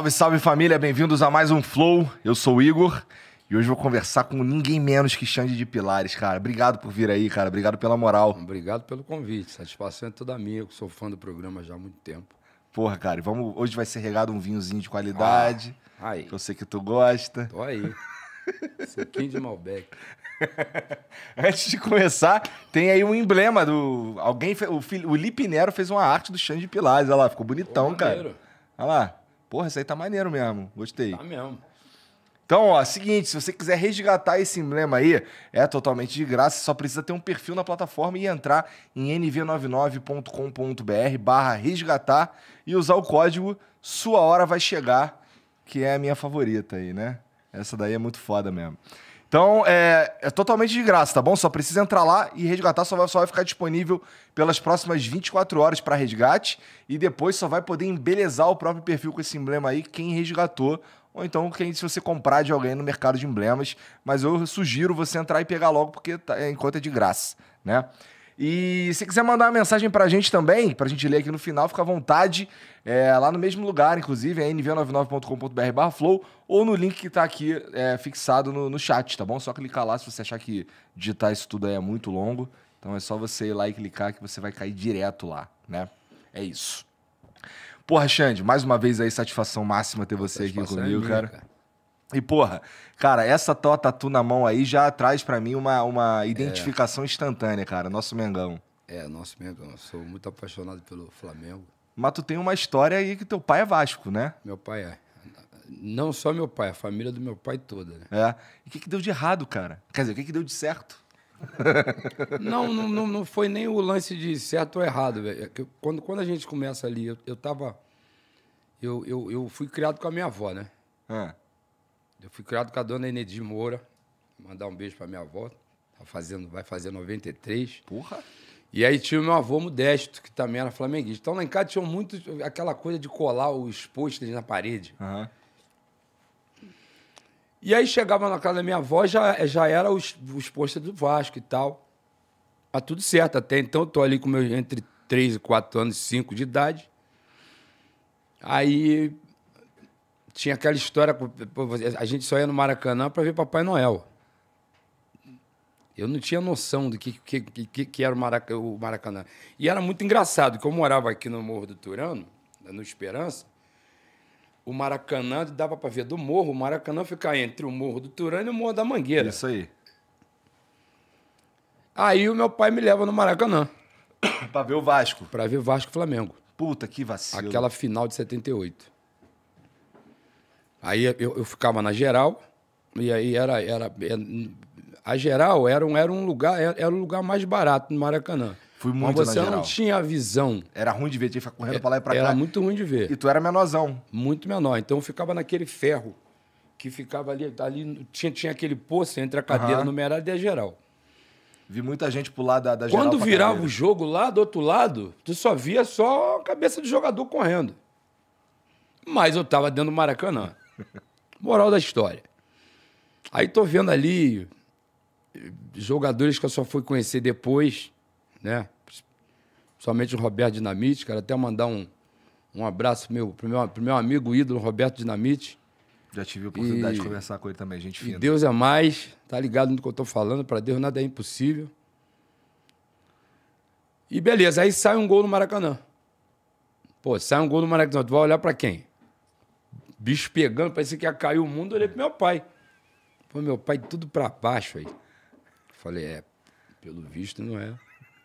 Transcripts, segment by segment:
Salve, salve família, bem-vindos a mais um Flow. Eu sou o Igor e hoje vou conversar com ninguém menos que Xande de Pilares, cara. Obrigado por vir aí, cara. Obrigado pela moral. Obrigado pelo convite. Satisfação é toda minha, eu sou fã do programa já há muito tempo. Porra, cara, vamos, hoje vai ser regado um vinhozinho de qualidade. Ah, aí. Que eu sei que tu gosta. Tô aí. Suquinho de Malbec. Antes de começar, tem aí um emblema do. Alguém. Fe... O Lipe Nero fez uma arte do Xande de Pilares. Olha lá, ficou bonitão, Pô, cara. Olha lá. Porra, isso aí tá maneiro mesmo. Gostei. Tá mesmo. Então, ó, seguinte, se você quiser resgatar esse emblema aí, é totalmente de graça, só precisa ter um perfil na plataforma e entrar em nv99.com.br barra resgatar e usar o código Sua Hora Vai Chegar, que é a minha favorita aí, né? Essa daí é muito foda mesmo. Então, é, é totalmente de graça, tá bom? Só precisa entrar lá e resgatar só vai, só vai ficar disponível pelas próximas 24 horas para resgate e depois só vai poder embelezar o próprio perfil com esse emblema aí quem resgatou ou então quem se você comprar de alguém no mercado de emblemas, mas eu sugiro você entrar e pegar logo porque tá, é, enquanto é de graça, né? E se quiser mandar uma mensagem pra gente também, pra gente ler aqui no final, fica à vontade. É, lá no mesmo lugar, inclusive, é nv99.com.br flow ou no link que tá aqui é, fixado no, no chat, tá bom? Só clicar lá se você achar que digitar isso tudo aí é muito longo. Então é só você ir lá e clicar que você vai cair direto lá, né? É isso. Porra, Xande, mais uma vez aí, satisfação máxima ter você satisfação aqui é comigo, é minha, cara. cara. E, porra, cara, essa Tó Tatu na mão aí já traz para mim uma, uma é. identificação é. instantânea, cara. Nosso Mengão. É, nosso Mengão. Eu sou muito apaixonado pelo Flamengo. Mas tu tem uma história aí que teu pai é Vasco, né? Meu pai é. Não só meu pai, a família do meu pai toda, né? É. E o que, que deu de errado, cara? Quer dizer, o que, que deu de certo? não, não, não, foi nem o lance de certo ou errado. velho. É quando, quando a gente começa ali, eu, eu tava. Eu, eu, eu fui criado com a minha avó, né? É. Eu fui criado com a dona Enedi Moura. Mandar um beijo para minha avó. Tá fazendo, vai fazer 93. Porra! E aí tinha o meu avô Modesto, que também era flamenguista. Então lá em casa tinham muito aquela coisa de colar os pôsteres na parede. Uhum. E aí chegava na casa da minha avó, já, já era os, os pôsteres do Vasco e tal. Mas tá tudo certo, até então eu tô ali com meus entre 3 e 4 anos, 5 de idade. Aí tinha aquela história. A gente só ia no Maracanã para ver Papai Noel. Eu não tinha noção do que, que, que, que era o, Maraca, o Maracanã. E era muito engraçado, que eu morava aqui no Morro do Turano, no Esperança. O Maracanã dava para ver do morro, o Maracanã fica entre o Morro do Turano e o Morro da Mangueira. Isso aí. Aí o meu pai me leva no Maracanã. pra ver o Vasco. Pra ver o Vasco e Flamengo. Puta que vacilo. Aquela final de 78. Aí eu, eu ficava na geral, e aí era. era é, a geral era, um, era um lugar, era, é, era o lugar mais barato no Maracanã. Fui muito Mas você não geral. tinha a visão. Era ruim de ver, tinha que ficar correndo é, pra lá e pra era cá. Era muito ruim de ver. E tu era menorzão. Muito menor. Então eu ficava naquele ferro que ficava ali. ali tinha, tinha aquele poço entre a cadeira uhum. numerada e a geral. Vi muita gente pular da, da Quando virava cadeira. o jogo lá do outro lado, tu só via só a cabeça do jogador correndo. Mas eu tava dentro do Maracanã. Moral da história. Aí tô vendo ali jogadores que eu só fui conhecer depois, né? Somente o Roberto Dinamite, quero até mandar um, um abraço meu, pro, meu, pro meu amigo ídolo Roberto Dinamite. Já tive a oportunidade e, de conversar com ele também, gente fina. Deus é mais, tá ligado no que eu tô falando, para Deus nada é impossível. E beleza, aí sai um gol no Maracanã. Pô, sai um gol no Maracanã, tu vai olhar para quem? bicho pegando, parecia que ia cair o mundo. Eu olhei pro meu pai. foi meu pai, tudo para baixo aí. Falei, é, pelo visto não é.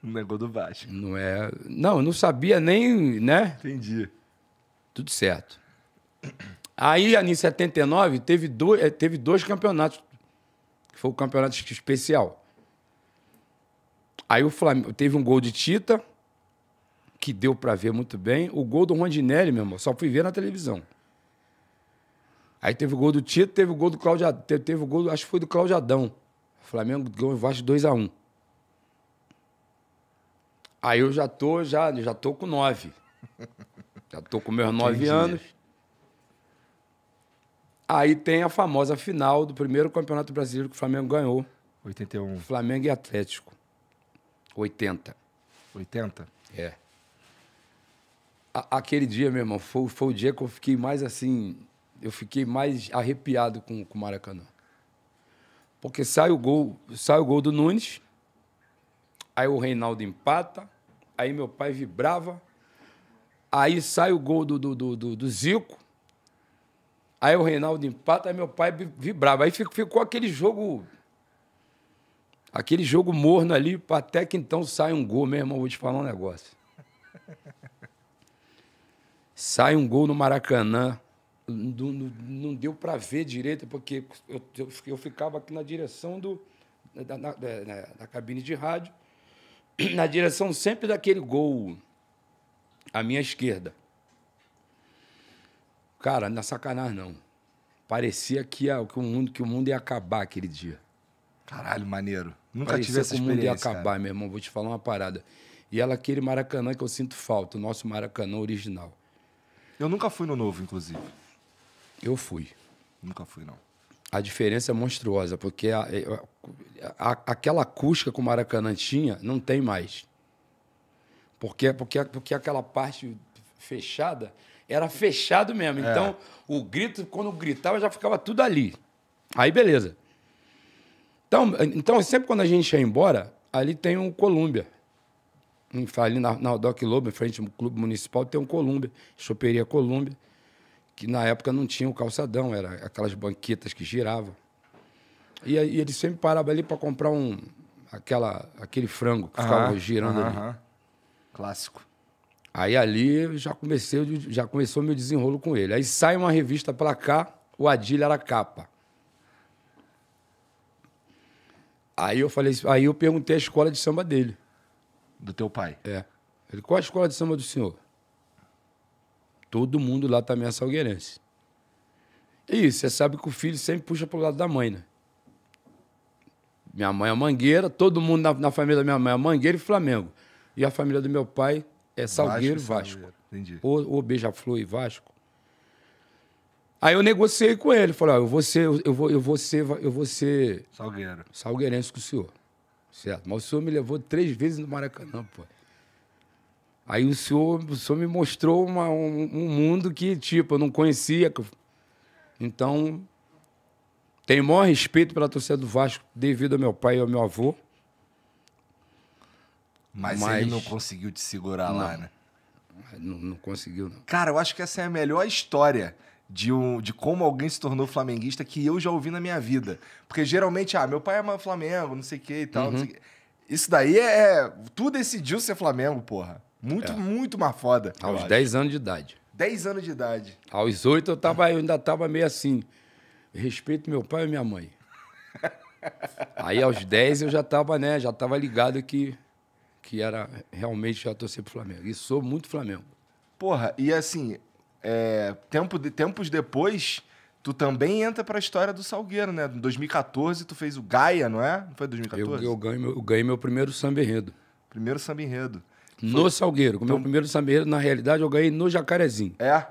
Um negócio é do baixo. Não é. Não, eu não sabia nem, né? Entendi. Tudo certo. Aí, em 79, teve dois, eh, teve dois campeonatos. Que foi o campeonato especial. Aí o Flamengo teve um gol de Tita, que deu para ver muito bem. O gol do Rondinelli, meu irmão, só fui ver na televisão. Aí teve o gol do Tito, teve o gol do Claudio, teve, teve o gol, acho que foi do Claudio Flamengo ganhou o Vasco 2 x 1. Um. Aí eu já tô, já, já tô com 9. Já tô com meus 9 anos. Aí tem a famosa final do primeiro Campeonato Brasileiro que o Flamengo ganhou. 81. Flamengo e Atlético. 80. 80? É. A, aquele dia, meu irmão, foi, foi o dia que eu fiquei mais assim eu fiquei mais arrepiado com o Maracanã. Porque sai o gol, sai o gol do Nunes, aí o Reinaldo empata, aí meu pai vibrava, aí sai o gol do, do, do, do Zico, aí o Reinaldo empata, aí meu pai vibrava. Aí ficou aquele jogo. Aquele jogo morno ali, até que então sai um gol, meu irmão, vou te falar um negócio. Sai um gol no Maracanã não, não, não deu para ver direito, porque eu, eu, eu, ficava aqui na direção do, da, da, da cabine de rádio, na direção sempre daquele gol, à minha esquerda. Cara, não é sacanagem, não. Parecia que, ia, que, o mundo, que o mundo ia acabar aquele dia. Caralho, maneiro. Nunca Parecia tive essa que experiência. o mundo ia acabar, cara. meu irmão. Vou te falar uma parada. E ela, é aquele Maracanã que eu sinto falta, o nosso Maracanã original. Eu nunca fui no novo, inclusive. Eu fui. Nunca fui, não. A diferença é monstruosa, porque a, é, a, a, aquela acústica que o Maracanã tinha, não tem mais. Porque, porque, porque aquela parte fechada era fechado mesmo. É. Então, o grito, quando gritava, já ficava tudo ali. Aí, beleza. Então, então sempre quando a gente ia embora, ali tem um Colômbia. Ali na, na Doc Lobo, em frente ao Clube Municipal, tem um Colômbia. Choperia Colômbia que na época não tinha o calçadão, era aquelas banquetas que giravam. E, e ele sempre parava ali para comprar um aquela aquele frango que ficava girando ali. Clássico. Aí ali já comecei, já começou meu desenrolo com ele. Aí sai uma revista para cá, o Adilho era capa. Aí eu falei, aí eu perguntei a escola de samba dele. Do teu pai? É. Ele, qual a escola de samba do senhor? Todo mundo lá também é salgueirense. E você sabe que o filho sempre puxa pro lado da mãe, né? Minha mãe é mangueira, todo mundo na, na família da minha mãe é mangueira e Flamengo. E a família do meu pai é Salgueiro Vasco. Vasco. Entendi. Ou, ou Beija-Flor e Vasco. Aí eu negociei com ele, falei, ó, eu vou ser, eu vou, eu vou ser, eu vou ser. Salgueiro. Salgueirense com o senhor. Certo. Mas o senhor me levou três vezes no Maracanã, pô. Aí o senhor, o senhor me mostrou uma, um, um, mundo que, tipo, eu não conhecia. Então, tenho o maior respeito pela torcida do Vasco devido ao meu pai e ao meu avô. Mas, Mas... ele não conseguiu te segurar não. lá, né? Não, não conseguiu, não. Cara, eu acho que essa é a melhor história de, um, de como alguém se tornou flamenguista que eu já ouvi na minha vida. Porque geralmente, ah, meu pai é Flamengo, não sei o quê e tal. Uhum. Isso daí é. é tu decidiu ser Flamengo, porra. Muito, é. muito mais foda. Aos 10 anos de idade. 10 anos de idade. Aos 8 eu, tava, eu ainda tava meio assim. Respeito meu pai e minha mãe. Aí aos 10 eu já tava, né? Já tava ligado que, que era realmente já torcer pro Flamengo. E sou muito Flamengo. Porra, e assim, é, tempo de, tempos depois, tu também entra para a história do Salgueiro, né? Em 2014 tu fez o Gaia, não é? Não foi 2014? Eu, eu, ganhei, meu, eu ganhei meu primeiro samba enredo. Primeiro samba enredo. No Salgueiro. Com o então... meu primeiro Salgueiro, na realidade, eu ganhei no Jacarezinho. É?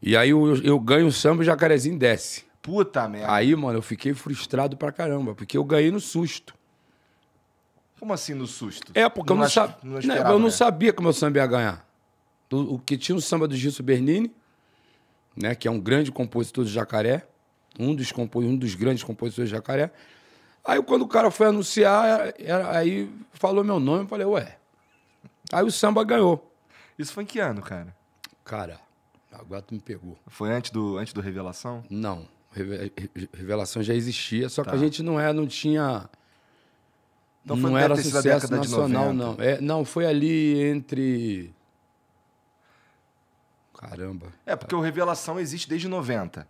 E aí eu, eu ganho o samba e o Jacarezinho desce. Puta merda. Aí, mano, eu fiquei frustrado pra caramba, porque eu ganhei no susto. Como assim no susto? É, porque não eu, não sabia, não né, esperava, eu não né? sabia que o meu samba ia ganhar. O, o que tinha o samba do Gilson Bernini, né, que é um grande compositor de jacaré, um dos, um dos grandes compositores de jacaré. Aí quando o cara foi anunciar, era, aí falou meu nome, eu falei, ué, Aí o samba ganhou. Isso foi em que ano, cara? Cara, agora tu me pegou. Foi antes do, antes do Revelação? Não. Reve, revelação já existia, só tá. que a gente não, era, é, não tinha. Então não era sucesso nacional, não. É, não, foi ali entre. Caramba. É, porque o Revelação existe desde 90.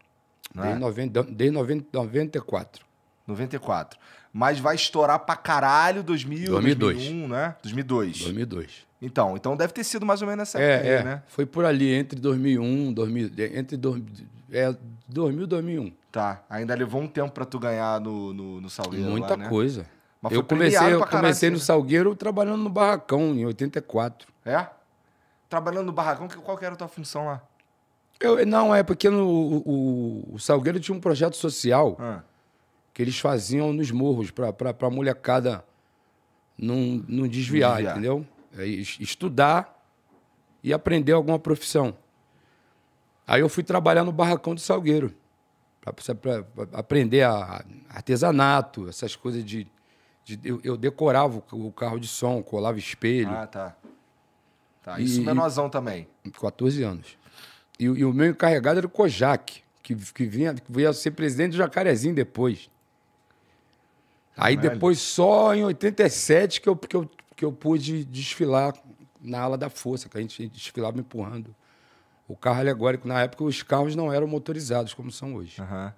Não desde, é? 90 desde 90, 94. 94 mas vai estourar pra caralho 2000, 2002. 2001, né? 2002. 2002. Então, então deve ter sido mais ou menos essa é, época, é. né? Foi por ali entre 2001, 2000, entre do, é, 2000 e 2001. Tá, ainda levou um tempo para tu ganhar no, no, no Salgueiro Muita lá, né? coisa. Mas eu comecei, eu comecei no Salgueiro trabalhando no barracão em 84. É? Trabalhando no barracão, qual que era a tua função lá? Eu, não, é porque no, o, o, o Salgueiro tinha um projeto social. Ah que eles faziam nos morros para a molecada não, não desviar, desviar. entendeu? É estudar e aprender alguma profissão. Aí eu fui trabalhar no barracão de Salgueiro para aprender a, a artesanato, essas coisas de, de eu, eu, decorava o carro de som, colava espelho. Ah, tá. Tá, isso e, menorzão também. 14 anos. E, e, o meu encarregado era o Kojak, que, que, vinha, que vinha ser presidente do Jacarezinho depois. Aí depois, só em 87, que eu, que, eu, que eu pude desfilar na ala da força, que a gente desfilava empurrando o carro alegórico. Na época, os carros não eram motorizados como são hoje. Uhum.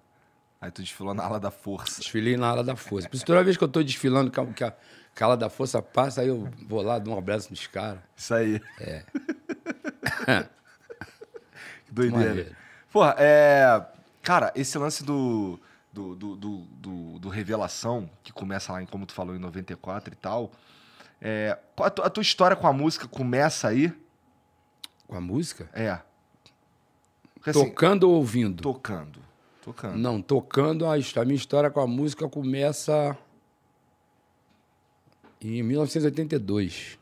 Aí tu desfilou na ala da força. Desfilei na ala da força. Por isso, toda vez que eu estou desfilando, que a, que a ala da força passa, aí eu vou lá, dou um abraço nos caras. Isso aí. É. que doideira. Porra, é... Cara, esse lance do do, do, do, do, Revelação, que começa lá, em, como tu falou, em 94 e tal. É, a, tua história com a música começa aí? Com a música? É. Assim, tocando ou ouvindo? Tocando. Tocando. Não, tocando, a, a minha história com a música começa em 1982.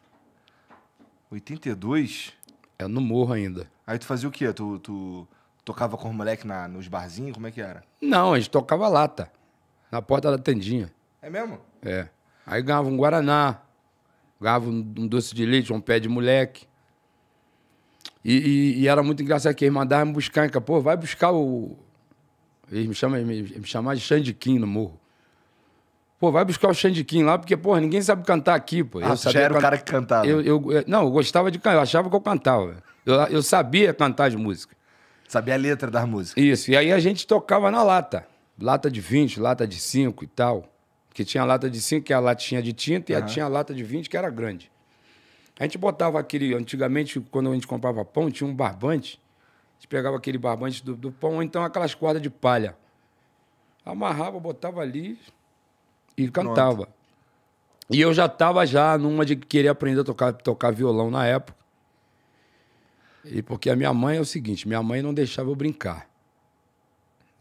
82? É, no morro ainda. Aí tu fazia o quê? Tu, tu, Tocava com os moleques nos barzinhos? Como é que era? Não, a gente tocava lata. Na porta da tendinha. É mesmo? É. Aí ganhava um Guaraná, ganhava um doce de leite, um pé de moleque. E, e, e era muito engraçado que eles mandavam me buscar pô vai buscar o. Eles me, chamam, me chamavam de Xandiquim no morro. Pô, vai buscar o Xandiquim lá, porque, pô, ninguém sabe cantar aqui, pô. Ah, eu já era o cara que cantava. Eu, eu, não, eu gostava de cantar, eu achava que eu cantava. Eu, eu sabia cantar de música. Sabia a letra da música Isso. E aí a gente tocava na lata. Lata de 20, lata de 5 e tal. Porque tinha a lata de 5, que a latinha de tinta, uhum. e tinha a lata de 20, que era grande. A gente botava aquele. Antigamente, quando a gente comprava pão, tinha um barbante. A gente pegava aquele barbante do, do pão, ou então aquelas cordas de palha. Amarrava, botava ali e cantava. Pronto. E eu já estava já numa de querer aprender a tocar, tocar violão na época. E porque a minha mãe é o seguinte, minha mãe não deixava eu brincar.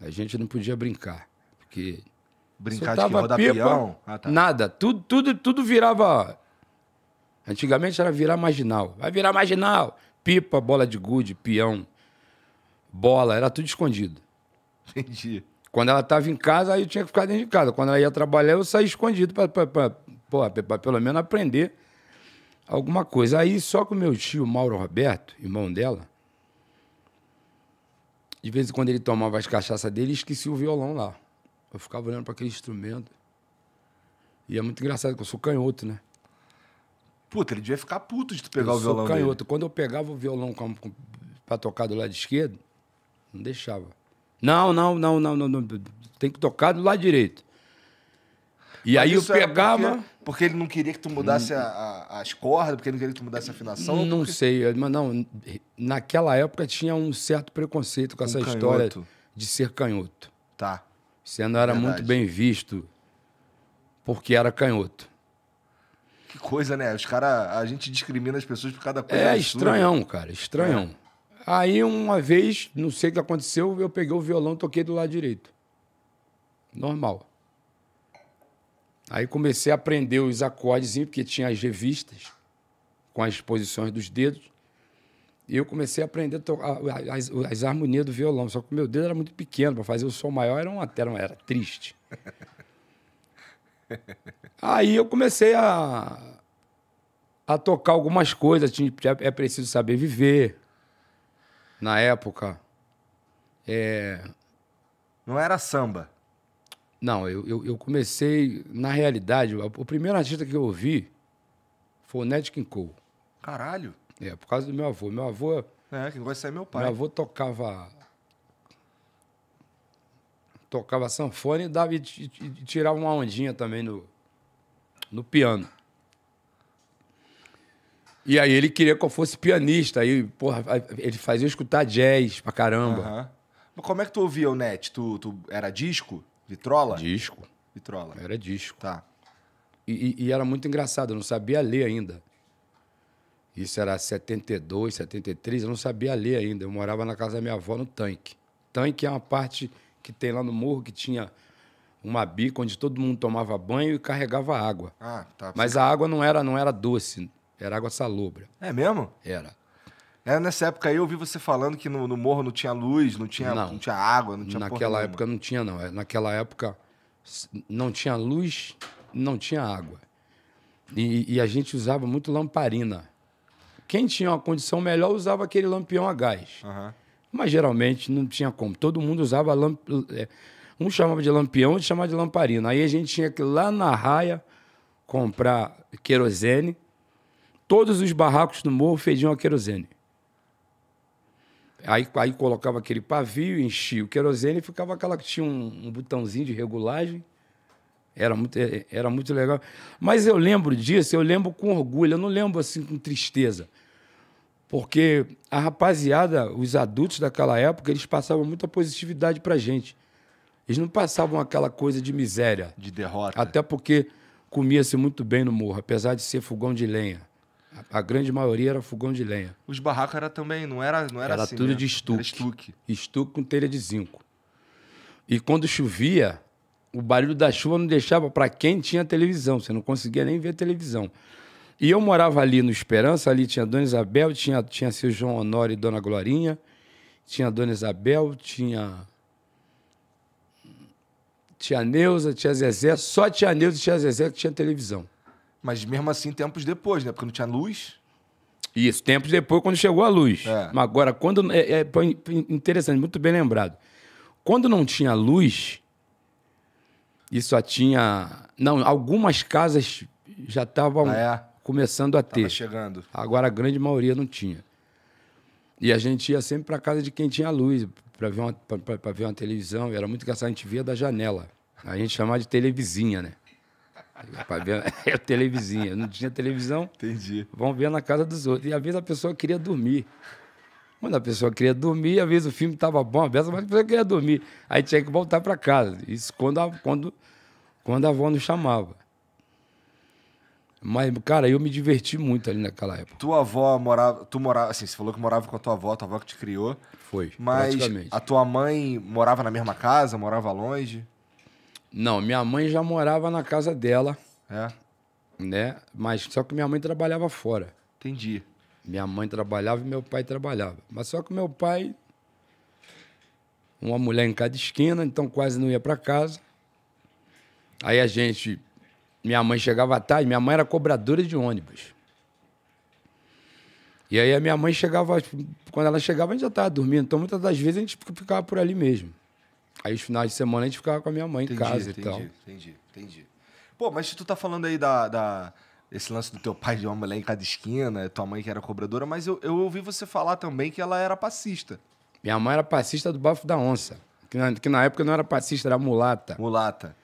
A gente não podia brincar, porque brincar de rodar roda pipa, peão, ah, tá. nada, tudo tudo tudo virava Antigamente era virar marginal. Vai virar marginal. Pipa, bola de gude, peão, bola, era tudo escondido. Entendi. Quando ela estava em casa, aí eu tinha que ficar dentro de casa. Quando ela ia trabalhar, eu saía escondido para, pelo menos, aprender alguma coisa. Aí só com meu tio Mauro Roberto, irmão dela, de vez em quando ele tomava as cachaças dele e esquecia o violão lá. Eu ficava olhando para aquele instrumento. E é muito engraçado porque eu sou canhoto, né? Puta, ele devia ficar puto de tu pegar eu o violão. Sou canhoto. Dele. Quando eu pegava o violão para tocar do lado esquerdo, não deixava. Não, não, não, não, não, não, tem que tocar do lado direito. E aí eu é pegava. Porque, porque, ele não queria que tu mudasse a, a, as cordas, porque ele não queria que tu mudasse a afinação? Não porque... sei, mas não. Naquela época tinha um certo preconceito com um essa canhoto. história de ser canhoto. Tá. Você não era Verdade. muito bem visto porque era canhoto. Que coisa, né? Os caras. A gente discrimina as pessoas por cada coisa. É absurda. estranhão, cara, estranhão. É. Aí uma vez, não sei o que aconteceu, eu peguei o violão toquei do lado direito. Normal. Aí comecei a aprender os acordes, porque tinha as revistas com as posições dos dedos. E eu comecei a aprender a as, as, harmonias do violão. Só que meu dedo era muito pequeno, para fazer o som maior era, uma, era, era triste. Aí eu comecei a, a tocar algumas coisas. É, é preciso saber viver. Na época. É... Não era samba. Não, eu, eu, eu, comecei, na realidade, o, o, primeiro artista que eu ouvi foi o Ned King Cole. Caralho! É, por causa do meu avô. Meu avô. É, quem vai ser é meu pai. Meu avô tocava. Tocava sanfone e, dava, e, e, e tirava uma ondinha também no, no piano. E aí ele queria que eu fosse pianista. Aí, porra, ele fazia eu escutar jazz pra caramba. Uhum. Mas como é que tu ouvia o net? Tu, tu era disco? Vitrola? Disco. Vitrola. Era disco. Tá. E, e, e era muito engraçado, eu não sabia ler ainda. Isso era 72, 73, eu não sabia ler ainda. Eu morava na casa da minha avó no tanque. Tanque é uma parte que tem lá no morro que tinha uma bica onde todo mundo tomava banho e carregava água. Ah, tá. Mas a água não era, não era doce, era água salobra. É mesmo? Era. É, nessa época aí eu ouvi você falando que no, no morro não tinha luz, não tinha, não. não tinha água, não tinha Naquela época não tinha, não. É, naquela época não tinha luz, não tinha água. E, e, a gente usava muito lamparina. Quem tinha uma condição melhor usava aquele lampião a gás. Uhum. Mas geralmente não tinha como. Todo mundo usava. Lamp... É, um chamava de lampião, outro chamava de lamparina. Aí a gente tinha que ir lá na raia comprar querosene. Todos os barracos do morro fediam a querosene. Aí, aí colocava aquele pavio, enchia o querosene e ficava aquela que tinha um, um botãozinho de regulagem. Era muito, é, é, era muito legal. Mas eu lembro disso, eu lembro com orgulho, eu não lembro assim com tristeza. Porque a rapaziada, os adultos daquela época, eles passavam muita positividade para gente. Eles não passavam aquela coisa de miséria. De derrota. Até porque comia-se muito bem no morro, apesar de ser fogão de lenha. A, grande maioria era fogão de lenha. Os barracos era também, não era, não era, era assim. Era tudo de estuque. Era estuque. Estuque com telha de zinco. E quando chovia, o barulho da chuva não deixava para quem tinha televisão. Você não conseguia nem ver televisão. E eu morava ali no Esperança, ali tinha Dona Isabel, tinha, tinha seu João Honório e Dona Glorinha, tinha Dona Isabel, tinha. Tia Neuza, tia Zezé, só tia Neuza e tia Zezé que tinha televisão. Mas mesmo assim, tempos depois, né? Porque não tinha luz. Isso, tempos depois, quando chegou a luz. É. Mas agora, quando. É, é, interessante, muito bem lembrado. Quando não tinha luz, e só tinha. Não, algumas casas já estavam ah, é? começando a Tava ter. chegando. Agora, a grande maioria não tinha. E a gente ia sempre para casa de quem tinha luz, para ver, uma, ver uma televisão. E era muito engraçado, a gente via da janela. A gente chamava de televisinha, né? é televisinha. Não tinha televisão. Entendi. Vão ver na casa dos outros. E às vezes a pessoa queria dormir. Quando a pessoa queria dormir, às vezes o filme estava bom, a beça, mas a pessoa queria dormir. Aí tinha que voltar para casa. Isso quando a, quando, quando a avó nos chamava. Mas, cara, eu me diverti muito ali naquela época. Tua avó morava. Tu morava. Assim, você falou que morava com a tua avó, tua avó que te criou. Foi. Mas a tua mãe morava na mesma casa, morava longe? Não, minha mãe já morava na casa dela. É. Né? Mas só que minha mãe trabalhava fora. Entendi. Minha mãe trabalhava e meu pai trabalhava. Mas só que meu pai, uma mulher em cada esquina, então quase não ia para casa. Aí a gente, minha mãe chegava à tarde, minha mãe era cobradora de ônibus. E aí a minha mãe chegava, quando ela chegava a gente já estava dormindo, então muitas das vezes a gente ficava por ali mesmo. Aí os finais de semana a gente ficava com a minha mãe entendi, em casa entendi, e tal. Entendi, entendi. Pô, mas tu tá falando aí da, da esse lance do teu pai de uma mulher em cada esquina, tua mãe que era cobradora, mas eu, eu ouvi você falar também que ela era passista. Minha mãe era passista do Bafo da Onça, que na, que na época não era passista, era mulata. Mulata.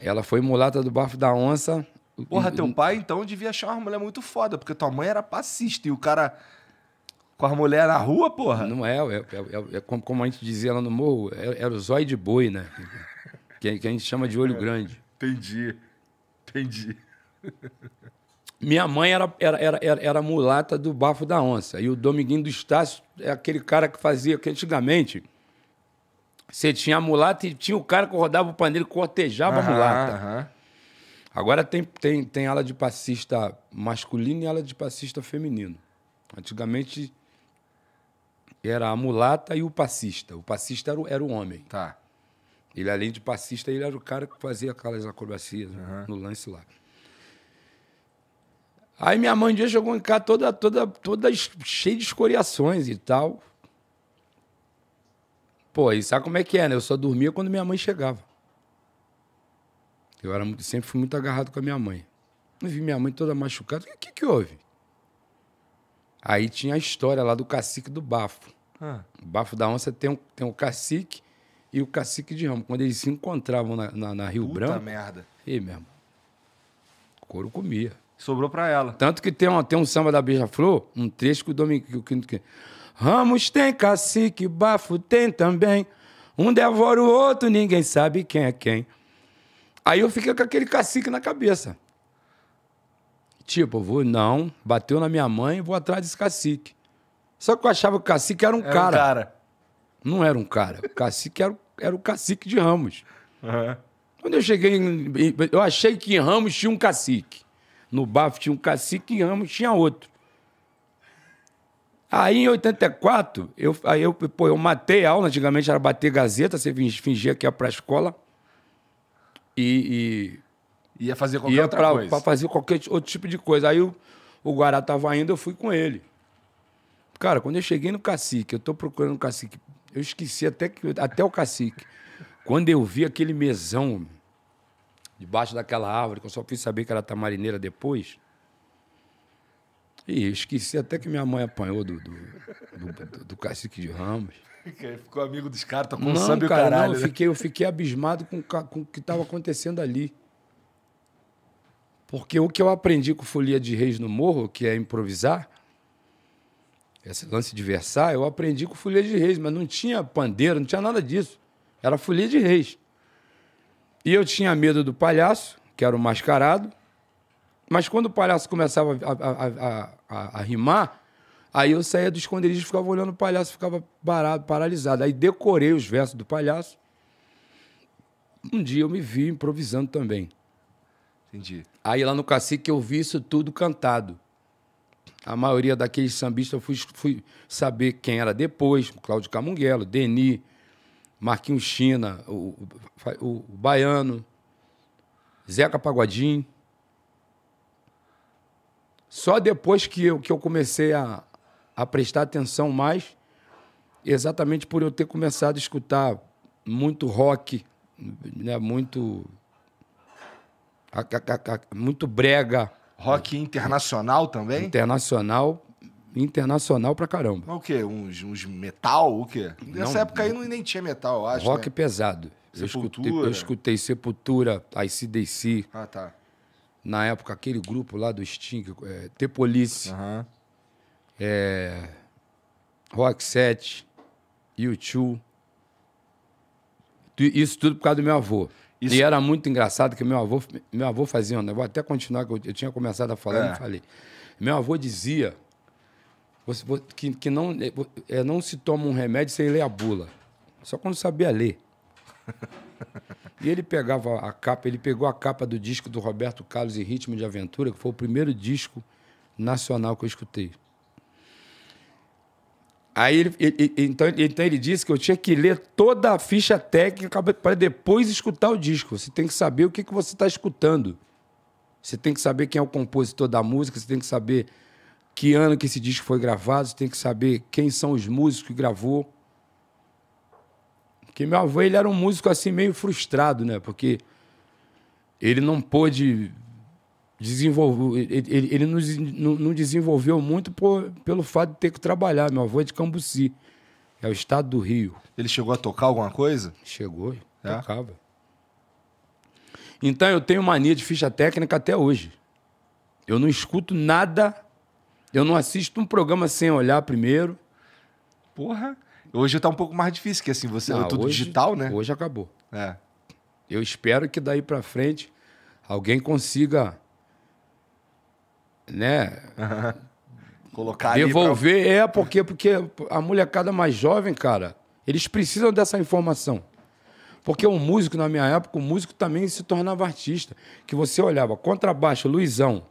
Ela foi mulata do Bafo da Onça. Porra, teu pai então devia achar uma mulher muito foda, porque tua mãe era passista e o cara com as mulheres na rua, porra? Não é, é, é, é, é como, a gente dizia lá no morro, era é, é o zóio de boi, né? Que, que, a gente chama de olho grande. Entendi, entendi. Minha mãe era, era, era, era, era mulata do bafo da onça. E o Dominguinho do Estácio é aquele cara que fazia, que antigamente... Você tinha a mulata e tinha o cara que rodava o pandeiro, cortejava aham, a mulata. Aham. Agora tem, tem, tem ala de passista masculino e ala de passista feminino. Antigamente era a mulata e o passista. O passista era o, era o homem. Tá. Ele, além de passista, ele era o cara que fazia aquelas acrobacias uhum. no lance lá. Aí minha mãe um dia chegou em casa toda, toda, toda cheia de escoriações e tal. Pô, e sabe como é que é, né? Eu só dormia quando minha mãe chegava. Eu era muito, sempre fui muito agarrado com a minha mãe. Eu vi minha mãe toda machucada. O que, que houve? Aí tinha a história lá do cacique do bafo. Ah. O bafo da onça tem, um, tem o um cacique e o cacique de ramo. Quando eles se encontravam na, na, na Rio Puta Branco... merda. E mesmo. Couro comia. Sobrou pra ela. Tanto que tem um, tem um samba da Beija-Flor, um trecho que o Domingo... Que, Ramos tem cacique, bafo tem também. Um devora o outro, ninguém sabe quem é quem. Aí eu fiquei com aquele cacique na cabeça. Tipo, eu vou, não, bateu na minha mãe, vou atrás desse cacique. Só que eu achava que o cacique era um era cara. Um cara. Não era um cara. O cacique era, era o cacique de Ramos. Uhum. Quando eu cheguei, em, eu achei que em Ramos tinha um cacique. No Bafo tinha um cacique, em Ramos tinha outro. Aí em 84, eu, aí eu, pô, eu matei a aula, antigamente era bater gazeta, você fingia que ia pra escola. E, Ia fazer qualquer ia outra pra, coisa. Pra fazer qualquer outro tipo de coisa. Aí o, o Guará tava indo, eu fui com ele. Cara, quando eu cheguei no cacique, eu tô procurando o cacique. Eu esqueci até, que, até o cacique. Quando eu vi aquele mesão debaixo daquela árvore, que eu só fui saber que era tamarineira depois. E esqueci até que minha mãe apanhou do, do, do, do cacique de Ramos. Ficou amigo dos caras, tá com não, sabe cara, o caralho. Não, eu, né? fiquei, eu fiquei abismado com, com o que estava acontecendo ali. Porque o que eu aprendi com Folia de Reis no Morro, que é improvisar, esse lance de versar, eu aprendi com Folia de Reis, mas não tinha pandeiro, não tinha nada disso. Era Folia de Reis. E eu tinha medo do palhaço, que era o mascarado, mas quando o palhaço começava a, a, a, a rimar, aí eu saía do esconderijo e ficava olhando o palhaço, ficava parado, paralisado. Aí decorei os versos do palhaço. Um dia eu me vi improvisando também. Entendi. Aí lá no Cacique eu vi isso tudo cantado. A maioria daqueles sambistas eu fui, fui saber quem era depois, Cláudio Camunguelo, Deni, Marquinhos China, o, o, o Baiano, Zeca Pagodinho. Só depois que eu, que eu comecei a, a prestar atenção mais, exatamente por eu ter começado a escutar muito rock, né, muito muito brega. Rock internacional também? Internacional. Internacional pra caramba. Mas o quê? Uns, uns metal? O quê? Nessa não, época aí não, nem tinha metal, eu acho. Rock né? pesado. Sepultura. Eu escutei, eu escutei Sepultura, ICDC. Ah, tá. Na época, aquele grupo lá do Sting, é, The Police, é, Rock 7, U2. Isso tudo por causa do meu avô. Isso. E era muito engraçado que meu avô, meu avô fazia um negócio, até continuar, que eu, eu, tinha começado a falar é. e não falei. Meu avô dizia você, que, que não, eh, é, não se toma um remédio sem ler a bula. Só quando sabia ler. E ele pegava a capa, ele pegou a capa do disco do Roberto Carlos em Ritmo de Aventura, que foi o primeiro disco nacional que eu escutei. Aí ele, ele, então, então ele disse que eu tinha que ler toda a ficha técnica para depois escutar o disco. Você tem que saber o que, que você está escutando. Você tem que saber quem é o compositor da música, você tem que saber que ano que esse disco foi gravado, você tem que saber quem são os músicos que gravou. Porque meu avô ele era um músico assim meio frustrado, né? Porque ele não pôde desenvolveu, ele, ele nos, não desenvolveu muito por, pelo fato de ter que trabalhar. Meu avô é de Cambuci, é o estado do Rio. Ele chegou a tocar alguma coisa? Chegou, é. tocava. Então eu tenho mania de ficha técnica até hoje. Eu não escuto nada, eu não assisto um programa sem olhar primeiro. Porra, hoje tá um pouco mais difícil, que assim, você não, é tudo hoje, digital, né? Hoje acabou. É. Eu espero que daí para frente alguém consiga né? Colocar Devolver pra... é porque, porque a molecada mais jovem, cara, eles precisam dessa informação. Porque o músico, na minha época, o músico também se tornava artista. Que você olhava, contrabaixo, Luizão.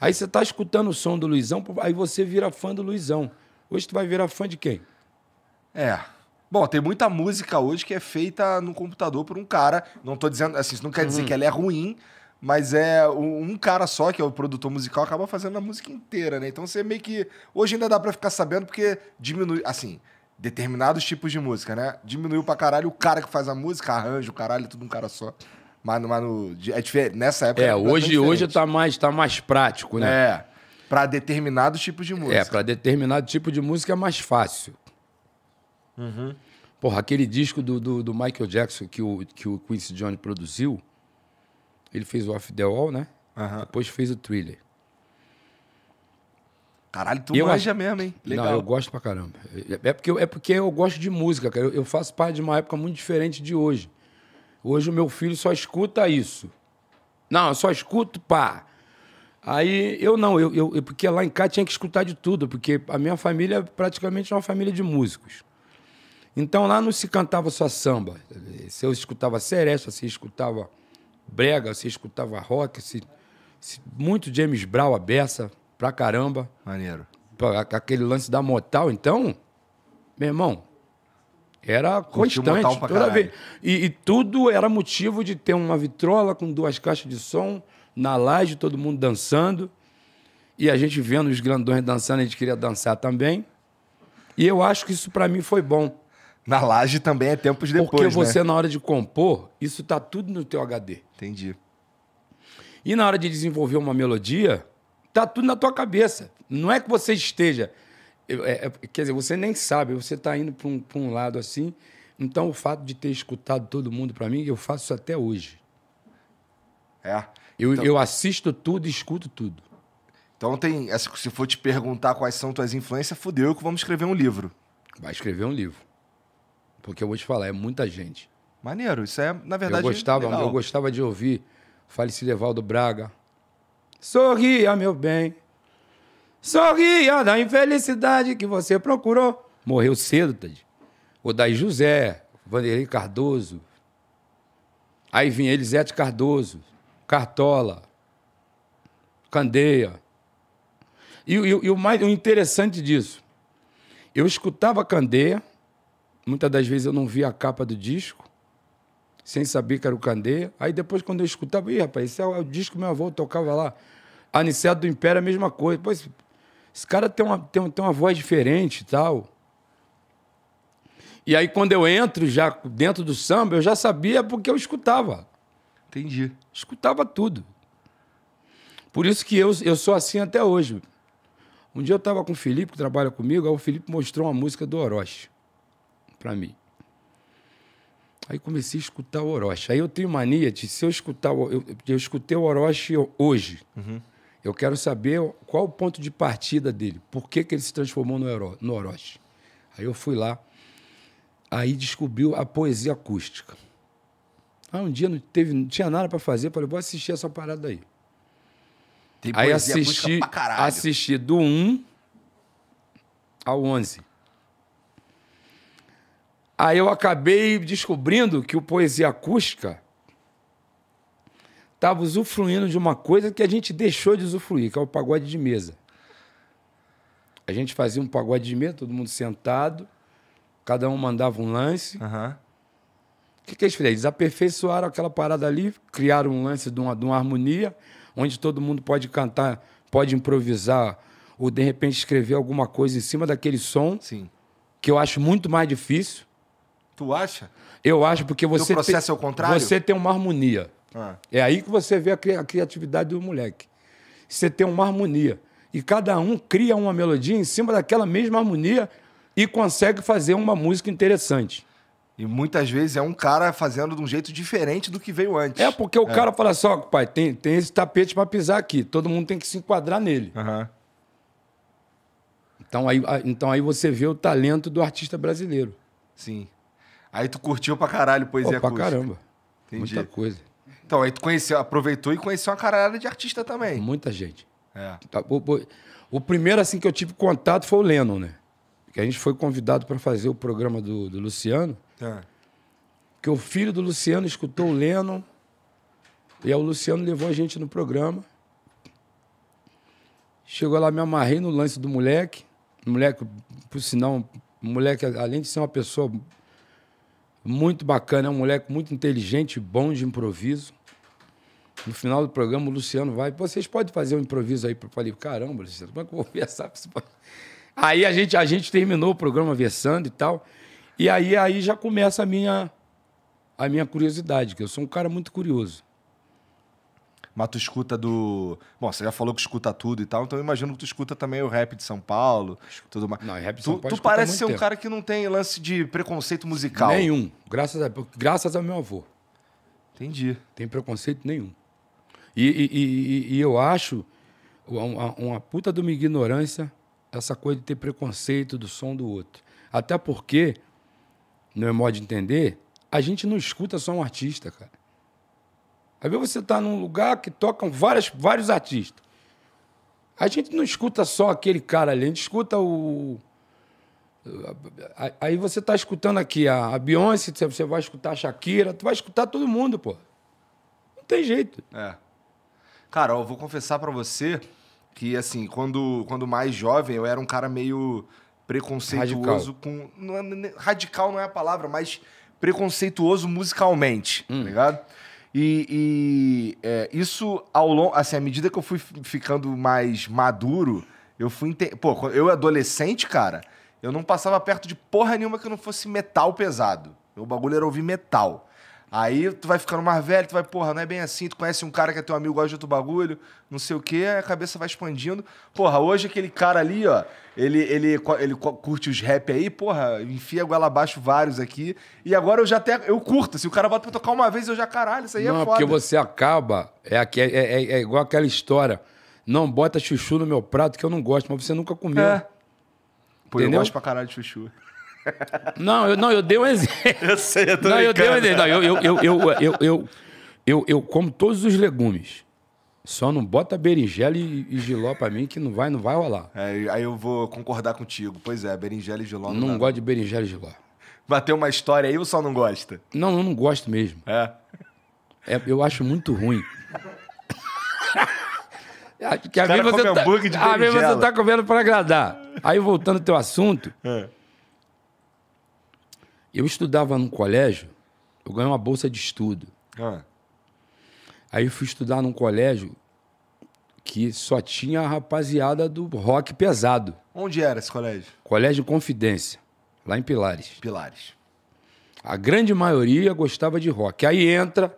Aí você tá escutando o som do Luizão, aí você vira fã do Luizão. Hoje tu vai virar fã de quem? É. Bom, tem muita música hoje que é feita no computador por um cara. Não tô dizendo, assim, isso não quer dizer uhum. que ela é ruim, mas é um cara só, que é o produtor musical, acaba fazendo a música inteira, né? Então você meio que. Hoje ainda dá pra ficar sabendo porque diminui. Assim, determinados tipos de música, né? Diminuiu pra caralho o cara que faz a música, arranja o caralho, tudo um cara só. Mas, mas no, é diferente, nessa época. É, hoje, hoje tá, mais, tá mais prático, né? É. Pra determinados tipos de é, música. É, pra determinado tipo de música é mais fácil. Uhum. Porra, aquele disco do, do, do Michael Jackson que o, que o Quincy Jones produziu ele fez o Off the Wall, né? Uhum. Depois fez o Thriller. Caralho, tu eu manja mesmo, hein? Legal. Não, eu gosto pra caramba. É, é porque, eu, é porque eu gosto de música, cara. Eu, faço parte de uma época muito diferente de hoje. Hoje o meu filho só escuta isso. Não, eu só escuto pá. Aí eu não, eu, eu, porque lá em casa tinha que escutar de tudo, porque a minha família é praticamente é uma família de músicos. Então lá não se cantava só samba. Se eu escutava seresta, se escutava brega, você escutava rock, se, se, muito James Brown, a beça, pra caramba. Maneiro. Pra, aquele lance da Motal, então, meu irmão, era constante. toda vez. E, e, tudo era motivo de ter uma vitrola com duas caixas de som, na laje, todo mundo dançando. E a gente vendo os grandões dançando, a gente queria dançar também. E eu acho que isso para mim foi bom. Na laje também é tempos depois, Porque né? você, né? na hora de compor, isso tá tudo no teu HD. Entendi. E na hora de desenvolver uma melodia, tá tudo na tua cabeça. Não é que você esteja... É, é, é quer dizer, você nem sabe, você tá indo para um, um, lado assim. Então, o fato de ter escutado todo mundo para mim, eu faço isso até hoje. É. Eu, então... eu assisto tudo e escuto tudo. Então tem. É, se for te perguntar quais são tuas influências, fudeu que vamos escrever um livro. Vai escrever um livro. Porque eu vou te falar, é muita gente. Maneiro, isso é, na verdade. Eu gostava, legal. eu gostava de ouvir falecido Evaldo Braga. Sorria, meu bem. Sorria da infelicidade que você procurou. Morreu cedo, Tadi. O Daí José, Vanderlei Cardoso. Aí vinha Elisete Cardoso, Cartola, Candeia. E, e, e o mais o interessante disso, eu escutava Candeia, muitas das vezes eu não via a capa do disco, sem saber que era o Candeia. Aí depois, quando eu escutava, ih, rapaz, esse é o é disco que meu avô tocava lá. Aniceto do Império, a mesma coisa. Pô, esse, esse cara tem uma, tem, tem uma voz diferente e tal. E aí, quando eu entro já dentro do samba, eu já sabia porque eu escutava. Entendi. Escutava tudo. Por isso que eu, eu sou assim até hoje. Um dia eu estava com o Felipe, que trabalha comigo, aí o Felipe mostrou uma música do Orochi para mim. Aí comecei a escutar o Orochi. Aí eu tenho mania de, se eu escutar, eu, eu escutei o Orochi hoje. Uhum. Eu quero saber qual o ponto de partida dele, por que, que ele se transformou no, Oro, no Orochi. Aí eu fui lá, aí descobriu a poesia acústica. Aí um dia não, teve, não tinha nada para fazer, falei, vou assistir essa parada aí. Tem aí assisti, assisti do 1 ao 11. Aí eu acabei descobrindo que o Poesia Acústica estava usufruindo de uma coisa que a gente deixou de usufruir, que é o pagode de mesa. A gente fazia um pagode de mesa, todo mundo sentado, cada um mandava um lance. Uhum. O que, que eles fizeram? Eles aperfeiçoaram aquela parada ali, criaram um lance de uma, de uma harmonia, onde todo mundo pode cantar, pode improvisar, ou de repente escrever alguma coisa em cima daquele som, Sim. que eu acho muito mais difícil. Tu acha? Eu acho porque você. O processo tem, é o contrário? Você tem uma harmonia. Ah. É aí que você vê a, cri a criatividade do moleque. Você tem uma harmonia. E cada um cria uma melodia em cima daquela mesma harmonia e consegue fazer uma música interessante. E muitas vezes é um cara fazendo de um jeito diferente do que veio antes. É, porque o é. cara fala só, assim, pai, tem, tem esse tapete para pisar aqui, todo mundo tem que se enquadrar nele. Uhum. Então, aí, então aí você vê o talento do artista brasileiro. Sim. Aí tu curtiu pra caralho poesia oh, pra acústica. caramba. Entendi. Muita coisa. Então, aí tu conheceu, aproveitou e conheceu uma caralhada de artista também. Muita gente. É. Tá, o, primeiro, assim, que eu tive contato foi o Lennon, né? Que a gente foi convidado para fazer o programa do, do Luciano. É. Que o filho do Luciano escutou o Lennon. E aí o Luciano levou a gente no programa. Chegou lá, me amarrei no lance do moleque. moleque, por sinal, moleque, além de ser uma pessoa muito bacana, é um moleque muito inteligente, bom de improviso. No final do programa, o Luciano vai. Vocês podem fazer um improviso aí? Eu falei, caramba, Luciano, como é que eu vou versar? Aí a gente, a gente terminou o programa versando e tal. E aí, aí já começa a minha, a minha curiosidade, que eu sou um cara muito curioso mas tu escuta do. Bom, você já falou que escuta tudo e tal, então eu imagino que tu escuta também o rap de São Paulo, tudo mais. Não, rap de São tu, Paulo. Tu parece ser um tempo. cara que não tem lance de preconceito musical. Nenhum. Graças a, graças ao meu avô. Entendi. Tem preconceito nenhum. E, e, e, e eu acho uma, uma puta de uma ignorância essa coisa de ter preconceito do som do outro. Até porque, no é modo de entender, a gente não escuta só um artista, cara. Às vezes você está num lugar que tocam várias, vários artistas. A gente não escuta só aquele cara ali, a gente escuta o. Aí você está escutando aqui a Beyoncé, você vai escutar a Shakira, tu vai escutar todo mundo, pô. Não tem jeito. É. Cara, eu vou confessar para você que, assim, quando, quando mais jovem, eu era um cara meio preconceituoso radical. com. Não é, radical não é a palavra, mas preconceituoso musicalmente, tá hum. tá ligado? E, e é, isso ao longo, assim, à medida que eu fui ficando mais maduro, eu fui Pô, eu adolescente, cara, eu não passava perto de porra nenhuma que não fosse metal pesado. Meu bagulho era ouvir metal. Aí tu vai ficando mais velho, tu vai, porra, não é bem assim, tu conhece um cara que é teu amigo, gosta de outro bagulho, não sei o quê, a cabeça vai expandindo. Porra, hoje aquele cara ali, ó, ele, ele, ele curte os rap aí, porra, enfia goela abaixo vários aqui. E agora eu já até, eu curto, se assim, o cara bota pra tocar uma vez, eu já, caralho, isso aí é não, é foda. Não, porque você acaba, é, é, é, é igual aquela história, não bota chuchu no meu prato que eu não gosto, mas você nunca comeu. É. Pô, eu gosto pra caralho de chuchu. Não, eu, não, eu dei um exemplo. Eu sei, eu tô Não, eu dei um exemplo. Não, eu, eu, eu, eu, eu, eu, eu, eu como todos os legumes. Só não bota berinjela e, e giló pra mim que não vai, não vai rolar. É, aí eu vou concordar contigo. Pois é, berinjela e giló não Não gosto de berinjela e giló. Bateu uma história aí ou só não gosta? Não, eu não gosto mesmo. É. É, eu acho muito ruim. Ah, que a vez você tá, você tá comendo pra agradar. Aí voltando ao teu assunto, É. Eu estudava num colégio, eu ganhei uma bolsa de estudo. Ah. Aí eu fui estudar num colégio que só tinha a rapaziada do rock pesado. Onde era esse colégio? Colégio Confidência, lá em Pilares. Pilares. A grande maioria gostava de rock. Aí entra,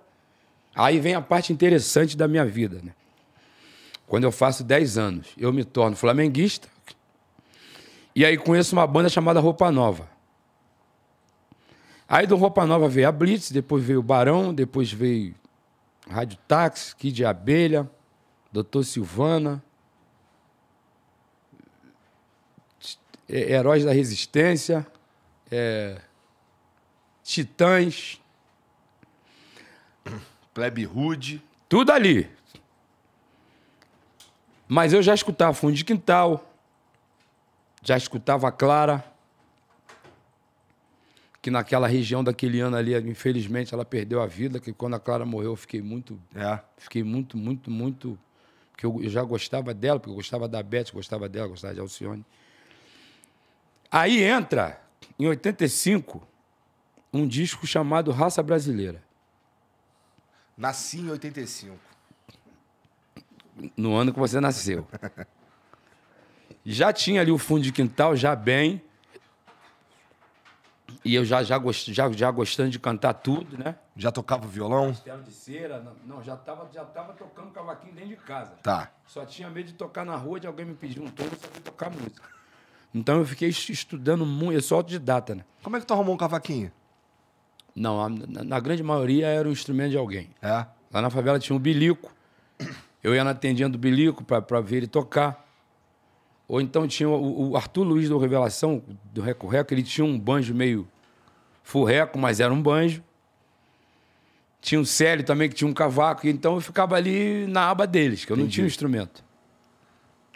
aí vem a parte interessante da minha vida, né? Quando eu faço 10 anos, eu me torno flamenguista. E aí conheço uma banda chamada Roupa Nova. Aí do Roupa Nova veio a Blitz, depois veio o Barão, depois veio Rádio Táxi, Kid Abelha, Doutor Silvana, é, Heróis da Resistência, é, Titãs, Plebe Rude. Tudo ali. Mas eu já escutava Fundo de Quintal, já escutava Clara, que naquela região daquele ano ali, infelizmente, ela perdeu a vida, que quando a Clara morreu eu fiquei muito. É. Fiquei muito, muito, muito. Porque eu, eu já gostava dela, porque eu gostava da Beth, gostava dela, gostava de Alcione. Aí entra, em 85, um disco chamado Raça Brasileira. Nasci em 85. No ano que você nasceu. já tinha ali o fundo de quintal, já bem. E eu já, já, gost, já, já gostando de cantar tudo, né? Já tocava violão? Castelo de cera. Não, já tava, já tava tocando cavaquinho dentro de casa. Tá. Só tinha medo de tocar na rua, de alguém me pedir um tom, só sabia tocar música. Então eu fiquei estudando muito, eu sou autodidata, né? Como é que tu arrumou um cavaquinho? Não, na, na grande maioria era um instrumento de alguém. É? Lá na favela tinha um bilico. Eu ia na tendinha do bilico para ver ele tocar. Ou então tinha o, o Arthur Luiz do Revelação, do Recorreco, ele tinha um banjo meio furreco, mas era um banjo. Tinha um Célio também, que tinha um cavaco. Então eu ficava ali na aba deles, que eu Entendi. não tinha um instrumento.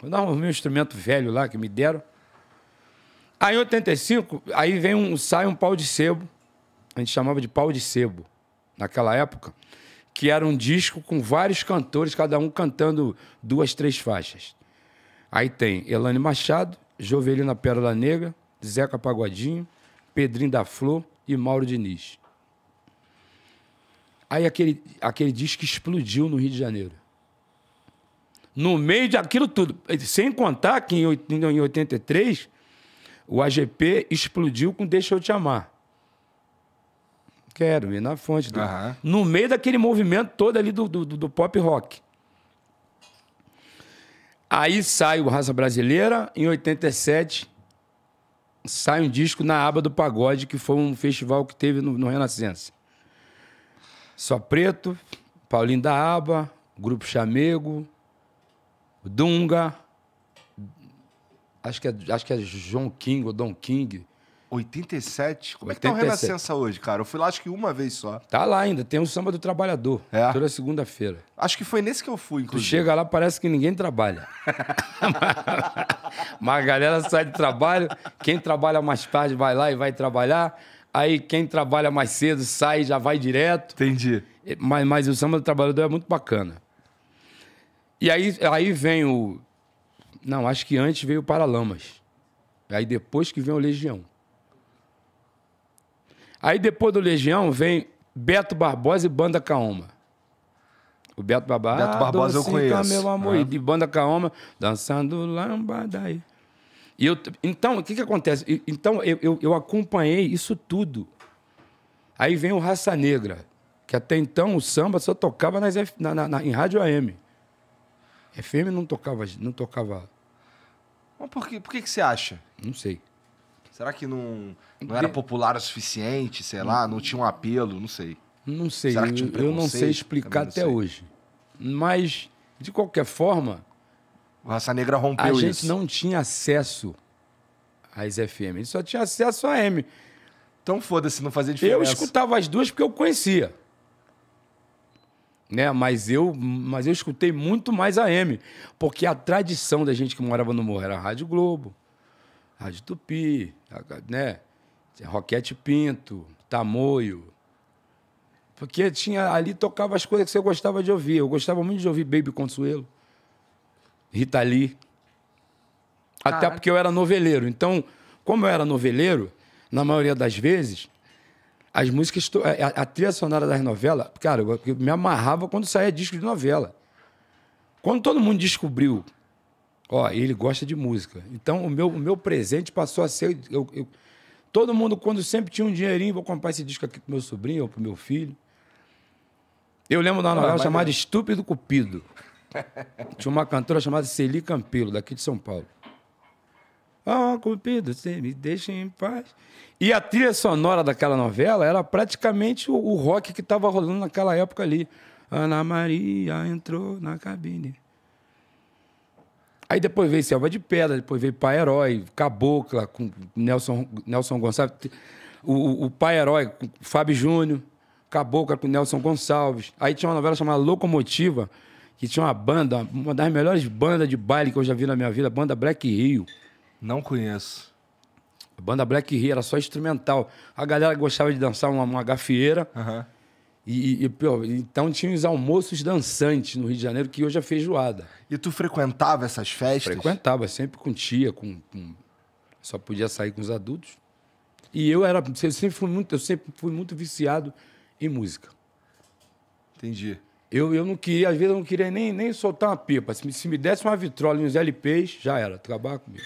Eu dava o meu instrumento velho lá que me deram. Aí em 85, aí vem um, sai um pau de sebo. A gente chamava de pau de sebo, naquela época. Que era um disco com vários cantores, cada um cantando duas, três faixas. Aí tem Elane Machado, Jovelina Pérola Negra, Zeca Pagodinho, Pedrinho da Flor e Mauro Diniz. Aí aquele, aquele disco explodiu no Rio de Janeiro. No meio daquilo tudo. Sem contar que em, em 83 o AGP explodiu com Deixa Eu Te Amar. Quero ir na fonte. Do... Uhum. No meio daquele movimento todo ali do, do, do pop rock. Aí sai o Raça Brasileira, em 87 sai um disco na Aba do Pagode, que foi um festival que teve no, no Renascença. Só Preto, Paulinho da Aba, Grupo Chamego, Dunga, acho que é, acho que é João King ou Don King, 87? Como 87. é que tá o Renascença hoje, cara? Eu fui lá acho que uma vez só. Tá lá ainda, tem o Samba do Trabalhador, é. toda segunda-feira. Acho que foi nesse que eu fui, inclusive. Tu chega lá, parece que ninguém trabalha. Mas a galera sai do trabalho, quem trabalha mais tarde vai lá e vai trabalhar, aí quem trabalha mais cedo sai e já vai direto. Entendi. Mas, mas o Samba do Trabalhador é muito bacana. E aí, aí vem o... Não, acho que antes veio o Paralamas. Aí depois que vem o Legião. Aí depois do Legião vem Beto Barbosa e Banda Caoma. O Beto, Babá, Beto ah, Barbosa eu tá, conheço. Meu amor, E Banda Caoma, dançando lambada aí. E eu, então, o que, que acontece? Então, eu, eu, eu, acompanhei isso tudo. Aí vem o Raça Negra, que até então o samba só tocava nas, na, na, na, em rádio AM. FM não tocava. Não tocava. Mas por, que, por que, que você acha? Não sei. Será que não, não era popular o suficiente, sei lá, não tinha um apelo, não sei. Não sei, Será que tinha um eu não sei explicar não até sei. hoje. Mas, de qualquer forma... O Raça Negra rompeu isso. A gente isso. não tinha acesso às FM, a gente só tinha acesso à M. Então foda-se, não fazia diferença. Eu escutava as duas porque eu conhecia. Né? Mas eu, mas eu escutei muito mais a M, porque a tradição da gente que morava no morro era a Rádio Globo, Rádio Tupi, né? Roquete Pinto, Tamoio. Porque tinha ali tocava as coisas que você gostava de ouvir. Eu gostava muito de ouvir Baby Consuelo, Rita Lee. Caraca. Até porque eu era noveleiro. Então, como eu era noveleiro, na maioria das vezes, as músicas, a, a trilha sonora das novelas, cara, eu me amarrava quando saía disco de novela. Quando todo mundo descobriu Ó, ele gosta de música. Então, o meu, o meu presente passou a ser. Eu, eu, todo mundo, quando sempre tinha um dinheirinho, vou comprar esse disco aqui pro meu sobrinho ou pro meu filho. Eu lembro de uma ah, novela chamada é. Estúpido Cupido. tinha uma cantora chamada Celi Campelo, daqui de São Paulo. Ah, oh, Cupido, você me deixa em paz. E a trilha sonora daquela novela era praticamente o, o rock que estava rolando naquela época ali. Ana Maria entrou na cabine. Aí depois veio Selva de Pedra, depois veio Pai Herói, Cabocla, com Nelson, Nelson Gonçalves. O, o Pai Herói, com Fábio Júnior, Cabocla com Nelson Gonçalves. Aí tinha uma novela chamada Locomotiva, que tinha uma banda, uma das melhores bandas de baile que eu já vi na minha vida, a banda Black Rio. Não conheço. A banda Black Rio era só instrumental. A galera gostava de dançar uma, uma gafieira. Uhum e, e pô, então tinha os almoços dançantes no Rio de Janeiro, que hoje é feijoada. E tu frequentava essas festas? Frequentava, sempre com tia, com, com... só podia sair com os adultos. E eu era, eu sempre fui muito, eu sempre fui muito viciado em música. Entendi. Eu, eu não queria, às vezes eu não queria nem, nem soltar uma pipa. Se me, se me desse uma vitrola e uns LPs, já era, Trabalho comigo.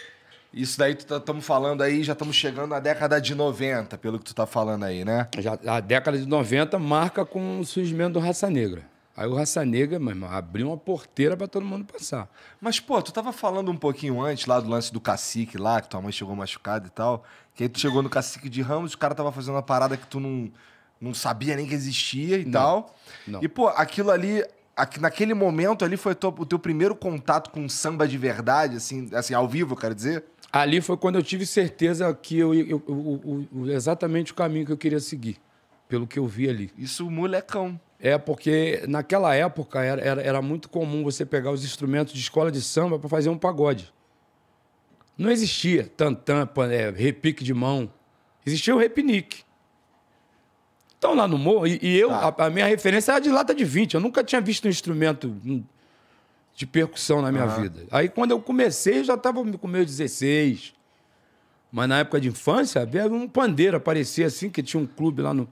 Isso daí tu estamos tá, falando aí, já estamos chegando na década de 90, pelo que tu tá falando aí, né? Já, a década de 90 marca com o surgimento do Raça Negra. Aí o Raça Negra, meu irmão, abriu uma porteira para todo mundo passar. Mas, pô, tu tava falando um pouquinho antes lá do lance do cacique lá, que tua mãe chegou machucada e tal. Que aí tu chegou no cacique de Ramos, o cara tava fazendo uma parada que tu não, não sabia nem que existia e não, tal. Não. E, pô, aquilo ali, naquele momento ali foi o teu primeiro contato com samba de verdade, assim, assim, ao vivo, quero dizer? ali foi quando eu tive certeza que eu, eu, eu, eu, exatamente o caminho que eu queria seguir, pelo que eu vi ali. Isso molecão. É, porque naquela época era, era, era muito comum você pegar os instrumentos de escola de samba para fazer um pagode. Não existia tantã, é, repique de mão. Existia o repinique. Então lá no morro, e, e eu, ah. a, a, minha referência era de lata de 20. Eu nunca tinha visto um instrumento. Um, de percussão na minha uhum. vida. Aí quando eu comecei, já estava com meus 16. Mas na época de infância, havia um pandeiro, aparecia assim, que tinha um clube lá no.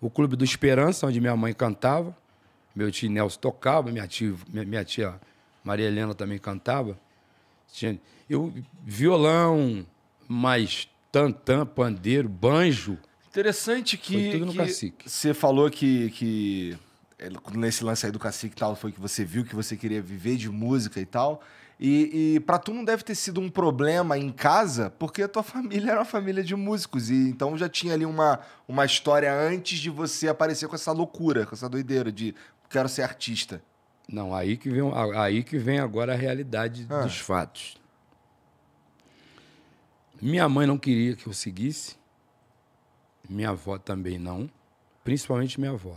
O Clube do Esperança, onde minha mãe cantava. Meu tio Nelson tocava, minha tia, minha, minha tia Maria Helena também cantava. Tinha, eu, violão, mais tantã, pandeiro, banjo. Interessante que, que você falou que, que é, nesse lance aí do cacique e tal, foi que você viu que você queria viver de música e tal. E, e para tu não deve ter sido um problema em casa, porque a tua família era uma família de músicos. E então já tinha ali uma, uma história antes de você aparecer com essa loucura, com essa doideira de quero ser artista. Não, aí que vem, aí que vem agora a realidade ah. dos fatos. Minha mãe não queria que eu seguisse, minha avó também não, principalmente minha avó.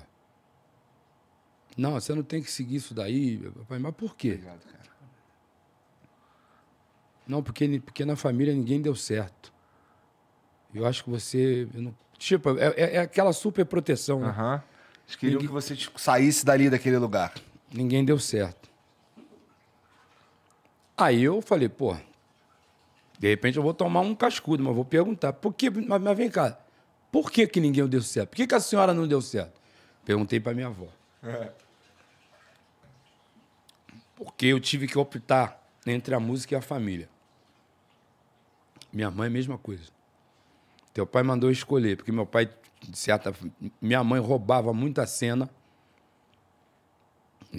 Não, você não tem que seguir isso daí. Papai, mas por quê? Obrigado, não, porque, porque na família ninguém deu certo. Eu acho que você. Não, tipo, é, é, é aquela super proteção. Né? Aham. Uhum. Eles queriam ninguém, que você tipo, saísse dali daquele lugar. Ninguém deu certo. Aí eu falei, pô, de repente eu vou tomar um cascudo, mas vou perguntar. Por que, mas, mas vem cá, por que, que ninguém deu certo? Por que, que a senhora não deu certo? Perguntei para minha avó. É. Porque eu tive que optar entre a música e a família. Minha mãe, mesma coisa. Teu pai mandou escolher, porque meu pai, de certa. Minha mãe roubava muita cena.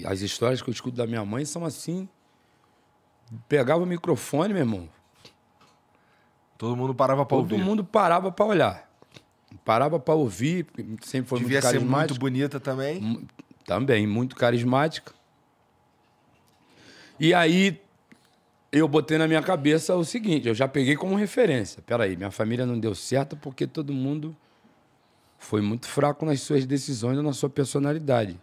As histórias que eu escuto da minha mãe são assim. Pegava o microfone, meu irmão. Todo mundo parava para ouvir. Todo mundo parava para olhar. Parava para ouvir, sempre foi Devia muito carismática. Devia ser muito bonita também. Também, muito carismática. E aí eu botei na minha cabeça o seguinte, eu já peguei como referência. aí minha família não deu certo porque todo mundo foi muito fraco nas suas decisões, na sua personalidade.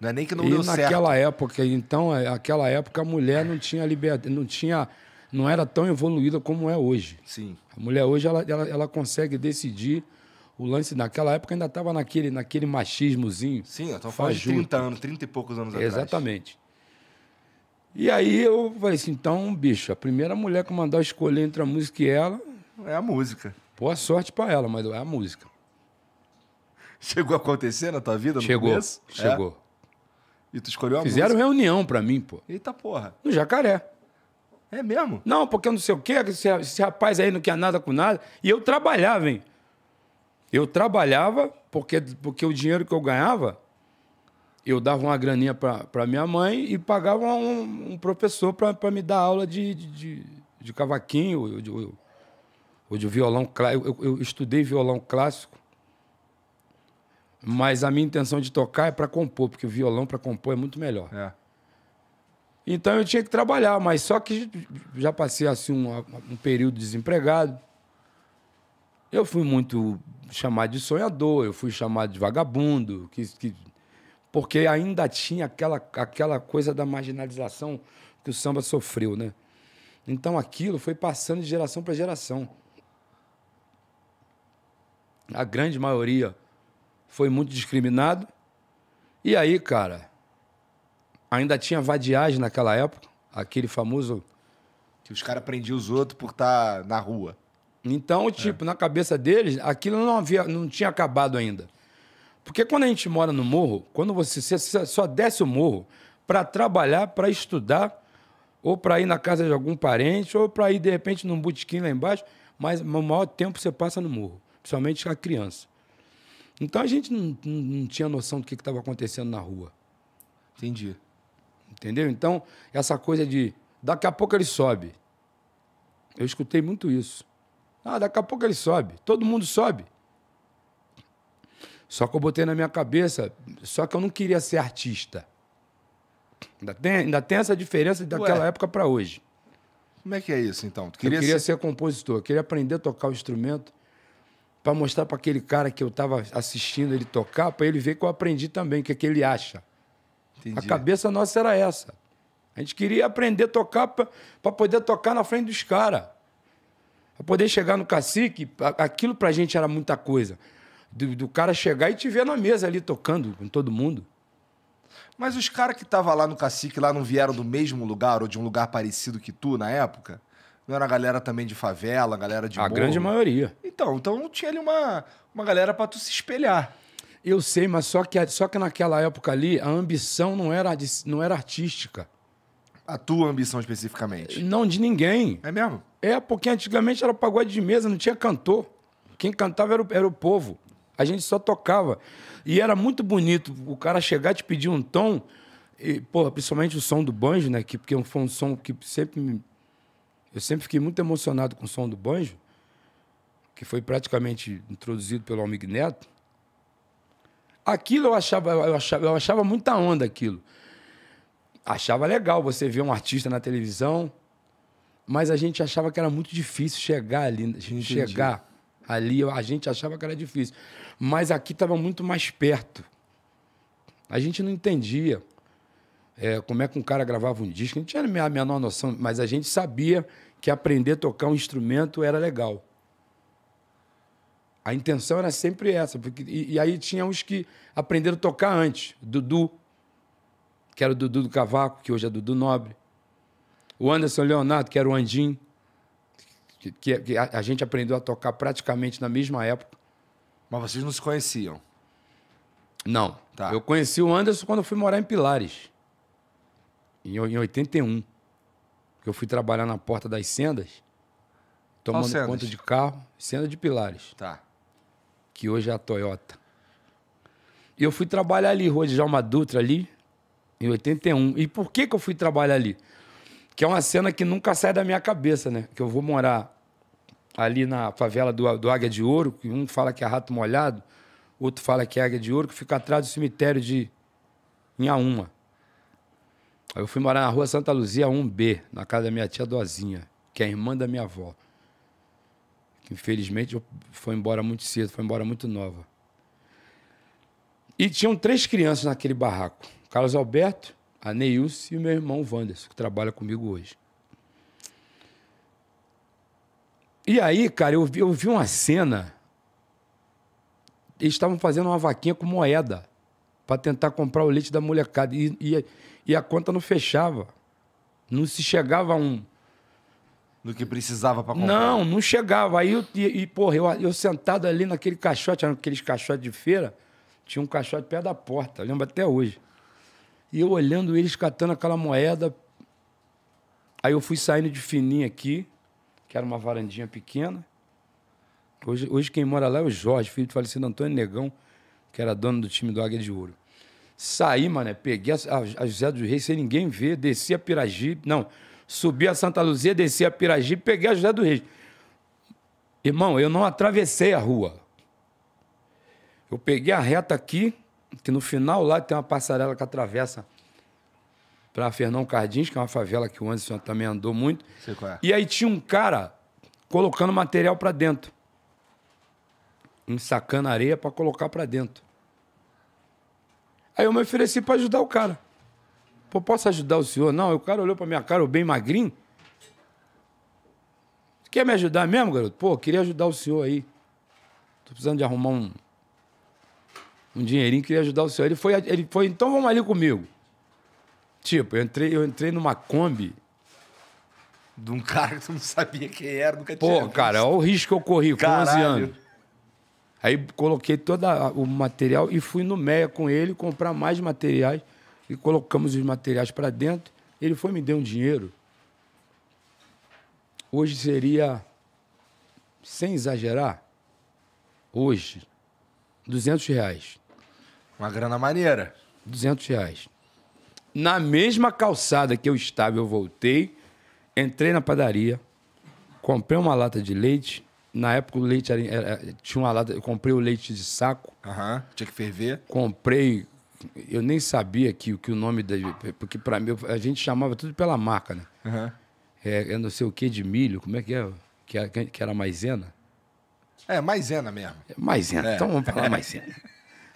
Não é nem que não e deu certo. naquela época, então, é, aquela época a mulher não tinha liberdade, não tinha não era tão evoluída como é hoje. Sim. A mulher hoje ela, ela, ela consegue decidir o lance naquela época ainda estava naquele, naquele machismozinho. Sim, eu tô falando de 30 anos, 30 e poucos anos Exatamente. atrás. Exatamente. E aí eu falei assim, então, bicho, a primeira mulher que mandar escolher entre a música e ela. É a música. Boa sorte para ela, mas é a música. Chegou a acontecer na tua vida? chegou, começo? É? chegou. É. E tu escolheu a Fizeram música? Fizeram reunião para mim, pô. Eita porra. No jacaré. É mesmo? Não, porque eu não sei o quê, esse, esse rapaz aí não quer nada com nada. E eu trabalhava, hein? Eu trabalhava, porque, porque o dinheiro que eu ganhava eu dava uma graninha para minha mãe e pagava um, um professor para me dar aula de, de, de cavaquinho ou de, ou de violão clássico. Eu, eu, estudei violão clássico, mas a minha intenção de tocar é para compor, porque o violão para compor é muito melhor. É. Então eu tinha que trabalhar, mas só que já passei assim um, um período desempregado. Eu fui muito chamado de sonhador, eu fui chamado de vagabundo, que, que porque ainda tinha aquela, aquela coisa da marginalização que o samba sofreu, né? Então aquilo foi passando de geração para geração. A grande maioria foi muito discriminado. E aí, cara, ainda tinha vadiagem naquela época, aquele famoso que os caras prendiam os outros por estar tá na rua. Então, tipo, é. na cabeça deles, aquilo não havia, não tinha acabado ainda. Porque quando a gente mora no morro, quando você, você só desce o morro para trabalhar, para estudar, ou para ir na casa de algum parente, ou para ir de repente num botequim lá embaixo, mas o maior tempo você passa no morro, principalmente a criança. Então a gente não, não, não tinha noção do que estava acontecendo na rua. Entendi. Entendeu? Então, essa coisa de daqui a pouco ele sobe. Eu escutei muito isso. Ah, daqui a pouco ele sobe. Todo mundo sobe. Só que eu botei na minha cabeça, só que eu não queria ser artista. Ainda tem, ainda tem essa diferença daquela Ué. época para hoje. Como é que é isso, então? Tu queria eu queria ser... ser compositor, queria aprender a tocar o instrumento para mostrar para aquele cara que eu estava assistindo ele tocar, para ele ver que eu aprendi também, o que, é que ele acha. Entendi. A cabeça nossa era essa. A gente queria aprender a tocar para poder tocar na frente dos caras. Para poder chegar no cacique, aquilo para a gente era muita coisa do, do cara chegar e te ver na mesa ali tocando com todo mundo. Mas os caras que estavam lá no cacique lá não vieram do mesmo lugar ou de um lugar parecido que tu na época? Não era a galera também de favela, a galera de A morro? grande maioria. Então, então tinha ali uma, uma galera para tu se espelhar. Eu sei, mas só que, só que naquela época ali a ambição não era, não era artística. A tua ambição especificamente? Não, de ninguém. É mesmo? É, porque antigamente era pagode de mesa, não tinha cantor. Quem cantava era o, era o povo. A gente só tocava. E era muito bonito o cara chegar e te pedir um tom, e, porra, principalmente o som do banjo, né? Que, porque foi um som que sempre. Me... Eu sempre fiquei muito emocionado com o som do banjo, que foi praticamente introduzido pelo Almig Neto. Aquilo eu achava, eu achava, eu achava muita onda aquilo. Achava legal você ver um artista na televisão, mas a gente achava que era muito difícil chegar ali, chegar Ali a gente achava que era difícil. Mas aqui estava muito mais perto. A gente não entendia é, como é que um cara gravava um disco. A gente tinha a menor noção, mas a gente sabia que aprender a tocar um instrumento era legal. A intenção era sempre essa. Porque, e, e aí tinha uns que aprenderam a tocar antes. Dudu, que era o Dudu do Cavaco, que hoje é Dudu Nobre. O Anderson Leonardo, que era o Andim que, que, que a, gente aprendeu a tocar praticamente na mesma época. Mas vocês não se conheciam? Não. Tá. Eu conheci o Anderson quando eu fui morar em Pilares, em, em 81. Eu fui trabalhar na porta das sendas, tomando Qual conta de carro, senda de Pilares. Tá. Que hoje é a Toyota. E eu fui trabalhar ali, Rua de Jalma Dutra, ali, em 81. E por que, que eu fui trabalhar ali? Que é uma cena que nunca sai da minha cabeça, né? Que eu vou morar ali na favela do, do Águia de Ouro, que um fala que é rato molhado, outro fala que é Águia de Ouro, que fica atrás do cemitério de Inhaúma. Aí eu fui morar na rua Santa Luzia 1B, na casa da minha tia Dozinha, que é irmã da minha avó. Que infelizmente foi embora muito cedo, foi embora muito nova. E tinham três crianças naquele barraco: Carlos Alberto, a Neilce e o meu irmão Wanderson, que trabalha comigo hoje. E aí, cara, eu vi, eu vi uma cena. Eles estavam fazendo uma vaquinha com moeda para tentar comprar o leite da molecada. E, e, e, a conta não fechava. Não se chegava a um. Do que precisava para comprar? Não, não chegava. Aí, eu, e, e, porra, eu, eu sentado ali naquele caixote, aqueles caixotes de feira, tinha um caixote perto da porta, lembro até hoje. E eu olhando eles catando aquela moeda. Aí eu fui saindo de fininho aqui, que era uma varandinha pequena. Hoje, hoje quem mora lá é o Jorge, filho do falecido Antônio Negão, que era dono do time do Águia de Ouro. Saí, mané, peguei a, a José dos Reis sem ninguém ver, desci a Piragibe, não, subi a Santa Luzia, desci a Piragibe, peguei a José dos Reis. Irmão, eu não atravessei a rua. Eu peguei a reta aqui, que no final lá tem uma passarela que atravessa para Fernão Cardins, que é uma favela que o Anderson também andou muito. Sei qual é. E aí tinha um cara colocando material para dentro. Ensacando areia para colocar para dentro. Aí eu me ofereci para ajudar o cara. Pô, posso ajudar o senhor? Não, o cara olhou para minha cara, eu bem magrinho. Quer me ajudar mesmo, garoto? Pô, queria ajudar o senhor aí. Tô precisando de arrumar um, um dinheirinho, queria ajudar o senhor. Ele foi, ele foi, então vamos ali comigo. Tipo, eu entrei, eu entrei numa Kombi. De um cara que tu não sabia quem era, nunca Pô, tinha. Pô, cara, olha o risco que eu corri Caralho. com 11 anos. Aí coloquei todo o material e fui no meia com ele comprar mais materiais. E colocamos os materiais para dentro. Ele foi me deu um dinheiro. Hoje seria, sem exagerar, hoje, 200 reais. Uma grana maneira. 200 reais. Na mesma calçada que eu estava, eu voltei, entrei na padaria, comprei uma lata de leite. Na época o leite era, era, tinha uma lata, eu comprei o leite de saco. uhum, tinha que ferver. Comprei, eu nem sabia que, que o nome da, porque para mim a gente chamava tudo pela marca, né? Uhum. É, eu é não sei o que de milho, como é que é? Que, que era maisena? É, maisena mesmo. maisena, é. então vamos falar maisena.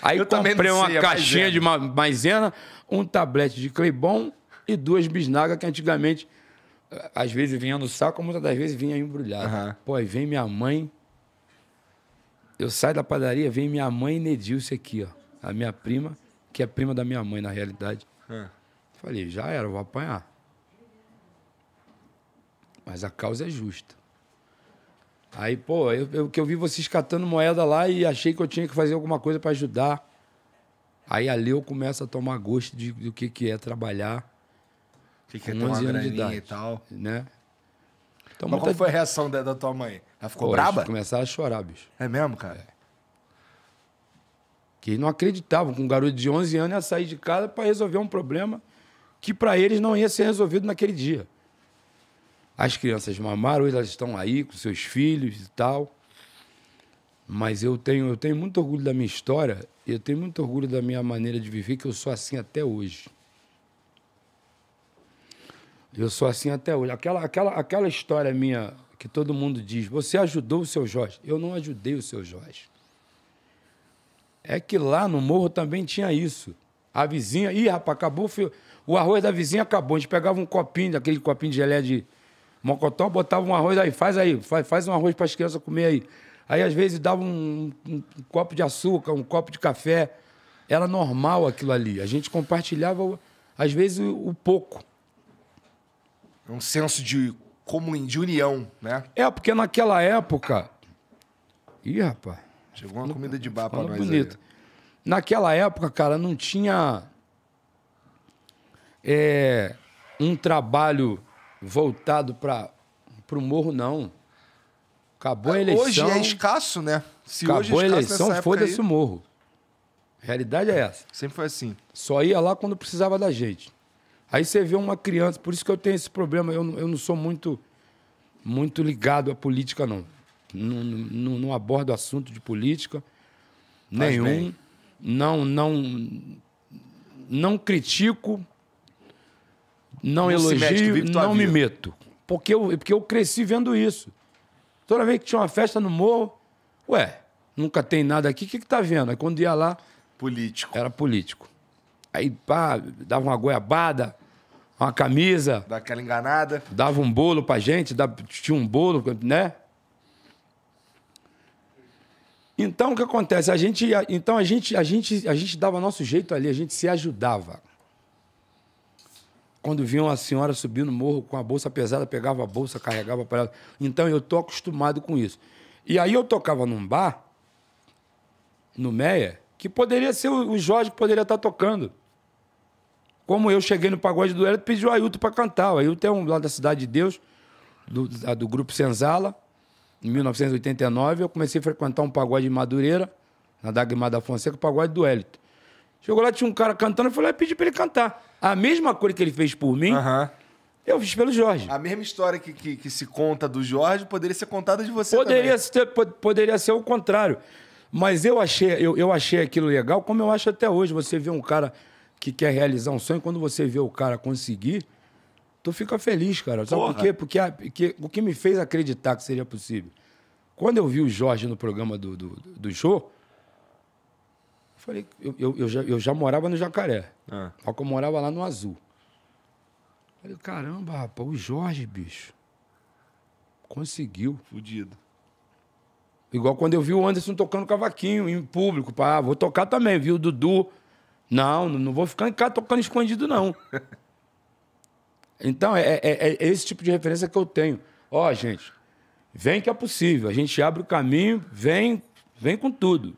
Aí eu comprei uma é caixinha de maisena, um tablete de cleibon e duas bisnagas que antigamente, eh, às vezes vinha no saco, muitas das vezes vinha embrulhada. Uhum. Pô, aí vem minha mãe. Eu saio da padaria, vem minha mãe e Nedilce aqui, ó. A minha prima, que é prima da minha mãe, na realidade. Uhum. Falei, já era, vou apanhar. Mas a causa é justa. Aí, pô, eu, eu, que eu vi vocês catando moeda lá e achei que eu tinha que fazer alguma coisa para ajudar. Aí ali eu começo a tomar gosto de, do que, que é trabalhar. O que, que é ter uma graninha idade, e tal. Né? Então, Mas muita... qual foi a reação da, da tua mãe? Ela ficou pô, braba? Começaram a chorar, bicho. É mesmo, cara? É. Que não acreditavam que um garoto de 11 anos ia sair de casa para resolver um problema que para eles não ia ser resolvido naquele dia. As crianças mamaram, hoje elas estão aí com seus filhos e tal. Mas eu tenho, eu tenho muito orgulho da minha história, eu tenho muito orgulho da minha maneira de viver, que eu sou assim até hoje. Eu sou assim até hoje. Aquela, aquela, aquela história minha que todo mundo diz: você ajudou o seu Jorge. Eu não ajudei o seu Jorge. É que lá no morro também tinha isso. A vizinha, ih, rapaz, acabou o, o arroz da vizinha acabou. A gente pegava um copinho, daquele copinho de gelé de, Mocotó botava um arroz aí, faz aí, faz, faz um arroz para as crianças comer aí. Aí às vezes dava um, um, um, copo de açúcar, um copo de café. Era normal aquilo ali. A gente compartilhava, às vezes, o, o pouco. Um senso de, comum de união, né? É, porque naquela época. Ih, rapaz. Chegou uma comida de bar pra nós. Bonito. Aí. Naquela época, cara, não tinha. É, um trabalho voltado para o morro, não. Acabou a eleição. Hoje é escasso, né? Se é acabou é a eleição, foda-se o morro. A realidade é essa. Sempre foi assim. Só ia lá quando precisava da gente. Aí você vê uma criança, por isso que eu tenho esse problema, eu, eu não sou muito, muito ligado à política, não. Não, não, não abordo assunto de política nenhum. Não, não, não critico não, não elogio, não me meto. Porque eu, porque eu cresci vendo isso. Toda vez que tinha uma festa no morro, ué, nunca tem nada aqui, o que, que tá vendo? Aí quando ia lá. Político. Era político. Aí, pá, dava uma goiabada, uma camisa. Dava aquela enganada. Dava um bolo pra gente, dava, tinha um bolo, né? Então o que acontece? A gente, então a gente, a gente, a gente dava nosso jeito ali, a gente se ajudava quando viam a senhora subindo no morro com a bolsa pesada, pegava a bolsa, carregava para ela. Então eu tô acostumado com isso. E aí eu tocava num bar, no Meia, que poderia ser o Jorge que poderia estar tá tocando. Como eu cheguei no pagode do Hélio, pedi o Ailton para cantar. O Ailton é um lá da Cidade de Deus, do, do grupo Senzala. Em 1989, eu comecei a frequentar um pagode em Madureira, na Dagmar da Fonseca, o pagode do Elito. Chegou lá, tinha um cara cantando, eu fui lá e pedi pra ele cantar. A mesma coisa que ele fez por mim, uhum. eu fiz pelo Jorge. A mesma história que, que, que, se conta do Jorge poderia ser contada de você poderia também. Ser, poderia ser o contrário. Mas eu achei, eu, eu achei aquilo legal, como eu acho até hoje. Você vê um cara que quer realizar um sonho, quando você vê o cara conseguir, tu fica feliz, cara. Sabe Porra. por quê? Porque, a, porque o que me fez acreditar que seria possível. Quando eu vi o Jorge no programa do, do, do show, Falei, eu, eu, eu, já, eu já morava no Jacaré. Ah. Só que eu morava lá no Azul. Falei, caramba, rapaz, o Jorge, bicho. Conseguiu. Fudido. Igual quando eu vi o Anderson tocando cavaquinho em público. Pá, vou tocar também, viu? O Dudu. Não, não vou ficar em casa tocando escondido, não. então, é, é, é, é esse tipo de referência que eu tenho. Ó, gente, vem que é possível. A gente abre o caminho, vem, vem com tudo.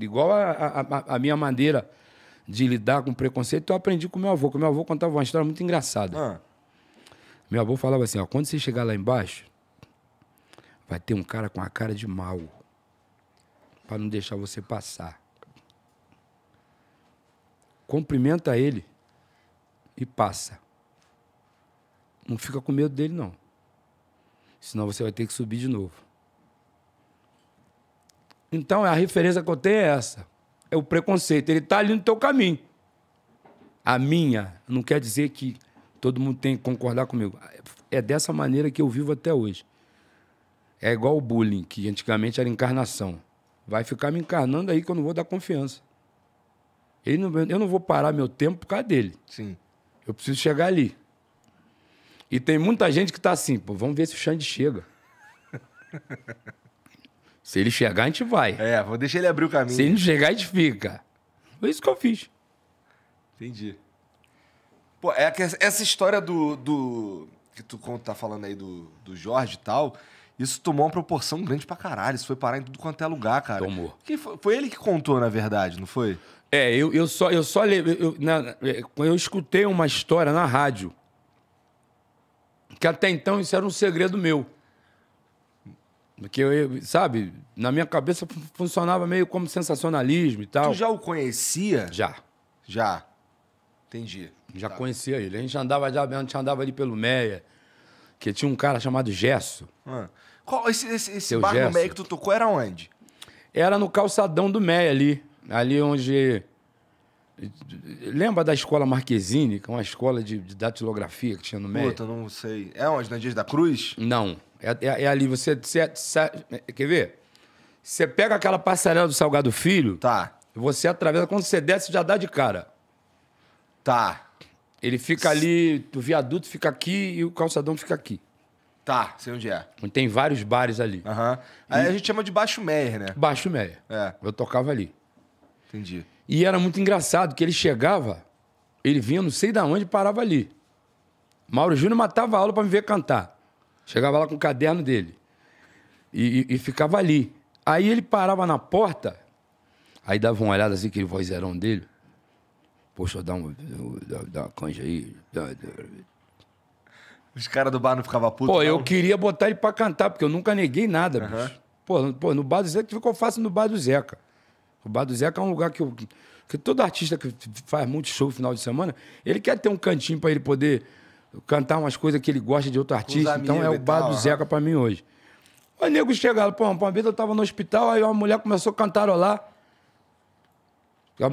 Igual a, a, a minha maneira de lidar com preconceito, eu aprendi com meu avô. meu avô contava uma história muito engraçada. Ah. Meu avô falava assim, ó, quando você chegar lá embaixo, vai ter um cara com a cara de mal para não deixar você passar. Cumprimenta ele e passa. Não fica com medo dele não. Senão você vai ter que subir de novo. Então a referência que eu tenho é essa. É o preconceito. Ele está ali no teu caminho. A minha não quer dizer que todo mundo tem que concordar comigo. É dessa maneira que eu vivo até hoje. É igual o bullying, que antigamente era encarnação. Vai ficar me encarnando aí que eu não vou dar confiança. Não, eu não vou parar meu tempo por causa dele. Sim. Eu preciso chegar ali. E tem muita gente que está assim, pô, vamos ver se o Xande chega. Se ele chegar, a gente vai. É, vou deixar ele abrir o caminho. Se ele não chegar, a gente fica. Foi isso que eu fiz. Entendi. Pô, é que essa história do, do. que tu tá falando aí do, do Jorge e tal. Isso tomou uma proporção grande pra caralho. Isso foi parar em tudo quanto é lugar, cara. Tomou. Que foi, foi ele que contou, na verdade, não foi? É, eu, eu só. Eu só eu, na, é, eu escutei uma história na rádio. Que até então isso era um segredo meu. Porque eu, sabe, na minha cabeça funcionava meio como sensacionalismo e tal. Tu já o conhecia? Já. Já. Entendi. Já tá. conhecia ele. A gente andava já, a gente andava ali pelo Meia, que tinha um cara chamado Gesso. Ah. Qual, esse esse, esse bar Gesso. no Meia que tu tocou era onde? Era no calçadão do Meia ali. Ali onde. Lembra da escola Marquezine, que é uma escola de, de datilografia que tinha no Meia? Puta, não sei. É onde? Na Dias da Cruz? Não. É, é, é ali, você, você, você, Quer ver? Você pega aquela passarela do Salgado Filho. Tá. Você atravessa. Quando você desce, já dá de cara. Tá. Ele fica ali, o viaduto fica aqui e o calçadão fica aqui. Tá, sei onde é. Tem vários bares ali. Aham. Aí e... a gente chama de Baixo Meier, né? Baixo Meier. É. Eu tocava ali. Entendi. E era muito engraçado que ele chegava, ele vinha não sei de onde parava ali. Mauro Júnior matava a aula para me ver cantar. Chegava lá com o caderno dele. E, e, e ficava ali. Aí ele parava na porta, aí dava uma olhada assim, aquele vozeirão dele. Poxa, dá, um, dá, dá uma canja aí. Os caras do bar não ficavam putos? Pô, não? eu queria botar ele pra cantar, porque eu nunca neguei nada, uhum. bicho. Pô, pô, no bar do Zeca, ficou fácil no bar do Zeca. O bar do Zeca é um lugar que, eu, que todo artista que faz muito show no final de semana, ele quer ter um cantinho para ele poder cantar umas coisas que ele gosta de outro artista. Então é o bar tal, do é. Zeca para mim hoje. Aí nego chegava pô, uma vez eu tava no hospital, aí uma mulher começou a cantarolar. A,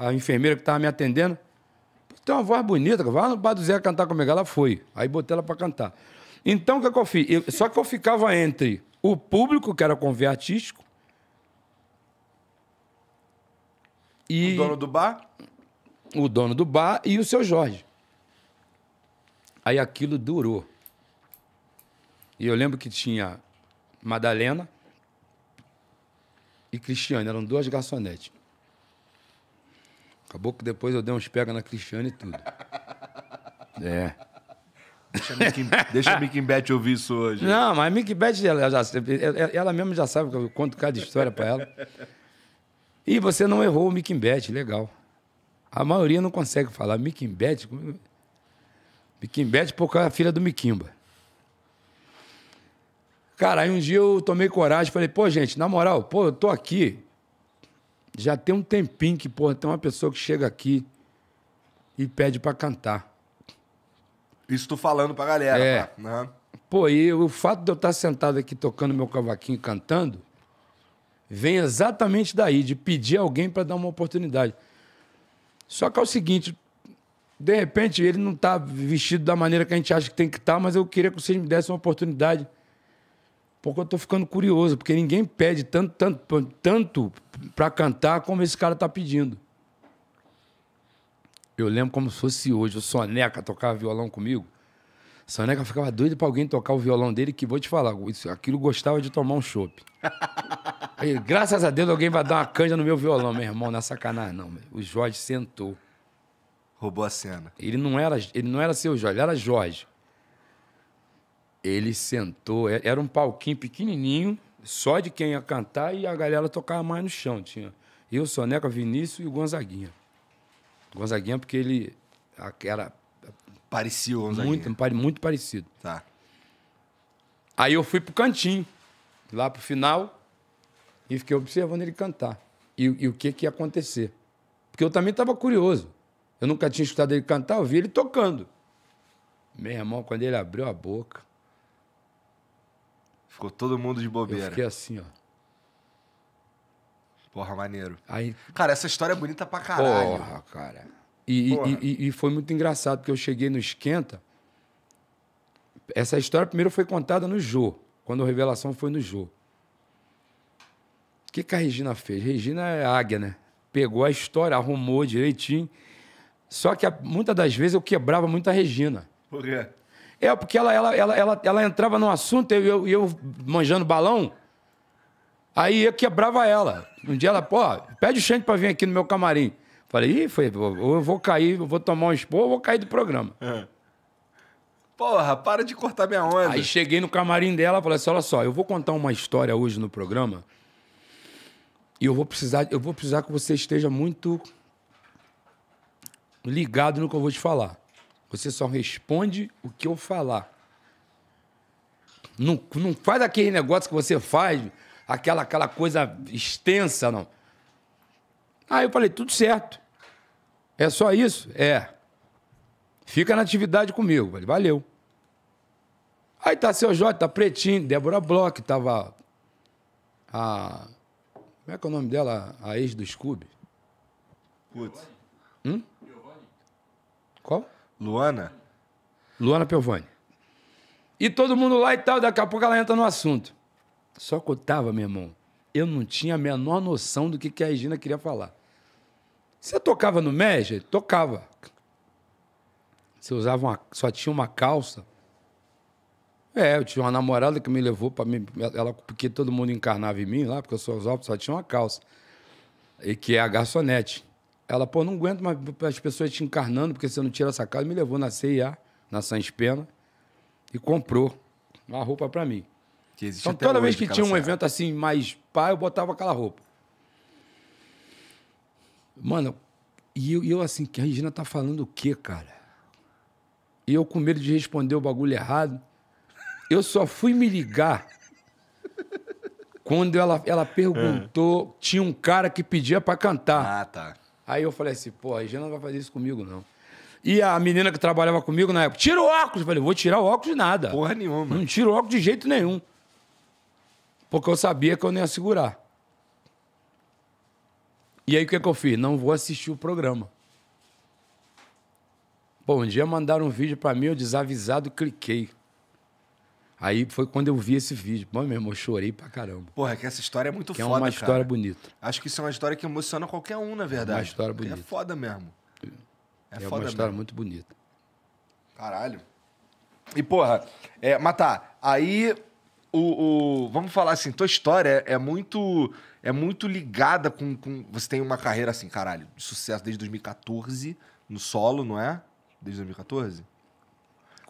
a, a, a enfermeira que tava me atendendo. Tem uma voz bonita, vai no bar do Zeca cantar comigo. Ela foi. Aí botei ela para cantar. Então o que, é que eu fiz? Eu, só que eu ficava entre o público, que era convê artístico, e. O dono do bar? O dono do bar e o seu Jorge. Aí aquilo durou. E eu lembro que tinha Madalena e Cristiane, eram duas garçonetes. Acabou que depois eu dei uns pega na Cristiane e tudo. É. Deixa a Mickey Bet ouvir isso hoje. Não, mas a Mickey Bet, ela, já, ela mesma já sabe que eu conto cada história para ela. E você não errou o Mickey Bet, legal. A maioria não consegue falar Mickey Bet. Como... Miquimbete por causa da é filha do Miquimba. Cara, aí um dia eu tomei coragem e falei, pô, gente, na moral, pô, eu tô aqui. Já tem um tempinho que, pô, tem uma pessoa que chega aqui e pede para cantar. Isso tu falando pra galera, é. Tá? Uhum. Pô, e o fato de eu estar tá sentado aqui tocando meu cavaquinho cantando vem exatamente daí, de pedir alguém para dar uma oportunidade. Só que é o seguinte, de repente, ele não está vestido da maneira que a gente acha que tem que estar, tá, mas eu queria que vocês me dessem uma oportunidade. Porque eu estou ficando curioso, porque ninguém pede tanto, tanto, tanto para cantar como esse cara está pedindo. Eu lembro como se fosse hoje. O Soneca tocava violão comigo. O Soneca ficava doido para alguém tocar o violão dele, que vou te falar, isso, aquilo gostava de tomar um aí Graças a Deus alguém vai dar uma canja no meu violão, meu irmão, não é sacanagem não. O Jorge sentou. Roubou a cena. Ele não era, ele não era seu Jorge, ele era Jorge. Ele sentou, é, era um palquinho pequenininho, só de quem ia cantar e a galera tocava mais no chão. Tinha eu, Soneca, Vinícius e o Gonzaguinha. Gonzaguinha porque ele era parecia o Gonzaguinha. Muito, muito parecido. Tá. Aí eu fui pro cantinho, lá pro final, e fiquei observando ele cantar. E, e o que que ia acontecer. Porque eu também estava curioso. Eu nunca tinha escutado ele cantar, eu vi ele tocando. Meu irmão, quando ele abriu a boca. Ficou todo mundo de bobeira. Eu fiquei assim, ó. Porra, maneiro. Aí, cara, essa história é bonita pra caralho. Porra, cara. E, porra. E, e, e, foi muito engraçado, porque eu cheguei no Esquenta. Essa história primeiro foi contada no Jô, quando a revelação foi no Jô. O que, que a Regina fez? Regina é águia, né? Pegou a história, arrumou direitinho só que muitas das vezes eu quebrava muito a Regina. Por quê? É, porque ela, ela, ela, ela, ela entrava num assunto, eu, eu, eu manjando balão, aí eu quebrava ela. Um dia ela, pô, pede o Xande pra vir aqui no meu camarim. Falei, ih, foi, ou eu vou cair, eu vou tomar um expor, ou vou cair do programa. Uhum. Porra, para de cortar minha onda. Aí cheguei no camarim dela, falei assim, olha só, eu vou contar uma história hoje no programa e eu vou precisar, eu vou precisar que você esteja muito ligado no que eu vou te falar. Você só responde o que eu falar. Não, não faz aquele negócio que você faz, aquela, aquela coisa extensa, não. Aí eu falei, tudo certo. É só isso? É. Fica na atividade comigo. falei, valeu. Aí tá seu Jorge, tá Pretinho, Débora Bloch, tava a... Como é que é o nome dela? A ex do Scooby? Putz. Hum? Qual? Luana. Luana Piovani. E todo mundo lá e tal, daqui a pouco ela entra no assunto. Só que eu tava, meu irmão, eu não tinha a menor noção do que, que a Regina queria falar. Você tocava no Meja? Tocava. Você usava uma, só tinha uma calça. É, eu tinha uma namorada que me levou para mim, ela porque todo mundo encarnava em mim lá, porque eu só usava, só tinha uma calça. E que é a garçonete. Ela, pô, não aguento mais as pessoas te encarnando porque você não tira essa casa. Me levou na CIA, na Sans Pena, e comprou uma roupa para mim. Que existe então, toda vez que tinha um evento assim, mais pá, eu botava aquela roupa. Mano, e eu, eu assim, que a Regina tá falando o quê, cara? E eu com medo de responder o bagulho errado. Eu só fui me ligar quando ela, ela perguntou, é. tinha um cara que pedia para cantar. Ah, tá. Aí eu falei assim, pô, a gente não vai fazer isso comigo, não. E a menina que trabalhava comigo na época, tira o óculos. Eu falei, vou tirar o óculos de nada. Porra nenhuma. Não tiro o óculos de jeito nenhum. Porque eu sabia que eu não ia segurar. E aí o que, é que eu fiz? Não vou assistir o programa. Pô, um dia mandaram um vídeo para mim, eu desavisado, cliquei. Aí foi quando eu vi esse vídeo. Pô, meu irmão, eu chorei pra caramba. Porra, é que essa história é muito que foda, É uma história cara. bonita. Acho que isso é uma história que emociona qualquer um, na verdade. É uma história é bonita. É foda mesmo. É, é foda uma história mesmo. muito bonita. Caralho. E, porra, é, mas tá, aí o, o, Vamos falar assim, tua história é muito. É muito ligada com, com, Você tem uma carreira assim, caralho, de sucesso desde 2014 no solo, não é? Desde 2014?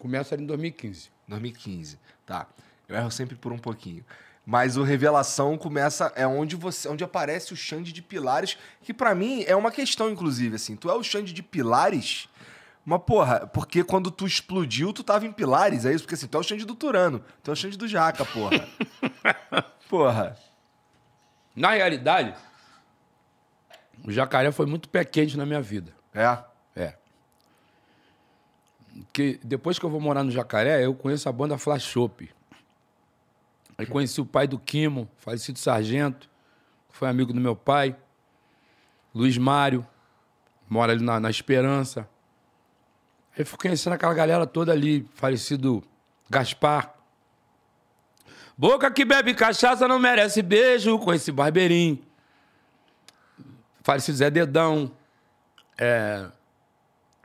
Começa em 2015. 2015, tá. Eu erro sempre por um pouquinho. Mas o Revelação começa é onde você, onde aparece o Xande de Pilares, que para mim é uma questão inclusive assim. Tu é o Xande de Pilares? Mas porra, porque quando tu explodiu, tu tava em Pilares, é isso? Porque assim, tu é o Xande do Turano, tu é o Xande do Jaca, porra. porra. Na realidade, o Jacaré foi muito pé quente na minha vida. É que depois que eu vou morar no Jacaré, eu conheço a banda Flash Shop. Aí conheci o pai do Kimo, falecido sargento, que foi amigo do meu pai. Luiz Mário, mora ali na, na Esperança. Aí fui conhecendo aquela galera toda ali, falecido Gaspar. Boca que bebe cachaça não merece beijo com esse barbeirinho. Falecido Zé Dedão, é,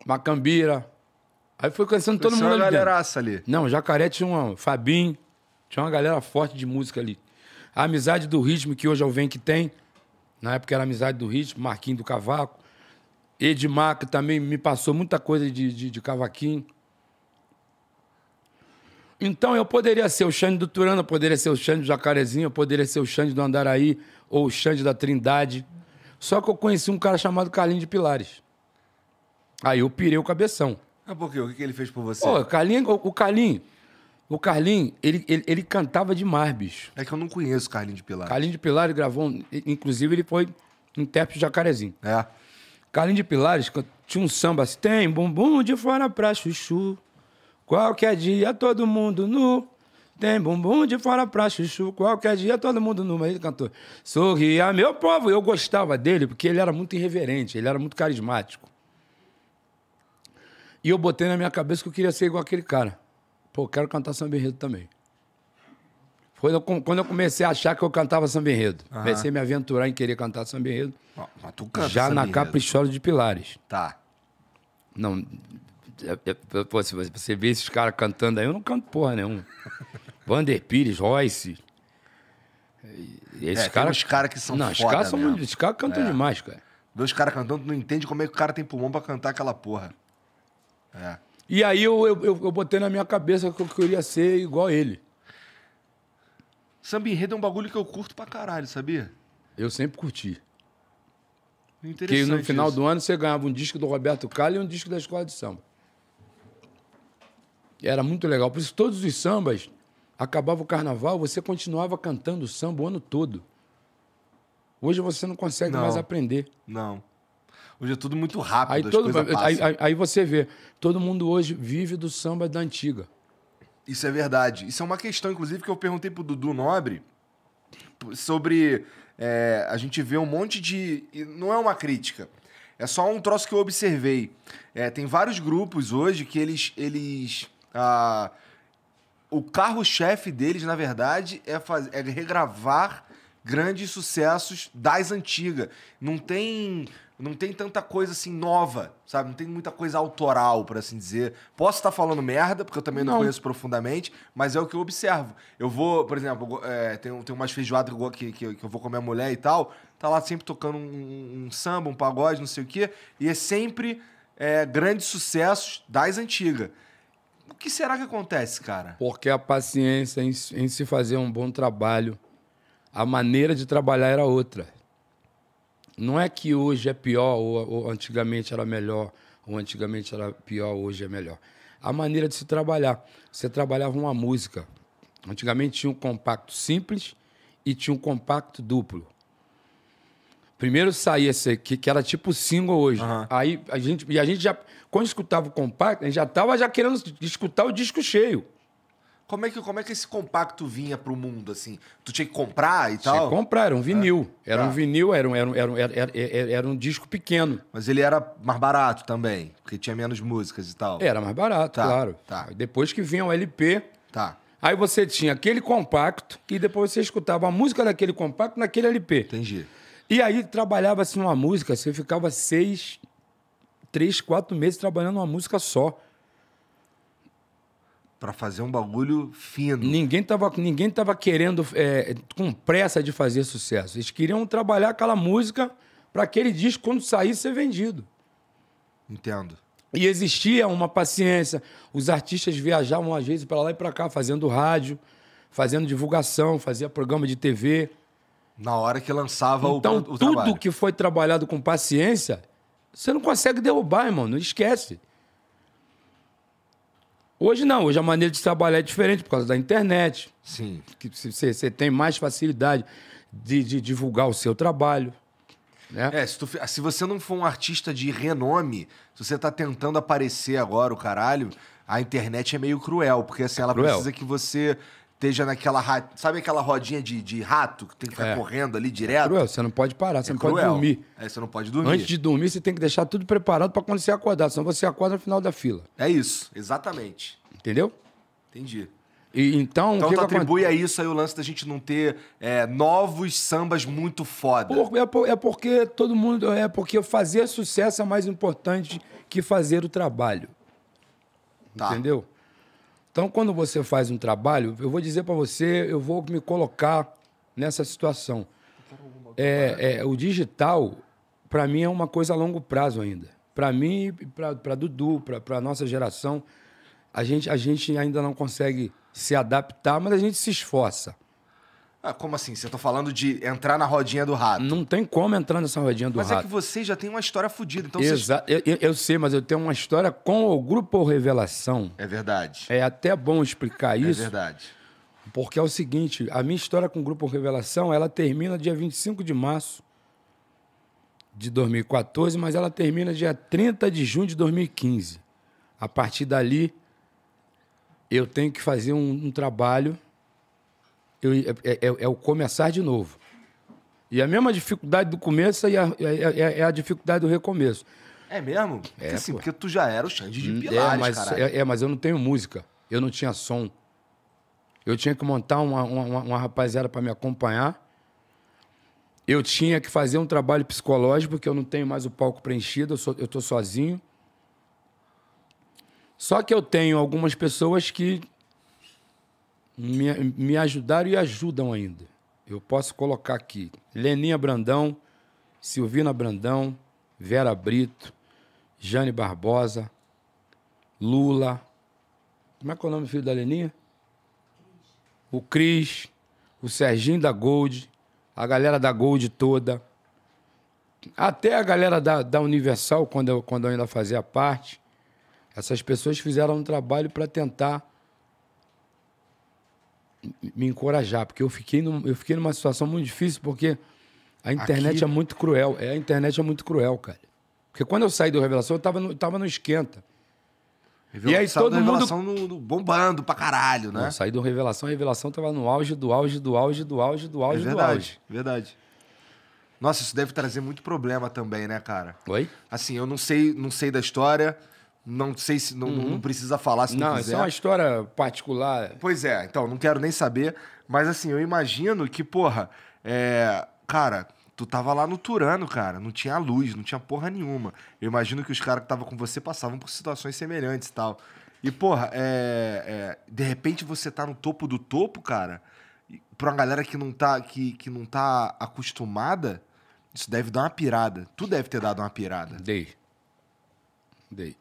Macambira, Aí foi conhecendo todo mundo. Tinha uma galeraça ali. Não, Jacaré tinha um Fabinho, tinha uma galera forte de música ali. A amizade do ritmo, que hoje é o Vem Que Tem. Na época era amizade do ritmo, Marquinho do Cavaco. Edmar, que também me passou muita coisa de, de, de cavaquinho. Então eu poderia ser o Xande do Turana, poderia ser o Xande do Jacarezinho, eu poderia ser o Xande do Andaraí ou o Xande da Trindade. Só que eu conheci um cara chamado Carlinhos de Pilares. Aí eu pirei o cabeção. Ah, por quê? O que ele fez por você? Pô, o Carlinho, o Carlinho, o Carlinho, ele, ele, ele, cantava demais, bicho. É que eu não conheço o Carlinho de Pilar. Carlinho de Pilar gravou, inclusive ele foi intérprete de Jacarezinho. É. Carlinho de Pilares tinha um samba assim, tem bumbum de fora pra chuchu, qualquer dia todo mundo nu. Tem bumbum de fora pra chuchu, qualquer dia todo mundo nu. Mas ele cantou, sorria meu povo. Eu gostava dele porque ele era muito irreverente, ele era muito carismático. E eu botei na minha cabeça que eu queria ser igual aquele cara. Pô, eu quero cantar samba enredo também. Foi quando eu comecei a achar que eu cantava samba enredo. Uhum. Comecei a me aventurar em querer cantar samba enredo. Mas tu canta Já na Caprichosa de Pilares. Tá. Não. É, é, é, pô, se você vê esses caras cantando aí, eu não canto porra nenhuma. Vander Pires, Royce. Esses é, caras. Cara que são não, foda. Os caras, os caras cantam é. demais, cara. Dois caras cantando, tu não entende como é que o cara tem pulmão pra cantar aquela porra. É. E aí eu, eu, eu, eu, botei na minha cabeça que eu queria ser igual ele. Samba enredo é um bagulho que eu curto pra caralho, sabia? Eu sempre curti. que no final isso. do ano você ganhava um disco do Roberto Carlos e um disco da Escola de Samba. Era muito legal. Por isso, todos os sambas, acabava o carnaval, você continuava cantando samba o ano todo. Hoje você não consegue não. mais aprender. Não. Hoje é tudo muito rápido, aí, todo, aí, aí, aí você vê, todo mundo hoje vive do samba da antiga. Isso é verdade. Isso é uma questão, inclusive, que eu perguntei pro Dudu Nobre sobre é, a gente vê um monte de. Não é uma crítica. É só um troço que eu observei. É, tem vários grupos hoje que eles. eles ah, o carro-chefe deles, na verdade, é, faz... é regravar grandes sucessos das antigas. Não tem não tem tanta coisa assim nova, sabe? Não tem muita coisa autoral, por assim dizer. Posso estar falando merda, porque eu também não, não conheço profundamente, mas é o que eu observo. Eu vou, por exemplo, é, tem, tem umas feijoadas que, que, que, eu vou com a minha mulher e tal, tá lá sempre tocando um, um samba, um pagode, não sei o quê, e é sempre é, grandes sucessos das antigas. O que será que acontece, cara? Porque a paciência em, em se fazer um bom trabalho, a maneira de trabalhar era outra não é que hoje é pior ou, ou antigamente era melhor, ou antigamente era pior, hoje é melhor. A maneira de se trabalhar. Você trabalhava uma música. Antigamente tinha um compacto simples e tinha um compacto duplo. Primeiro saía esse aqui, que era tipo single hoje. Uhum. Aí a gente, e a gente já, quando escutava o compacto, a gente já estava já querendo escutar o disco cheio. Como é que, como é que esse compacto vinha para o mundo, assim? Tu tinha que comprar e tal? Tinha que comprar, era um é. vinil. É. Era, tá. um vinil era um era um, era, um, era, era, um disco pequeno. Mas ele era mais barato também, porque tinha menos músicas e tal. Era mais barato, tá, claro. Tá. Depois que vinha o LP... Tá. Aí você tinha aquele compacto e depois você escutava a música daquele compacto naquele LP. Entendi. E aí trabalhava-se assim, uma música, você ficava seis, três, quatro meses trabalhando uma música só para fazer um bagulho fino. Ninguém tava, ninguém tava querendo, é, com pressa de fazer sucesso. Eles queriam trabalhar aquela música para aquele disco, quando sair, ser vendido. Entendo. E existia uma paciência. Os artistas viajavam às vezes para lá e para cá, fazendo rádio, fazendo divulgação, fazia programa de TV. Na hora que lançava então, o, o tudo trabalho. tudo que foi trabalhado com paciência, você não consegue derrubar, irmão. Não esquece. Hoje não, hoje a maneira de trabalhar é diferente por causa da internet. Sim. Que você, tem mais facilidade de, de, divulgar o seu trabalho. Né? É, se, tu, se você não for um artista de renome, se você tá tentando aparecer agora o caralho, a internet é meio cruel, porque assim, é ela cruel. precisa que você esteja naquela. Sabe aquela rodinha de, de rato que tem que ficar é. correndo ali direto? É cruel, você não pode parar, você é não cruel. pode dormir. É, você não pode dormir. Antes de dormir, você tem que deixar tudo preparado para quando você acordar, senão você acorda no final da fila. É isso, exatamente. Entendeu? Entendi. E, então, então tu atribui a isso aí o lance da gente não ter é, novos sambas muito foda. Por, é, é, porque todo mundo. É porque fazer sucesso é mais importante que fazer o trabalho. Tá. Entendeu? Então, quando você faz um trabalho, eu vou dizer para você, eu vou me colocar nessa situação. É, é, o digital, para mim, é uma coisa a longo prazo ainda. Para mim, para Dudu, para a nossa geração, a gente, a gente ainda não consegue se adaptar, mas a gente se esforça. Ah, como assim? Você tá falando de entrar na rodinha do rato. Não tem como entrar nessa rodinha do mas é rato. Mas é que você já tem uma história fodida, então Vocês... Eu, eu, sei, mas eu tenho uma história com o Grupo Revelação. É verdade. É até bom explicar é isso. É verdade. Porque é o seguinte, a minha história com o Grupo Revelação, ela termina dia 25 de março de 2014, mas ela termina dia 30 de junho de 2015. A partir dali, eu tenho que fazer um, um trabalho eu, é, é, é, o começar de novo. E a mesma dificuldade do começo a, é é, é, é, é, a dificuldade do recomeço. É mesmo? É, assim, porque tu já era o Xande de hum, Pilares, é, mas, é, mas eu não tenho música. Eu não tinha som. Eu tinha que montar uma, uma, uma rapaziada para me acompanhar. Eu tinha que fazer um trabalho psicológico, porque eu não tenho mais o palco preenchido, eu, sou, eu tô sozinho. Só que eu tenho algumas pessoas que me, me ajudaram e ajudam ainda. Eu posso colocar aqui Leninha Brandão, Silvina Brandão, Vera Brito, Jane Barbosa, Lula. Como é que é o nome do filho da Leninha? O Cris, o Serginho da Gold, a galera da Gold toda. Até a galera da, da Universal, quando eu, quando eu ainda fazia parte, essas pessoas fizeram um trabalho para tentar me encorajar, porque eu fiquei, num, eu fiquei numa situação muito difícil, porque a internet Aqui... é muito cruel. É, a internet é muito cruel, cara. Porque quando eu saí do Revelação, eu tava no, tava no esquenta. Revelação, e aí todo mundo... No, no, bombando pra caralho, né? Não, saí do Revelação, a Revelação tava no auge do auge do auge do auge do auge é verdade, do auge. verdade. Nossa, isso deve trazer muito problema também, né, cara? Oi? Assim, eu não sei, não sei da história... Não sei se não, uhum. não precisa falar se não, não é quiser. é uma história particular. Pois é, então, não quero nem saber. Mas assim, eu imagino que, porra, é, cara, tu tava lá no Turano, cara. Não tinha luz, não tinha porra nenhuma. Eu imagino que os caras que estavam com você passavam por situações semelhantes e tal. E, porra, é, é, de repente você tá no topo do topo, cara. Pra uma galera que não tá, que, que não tá acostumada, isso deve dar uma pirada. Tu deve ter dado uma pirada. Dei. Dei.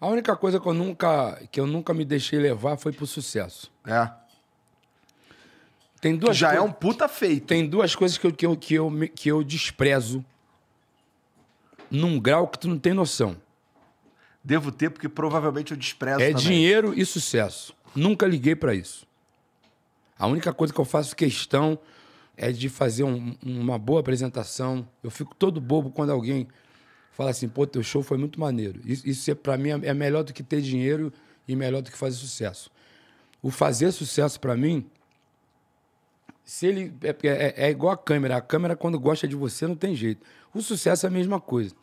A única coisa que eu nunca, que eu nunca me deixei levar foi pro sucesso. É. Tem duas Já é um puta feito. Tem duas coisas que eu, que, eu, que, eu, que eu desprezo num grau que tu não tem noção. Devo ter, porque provavelmente eu desprezo. É também. dinheiro e sucesso. Nunca liguei para isso. A única coisa que eu faço questão é de fazer um, uma boa apresentação. Eu fico todo bobo quando alguém fala assim, pô, teu show foi muito maneiro. Isso, isso é, para mim é, é melhor do que ter dinheiro e melhor do que fazer sucesso. O fazer sucesso para mim, se ele é, é, é, é, igual a câmera. A câmera quando gosta de você não tem jeito. O sucesso é a mesma coisa.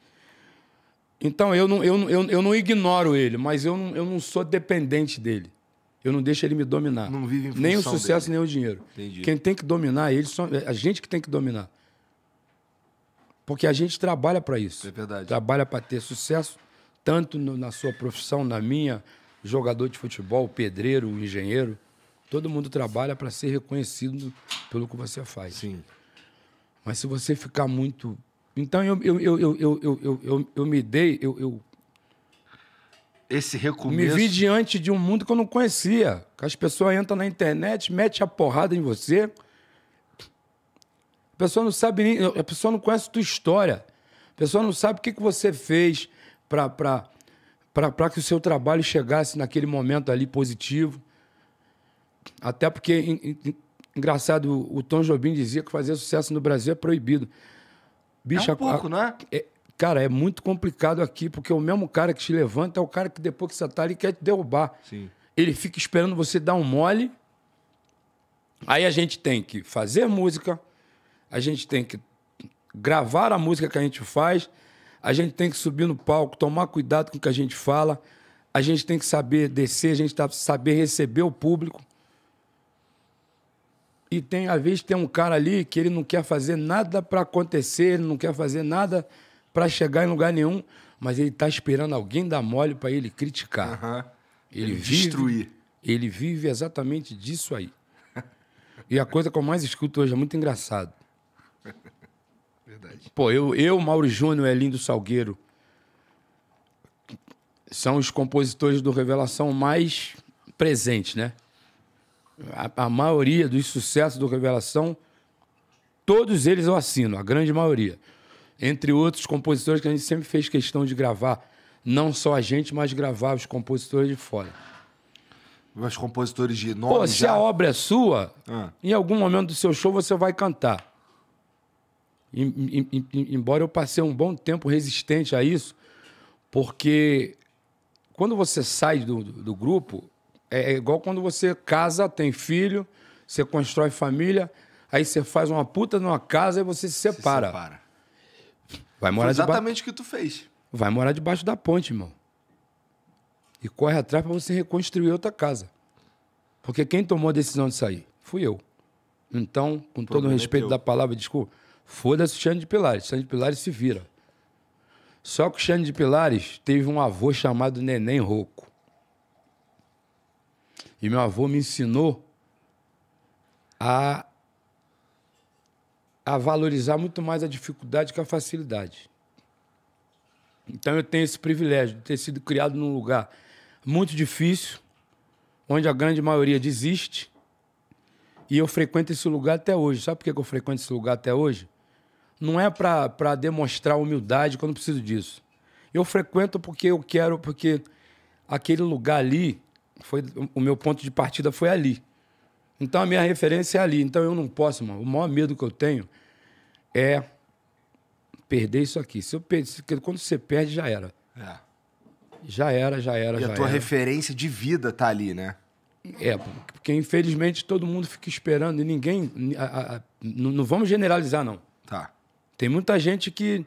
Então eu não, eu, eu, eu não ignoro ele, mas eu não, eu não sou dependente dele. Eu não deixo ele me dominar. Não vive em função Nem o sucesso, dele. nem o dinheiro. Entendi. Quem tem que dominar ele, só, é a gente que tem que dominar. Porque a gente trabalha para isso. É verdade. Trabalha para ter sucesso, tanto no, na sua profissão, na minha, jogador de futebol, pedreiro, engenheiro. Todo mundo trabalha para ser reconhecido pelo que você faz. Sim. Mas se você ficar muito. Então eu, eu, eu, eu, eu, eu, eu, eu, eu me dei. Eu, eu, Esse recomeço. Me vi diante de um mundo que eu não conhecia. Que as pessoas entram na internet, metem a porrada em você a pessoa não sabe nem, a pessoa não conhece a tua história. A pessoa não sabe o que, que você fez para que o seu trabalho chegasse naquele momento ali positivo. Até porque, em, em, engraçado, o Tom Jobim dizia que fazer sucesso no Brasil é proibido. Bicho, é um pouco, a, não é? é? Cara, é muito complicado aqui, porque o mesmo cara que te levanta é o cara que depois que você tá ali quer te derrubar. Sim. Ele fica esperando você dar um mole. Aí a gente tem que fazer música, a gente tem que gravar a música que a gente faz, a gente tem que subir no palco, tomar cuidado com o que a gente fala, a gente tem que saber descer, a gente tem tá, que saber receber o público. E tem, às vezes, tem um cara ali que ele não quer fazer nada para acontecer, ele não quer fazer nada para chegar em lugar nenhum, mas ele está esperando alguém dar mole para ele criticar. Uhum. Ele, ele vive, destruir. Ele vive exatamente disso aí. E a coisa que eu mais escuto hoje é muito engraçado. Verdade. Pô, eu, eu Mauro Júnior, Elindo Salgueiro, são os compositores do Revelação mais presentes, né? A, a, maioria dos sucessos do Revelação, todos eles eu assino, a grande maioria. Entre outros compositores que a gente sempre fez questão de gravar, não só a gente, mas gravar os compositores de fora. Os compositores de nome Pô, se a obra é sua, ah. em algum momento do seu show você vai cantar em, em, embora eu passei um bom tempo resistente a isso, porque quando você sai do, do grupo, é, é igual quando você casa, tem filho, você constrói família, aí você faz uma puta numa casa e você se separa. Se separa. Vai morar Foi exatamente o que tu fez. Vai morar debaixo da ponte, irmão. E corre atrás para você reconstruir outra casa. Porque quem tomou a decisão de sair? Fui eu. Então, com todo o respeito da palavra, desculpa, Foda-se o Xande de Pilares. Xande de Pilares se vira. Só que o Xande de Pilares teve um avô chamado Neném Rouco. E meu avô me ensinou a, a valorizar muito mais a dificuldade que a facilidade. Então eu tenho esse privilégio de ter sido criado num lugar muito difícil, onde a grande maioria desiste. E eu frequento esse lugar até hoje. Sabe por que eu frequento esse lugar até hoje? não é para demonstrar humildade quando preciso disso. Eu frequento porque eu quero, porque aquele lugar ali foi o meu ponto de partida foi ali. Então a minha referência é ali. Então eu não posso, mano. O maior medo que eu tenho é perder isso aqui. Se eu perder, quando você perde já era. É. Já era, já era, e já era. E a tua era. referência de vida tá ali, né? É, porque infelizmente todo mundo fica esperando e ninguém. A, a, a, não, não vamos generalizar, não. Tá. Tem muita gente que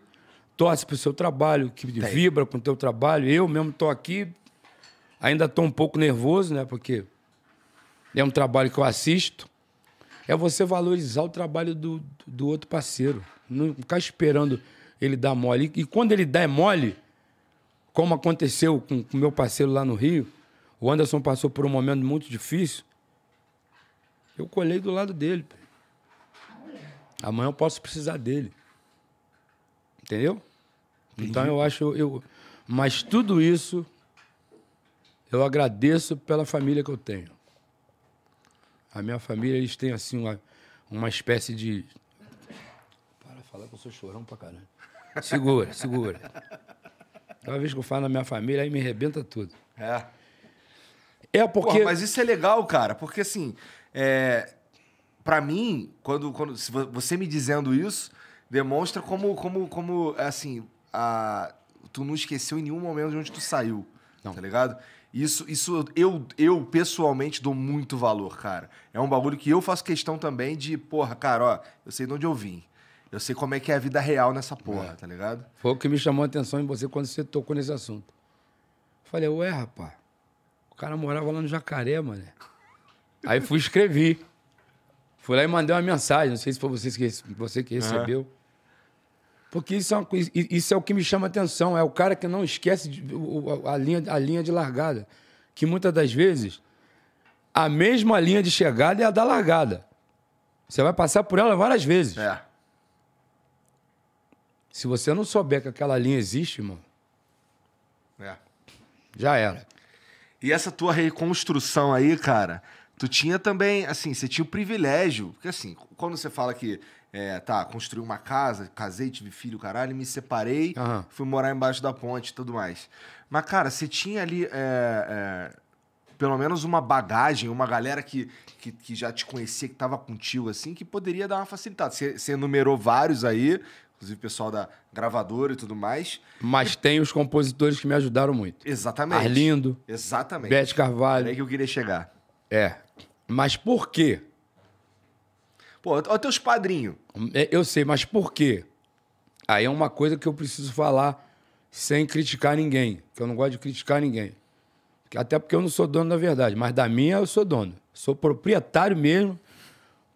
torce pro seu trabalho, que Tem. vibra com o teu trabalho. Eu mesmo tô aqui, ainda tô um pouco nervoso, né? Porque é um trabalho que eu assisto. É você valorizar o trabalho do, do outro parceiro. Não ficar esperando ele dar mole. E quando ele dá mole, como aconteceu com o meu parceiro lá no Rio, o Anderson passou por um momento muito difícil. Eu colhei do lado dele. Amanhã eu posso precisar dele. Entendeu? Então, Entendi. Então eu acho. Eu, mas tudo isso eu agradeço pela família que eu tenho. A minha família, eles têm assim uma, uma espécie de. Para falar que eu sou chorão pra caramba. Segura, segura. Toda vez que eu falo na minha família, aí me arrebenta tudo. É. É porque. Porra, mas isso é legal, cara, porque assim. É... Pra mim, quando, quando você me dizendo isso, demonstra como, como, como assim, a, tu não esqueceu em nenhum momento de onde tu saiu. Não. Tá ligado? Isso, isso eu, eu pessoalmente dou muito valor, cara. É um bagulho que eu faço questão também de, porra, cara, ó, eu sei de onde eu vim. Eu sei como é que é a vida real nessa porra, é. tá ligado? Foi o que me chamou a atenção em você quando você tocou nesse assunto. Eu falei, ué, rapaz, o cara morava lá no Jacaré, mano Aí fui escrevi. Fui lá e mandei uma mensagem, não sei se foi você que, você que recebeu. Porque isso é, uma, isso é o que me chama atenção. É o cara que não esquece a linha, a linha de largada. Que muitas das vezes, a mesma linha de chegada é a da largada. Você vai passar por ela várias vezes. É. Se você não souber que aquela linha existe, mano. É. Já era. E essa tua reconstrução aí, cara, tu tinha também, assim, você tinha o privilégio, porque assim, quando você fala que é, tá, construí uma casa, casei, tive filho, caralho, me separei, uhum. fui morar embaixo da ponte e tudo mais. Mas, cara, você tinha ali é, é, pelo menos uma bagagem, uma galera que, que, que, já te conhecia, que tava contigo, assim, que poderia dar uma facilitada. Você, enumerou vários aí, inclusive pessoal da gravadora e tudo mais. Mas e... tem os compositores que me ajudaram muito. Exatamente. Arlindo. Exatamente. Beth Carvalho. É aí que eu queria chegar. É. Mas por quê? Pô, olha teus padrinhos. É, eu sei, mas por quê? Aí é uma coisa que eu preciso falar sem criticar ninguém, que eu não gosto de criticar ninguém. Até porque eu não sou dono da verdade, mas da minha eu sou dono. Sou proprietário mesmo,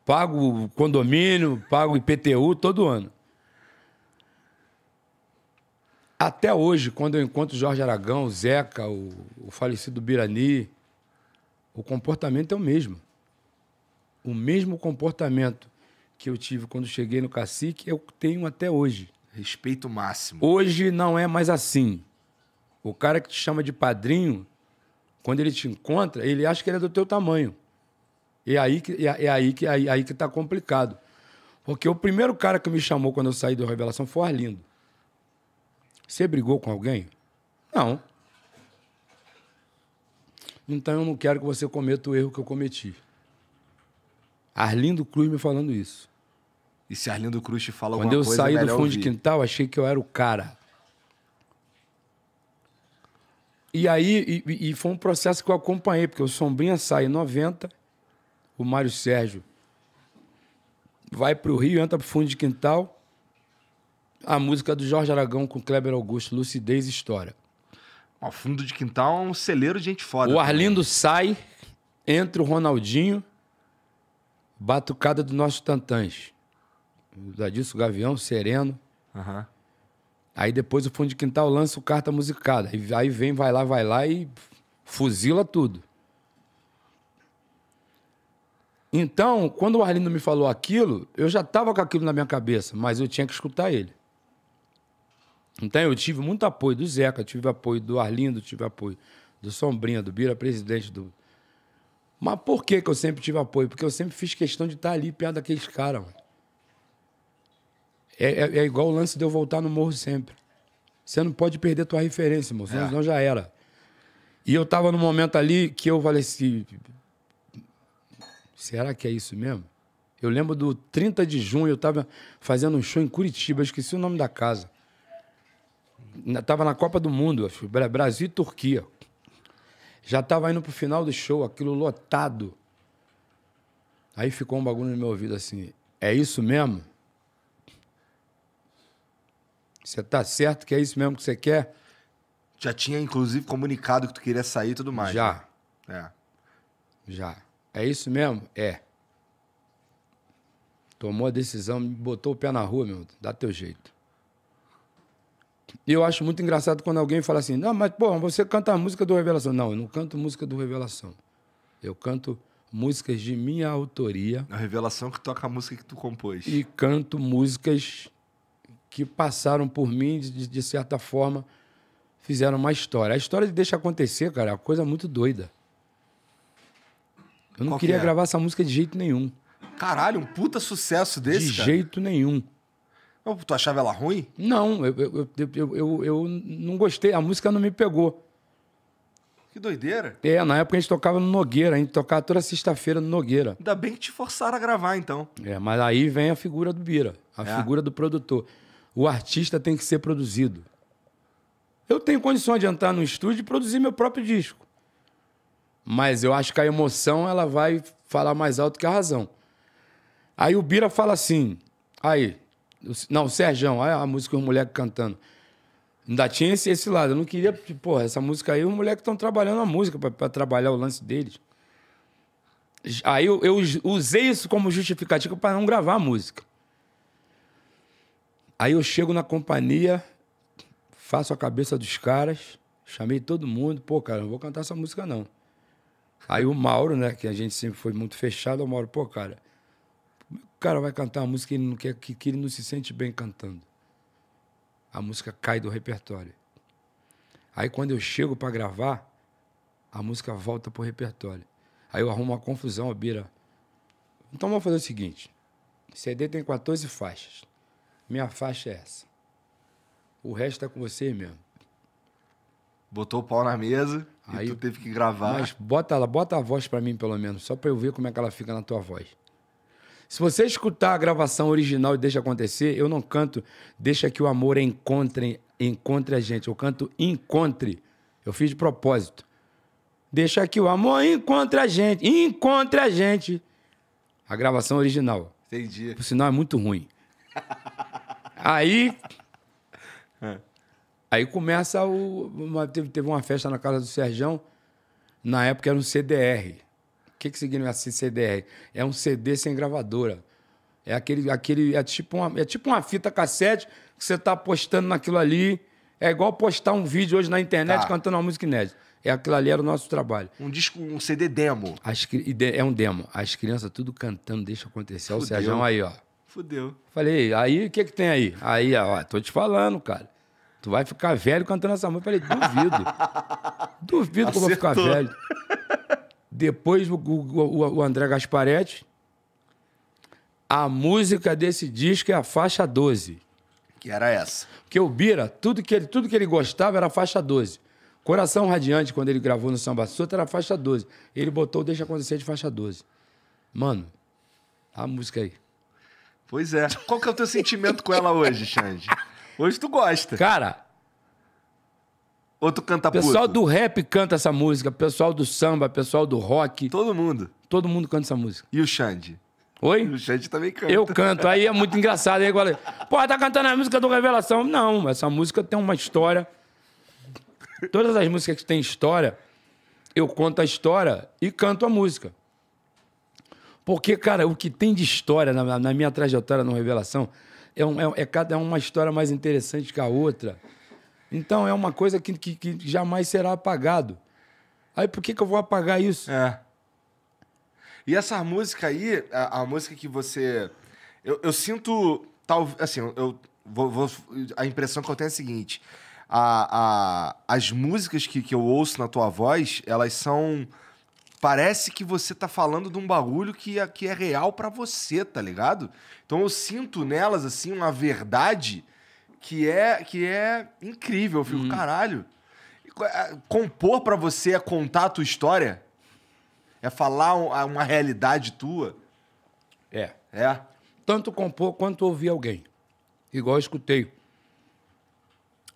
pago condomínio, pago IPTU todo ano. Até hoje, quando eu encontro Jorge Aragão, o Zeca, o, o falecido Birani, o comportamento é o mesmo o mesmo comportamento que eu tive quando cheguei no cacique, eu tenho até hoje. Respeito máximo. Hoje não é mais assim. O cara que te chama de padrinho, quando ele te encontra, ele acha que ele é do teu tamanho. É aí que é, é aí que é aí é que tá complicado. Porque o primeiro cara que me chamou quando eu saí do Revelação foi o Arlindo. Você brigou com alguém? Não. Então eu não quero que você cometa o erro que eu cometi. Arlindo Cruz me falando isso. E se Arlindo Cruz te fala Quando alguma coisa, Quando eu saí é do fundo ouvir. de quintal, achei que eu era o cara. E aí, e, e, foi um processo que eu acompanhei, porque o Sombrinha sai em 90, o Mário Sérgio vai para o Rio, entra para o fundo de quintal, a música do Jorge Aragão com Kleber Augusto, Lucidez e História. O fundo de quintal é um celeiro de gente foda. O Arlindo também. sai, entra o Ronaldinho, Batucada do nosso Tantãs. Dadilson Gavião, Sereno. Uhum. Aí depois o fundo de quintal lança o carta musicada. Aí vem, vai lá, vai lá e fuzila tudo. Então, quando o Arlindo me falou aquilo, eu já estava com aquilo na minha cabeça, mas eu tinha que escutar ele. Então, eu tive muito apoio do Zeca, tive apoio do Arlindo, tive apoio do Sombrinha, do Bira, presidente do, mas por que, que eu sempre tive apoio? Porque eu sempre fiz questão de estar ali perto daqueles caras, mano. É, é, é, igual o lance de eu voltar no morro sempre. Você não pode perder tua referência, moço, é. senão já era. E eu tava num momento ali que eu falei assim: será que é isso mesmo? Eu lembro do 30 de junho, eu tava fazendo um show em Curitiba, esqueci o nome da casa. tava na Copa do Mundo, Brasil e Turquia. Já estava indo pro final do show, aquilo lotado. Aí ficou um bagulho no meu ouvido assim: é isso mesmo? Você tá certo que é isso mesmo que você quer? Já tinha, inclusive, comunicado que tu queria sair e tudo mais. Já. Né? É. Já. É isso mesmo? É. Tomou a decisão, botou o pé na rua, meu. Dá teu jeito. E eu acho muito engraçado quando alguém fala assim: não, mas pô, você canta a música do Revelação. Não, eu não canto música do Revelação. Eu canto músicas de minha autoria. A Revelação que toca a música que tu compôs. E canto músicas que passaram por mim, de, de certa forma, fizeram uma história. A história de Deixa Acontecer, cara, é uma coisa muito doida. Eu não Qual queria que é? gravar essa música de jeito nenhum. Caralho, um puta sucesso desse, de cara. De jeito nenhum. Tu achava ela ruim? Não, eu, eu, eu, eu, eu não gostei, a música não me pegou. Que doideira. É, na época a gente tocava no Nogueira, a gente tocava toda sexta-feira no Nogueira. Ainda bem que te forçaram a gravar, então. É, mas aí vem a figura do Bira, a é. figura do produtor. O artista tem que ser produzido. Eu tenho condições de entrar no estúdio e produzir meu próprio disco. Mas eu acho que a emoção ela vai falar mais alto que a razão. Aí o Bira fala assim: aí, não, o Serjão, olha a música e os moleques cantando. Ainda tinha esse, esse lado. Eu não queria, pô, essa música aí, os moleques estão trabalhando a música para trabalhar o lance deles. Aí eu, eu usei isso como justificativa para não gravar a música. Aí eu chego na companhia, faço a cabeça dos caras, chamei todo mundo, pô, cara, não vou cantar essa música não. Aí o Mauro, né, que a gente sempre foi muito fechado, o Mauro, pô, cara, o cara vai cantar uma música que ele não quer, que, que ele não se sente bem cantando? A música cai do repertório. Aí quando eu chego para gravar, a música volta pro repertório. Aí eu arrumo uma confusão, a Bira. Então vamos fazer o seguinte: CD tem 14 faixas. Minha faixa é essa. O resto está com você mesmo. Botou o pau na mesa Aí, e tu teve que gravar. Mas bota ela, bota a voz para mim pelo menos, só para eu ver como é que ela fica na tua voz. Se você escutar a gravação original e deixa acontecer, eu não canto deixa que o amor encontre, encontre a gente. Eu canto encontre. Eu fiz de propósito. Deixa que o amor encontre a gente, encontre a gente. A gravação original. Entendi. O sinal é muito ruim. Aí. É. Aí começa o. Uma, teve, teve uma festa na casa do Serjão. Na época era um CDR que, que significa CDR? É um CD sem gravadora. É aquele, aquele é, tipo uma, é tipo uma fita cassete que você está postando naquilo ali. É igual postar um vídeo hoje na internet tá. cantando uma música inédita. É aquilo ali era o nosso trabalho. Um disco, um CD demo. As, é um demo. As crianças tudo cantando, deixa acontecer. Fudeu. O Sérgio aí, ó. Fudeu. Falei, aí o que que tem aí? Aí, ó, tô te falando, cara. Tu vai ficar velho cantando essa música. Falei, duvido. duvido Acertou. que eu vou ficar velho. Depois o, o, o André Gasparetti. A música desse disco é a faixa 12. Que era essa. Porque o Bira, tudo que ele, tudo que ele gostava era a faixa 12. Coração Radiante, quando ele gravou no Samba Sutra, era faixa 12. Ele botou Deixa Acontecer de faixa 12. Mano, a música aí. Pois é. Qual que é o teu sentimento com ela hoje, Xande? Hoje tu gosta. Cara, ou tu canta Pessoal do rap canta essa música, pessoal do samba, pessoal do rock. Todo mundo. Todo mundo canta essa música. E o Xande? Oi? O Xande também canta. Eu canto. Aí é muito engraçado. Aí eu porra, tá cantando a música do Revelação. Não, essa música tem uma história. Todas as músicas que têm história, eu conto a história e canto a música. Porque, cara, o que tem de história na, na minha trajetória no Revelação é, um, é, é, cada, é uma história mais interessante que a outra. Então é uma coisa que, que, que jamais será apagado. Aí por que, que eu vou apagar isso? É. E essa música aí, a, a música que você. Eu, eu sinto. Tal, assim, eu vou, vou, a impressão que eu tenho é a seguinte: a, a, as músicas que, que eu ouço na tua voz, elas são. Parece que você tá falando de um bagulho que, é, que é real para você, tá ligado? Então eu sinto nelas, assim, uma verdade que é, que é incrível. Eu fico, uhum. caralho. É, compor para você é contar a tua história? É falar uma realidade tua? É. É? Tanto compor quanto ouvir alguém. Igual eu escutei.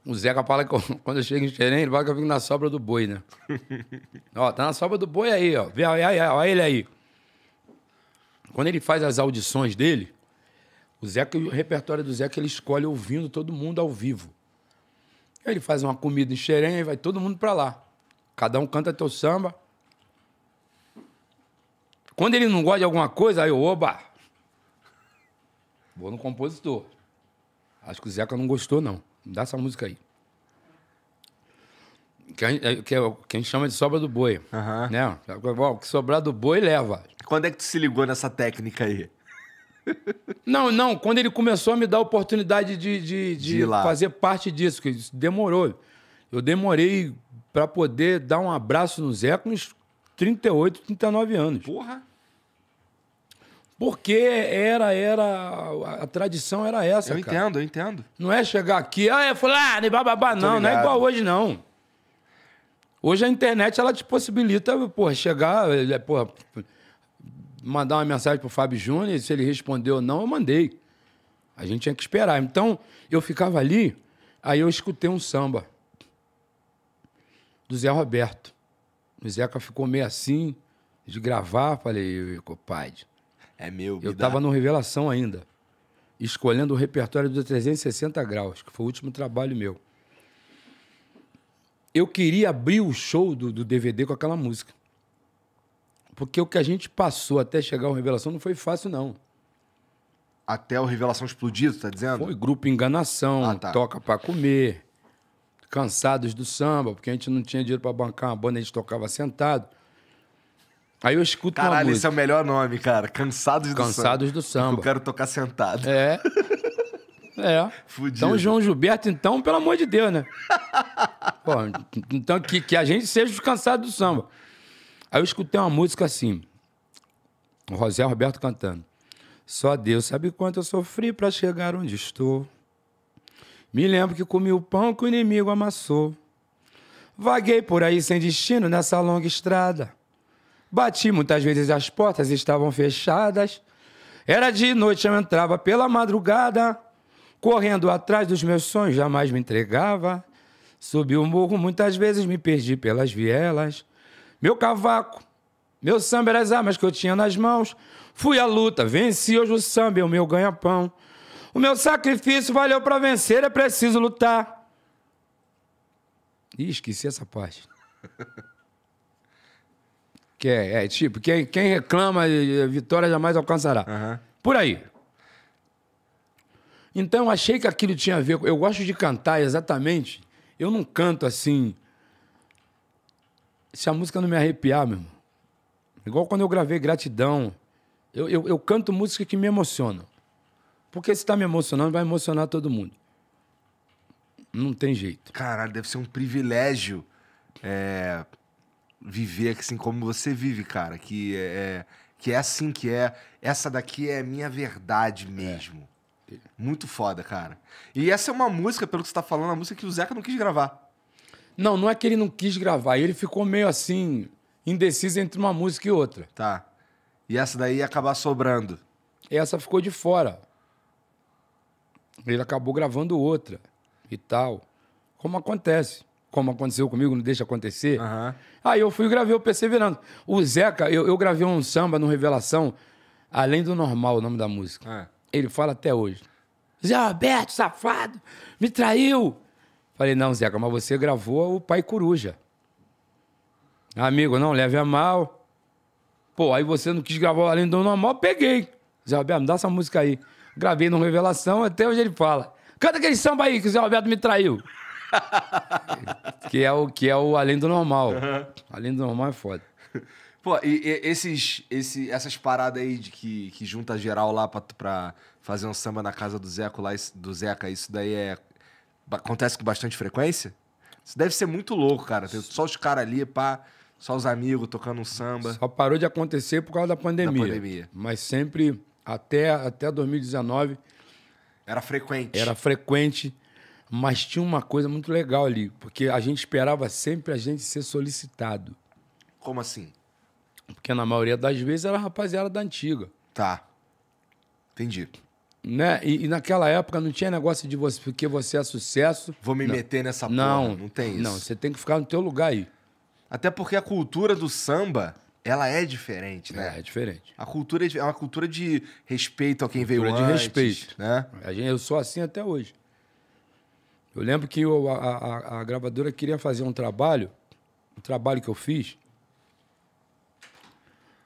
O Zeca fala que eu, quando eu chego em Xerém, ele fala que eu fico na sobra do boi, né? ó, tá na sobra do boi aí, ó. Vê, olha, olha, olha ele aí. Quando ele faz as audições dele, o Zeca, o repertório do Zeca, ele escolhe ouvindo todo mundo ao vivo. Aí ele faz uma comida em Xerém e vai todo mundo para lá. Cada um canta teu samba. Quando ele não gosta de alguma coisa, aí eu, oba! Vou no compositor. Acho que o Zeca não gostou, não. dá essa música aí. Que a, gente, é, é que a gente chama de sobra do boi. Uhum. Né? O que sobrar do boi leva. Quando é que tu se ligou nessa técnica aí? Não, não. Quando ele começou a me dar a oportunidade de, de, de, de fazer parte disso, que isso demorou. Eu demorei para poder dar um abraço no Zé com uns 38, 39 anos. Porra! Porque era, era, a tradição era essa, Eu cara. entendo, eu entendo. Não é chegar aqui, ah, eu é fulano, bababá, não, não é igual hoje, não. Hoje a internet, ela te possibilita, porra, chegar, é, porra, mandar uma mensagem pro Fábio Júnior, se ele respondeu ou não, eu mandei. A gente tinha que esperar. Então, eu ficava ali, aí eu escutei um samba do Zé Roberto. O Zeca ficou meio assim, de gravar, falei, compadre. É meu, Eu estava no Revelação ainda, escolhendo o repertório do 360 Graus, que foi o último trabalho meu. Eu queria abrir o show do, do DVD com aquela música. Porque o que a gente passou até chegar ao Revelação não foi fácil, não. Até o Revelação explodir tá dizendo? Foi grupo Enganação, ah, tá. Toca para Comer, Cansados do Samba, porque a gente não tinha dinheiro para bancar uma banda, a gente tocava sentado. Aí eu escuto Caralho, esse é o melhor nome, cara. Cansados, Cansados do Samba. Cansados do Samba. Eu quero tocar sentado. É. É. Fudido. Então, João Gilberto, então, pelo amor de Deus, né? Pô, então, que, que a gente seja os cansados do samba. Aí eu escutei uma música assim, o José Roberto cantando. Só Deus sabe quanto eu sofri para chegar onde estou. Me lembro que comi o pão que o inimigo amassou. Vaguei por aí sem destino nessa longa estrada. Bati muitas vezes as portas estavam fechadas. Era de noite, eu entrava pela madrugada, correndo atrás dos meus sonhos, jamais me entregava. Subi o morro, muitas vezes me perdi pelas vielas meu cavaco, meu samba era as armas que eu tinha nas mãos. Fui à luta, venci hoje o samba, o meu ganha-pão. O meu sacrifício valeu para vencer, é preciso lutar. Ih, esqueci essa parte. que é, é tipo, quem, quem reclama eh, eh, vitória jamais alcançará. Uhum. Por aí. Então achei que aquilo tinha a ver Eu gosto de cantar exatamente. Eu não canto assim se a música não me arrepiar, meu irmão, igual quando eu gravei Gratidão, eu, eu, eu canto música que me emociona. Porque se está me emocionando, vai emocionar todo mundo. Não tem jeito. Caralho, deve ser um privilégio é, viver assim como você vive, cara. Que é, é que é assim que é. Essa daqui é a minha verdade é. mesmo. É. Muito foda, cara. E essa é uma música, pelo que você tá falando, a música que o Zeca não quis gravar. Não, não é que ele não quis gravar. Ele ficou meio assim, indeciso entre uma música e outra. Tá. E essa daí ia acabar sobrando. Essa ficou de fora. Ele acabou gravando outra e tal. Como acontece. Como aconteceu comigo, não deixa acontecer. Uhum. Aí eu fui e gravei o Perseverando. O Zeca, eu, eu gravei um samba no Revelação, além do normal, o nome da música. É. Ele fala até hoje. Zé Roberto, safado, me traiu. Falei, não, Zeca, mas você gravou o Pai Coruja. Amigo, não leve a mal. Pô, aí você não quis gravar o Além do Normal, peguei. Zé Roberto, me dá essa música aí. Gravei no Revelação, até hoje ele fala. Canta aquele samba aí que o Zé Roberto me traiu. que, é o, que é o Além do Normal. Uhum. Além do Normal é foda. Pô, e, e esses, esse, essas paradas aí de que, que junta geral lá pra, pra fazer um samba na casa do Zeca lá, do Zeca, isso daí é Acontece com bastante frequência? Isso deve ser muito louco, cara. Tem só os caras ali, pá, só os amigos tocando um samba. Só parou de acontecer por causa da pandemia. Da pandemia. Mas sempre, até, até 2019. Era frequente. Era frequente. Mas tinha uma coisa muito legal ali, porque a gente esperava sempre a gente ser solicitado. Como assim? Porque na maioria das vezes era rapaziada da antiga. Tá. Entendi. Né? E, e, naquela época não tinha negócio de você, porque você é sucesso. Vou me não. meter nessa porra. Não, não tem isso. Não, você tem que ficar no teu lugar aí. Até porque a cultura do samba, ela é diferente, né? É, é diferente. A cultura é, é uma cultura de respeito a quem cultura veio antes. de respeito. Né? Eu sou assim até hoje. Eu lembro que eu, a, a, a, gravadora queria fazer um trabalho, um trabalho que eu fiz,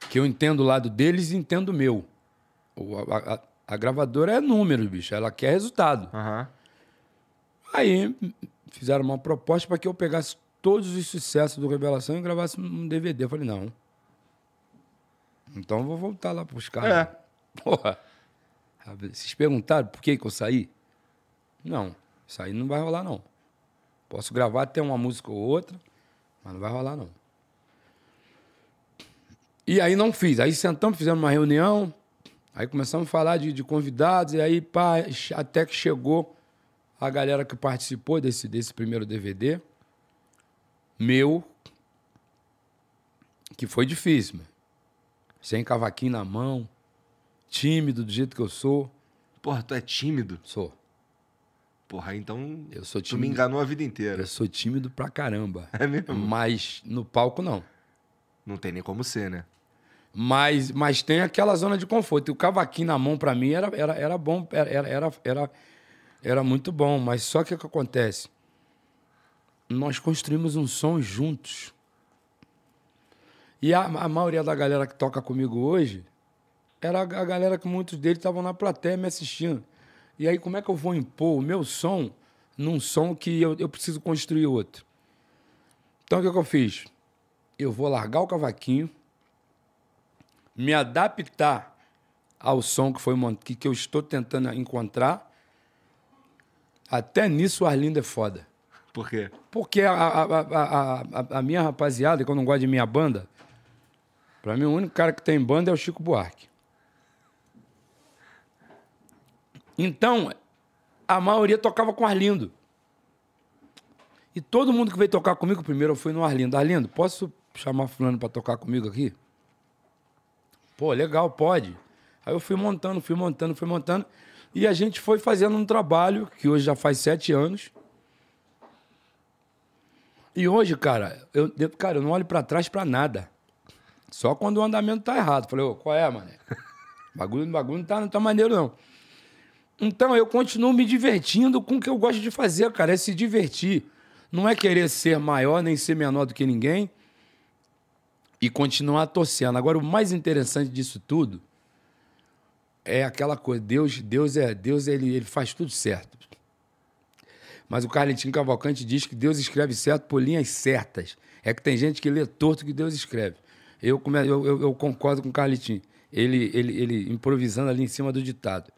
que eu entendo o lado deles e entendo o meu. a, a gravadora é número, bicho. Ela quer resultado. Uhum. Aí fizeram uma proposta para que eu pegasse todos os sucessos do Revelação e gravasse um DVD. Eu falei, não. Então eu vou voltar lá para os caras. É. Porra. Vocês perguntaram por que, que eu saí? Não, isso aí não vai rolar, não. Posso gravar até uma música ou outra, mas não vai rolar, não. E aí não fiz. Aí sentamos, fizemos uma reunião. Aí começamos a falar de, de convidados, e aí pá, até que chegou a galera que participou desse, desse primeiro DVD, meu, que foi difícil, meu. sem cavaquinho na mão, tímido do jeito que eu sou. Porra, tu é tímido? Sou. Porra, então eu sou tímido. tu me enganou a vida inteira. Eu sou tímido pra caramba. É mesmo? Mas no palco, não. Não tem nem como ser, né? Mas, mas tem aquela zona de conforto. E o cavaquinho na mão, para mim, era, era, era bom, era, era, era, era muito bom. Mas só que o que acontece? Nós construímos um som juntos. E a, a maioria da galera que toca comigo hoje era a galera que muitos deles estavam na plateia me assistindo. E aí, como é que eu vou impor o meu som num som que eu, eu preciso construir outro? Então, o que, é que eu fiz? Eu vou largar o cavaquinho me adaptar ao som que foi que, que eu estou tentando encontrar. Até nisso o Arlindo é foda. Por quê? Porque a, a, a, a, minha rapaziada, que eu não gosto de minha banda, pra mim o único cara que tem banda é o Chico Buarque. Então, a maioria tocava com o Arlindo. E todo mundo que veio tocar comigo, primeiro eu fui no Arlindo. Arlindo, posso chamar fulano para tocar comigo aqui? Pô, legal, pode. Aí eu fui montando, fui montando, fui montando. E a gente foi fazendo um trabalho que hoje já faz sete anos. E hoje, cara, eu, cara, eu não olho para trás para nada. Só quando o andamento tá errado. Falei, ô, qual é, mané? Bagulho, bagulho não tá, não tá maneiro, não. Então, eu continuo me divertindo com o que eu gosto de fazer, cara. É se divertir. Não é querer ser maior nem ser menor do que ninguém e continuar torcendo. Agora, o mais interessante disso tudo é aquela coisa, Deus, Deus é, Deus ele, ele faz tudo certo. Mas o Carlitinho Cavalcante diz que Deus escreve certo por linhas certas. É que tem gente que lê torto que Deus escreve. Eu, eu, eu, eu concordo com o Carlitinho. Ele, ele, ele improvisando ali em cima do ditado.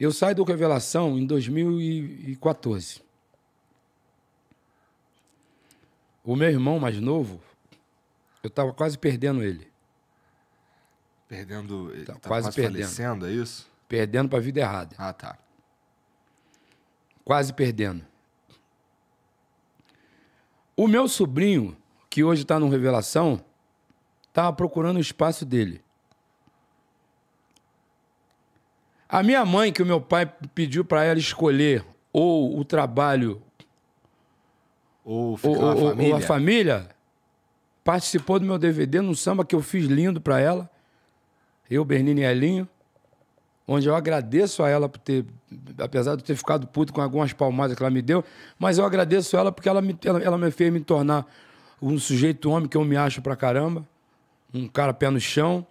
Eu saio do Revelação em 2014. O meu irmão mais novo, eu tava quase perdendo ele. Perdendo. Tá, tá quase, quase perdendo. falecendo, é isso? Perdendo para vida errada. Ah, tá. Quase perdendo. O meu sobrinho, que hoje está no Revelação, tava procurando o espaço dele. A minha mãe, que o meu pai pediu para ela escolher ou o trabalho ou, ou, ou, a família, participou do meu DVD num samba que eu fiz lindo para ela, eu, Bernini e Elinho, onde eu agradeço a ela por ter, apesar de eu ter ficado puto com algumas palmadas que ela me deu, mas eu agradeço ela porque ela me, ela, ela me fez me tornar um sujeito homem que eu me acho pra caramba, um cara pé no chão.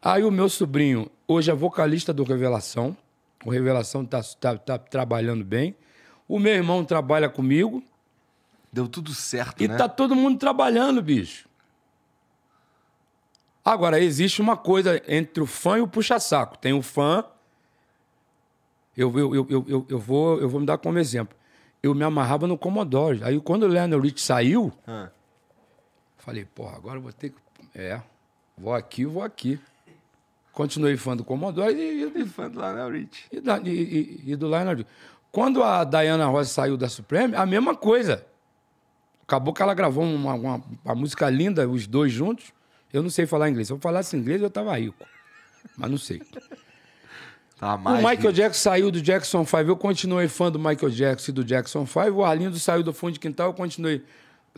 Aí o meu sobrinho, hoje é vocalista do Revelação, o Revelação tá, tá, tá trabalhando bem, o meu irmão trabalha comigo, Deu tudo certo, e né? E tá todo mundo trabalhando, bicho. Agora, existe uma coisa entre o fã e o puxa-saco. Tem o fã. Eu, eu, eu, eu, eu, vou, eu vou me dar como exemplo. Eu me amarrava no Commodore. Aí quando o Leonard Rich saiu, ah. falei, porra, agora eu vou ter que. É, vou aqui, vou aqui. Continuei fã do Commodore e, e, e fã do Lionel Rich. E, e, e do Lionel Rich. Quando a Diana Ross saiu da Supreme, a mesma coisa. Acabou que ela gravou uma, uma, uma, música linda, os dois juntos. Eu não sei falar inglês. Se eu falasse inglês, eu tava rico. Mas não sei. Tá o Michael Jackson saiu do Jackson 5. Eu continuei fã do Michael Jackson e do Jackson 5. O Arlindo saiu do fundo de quintal. Eu continuei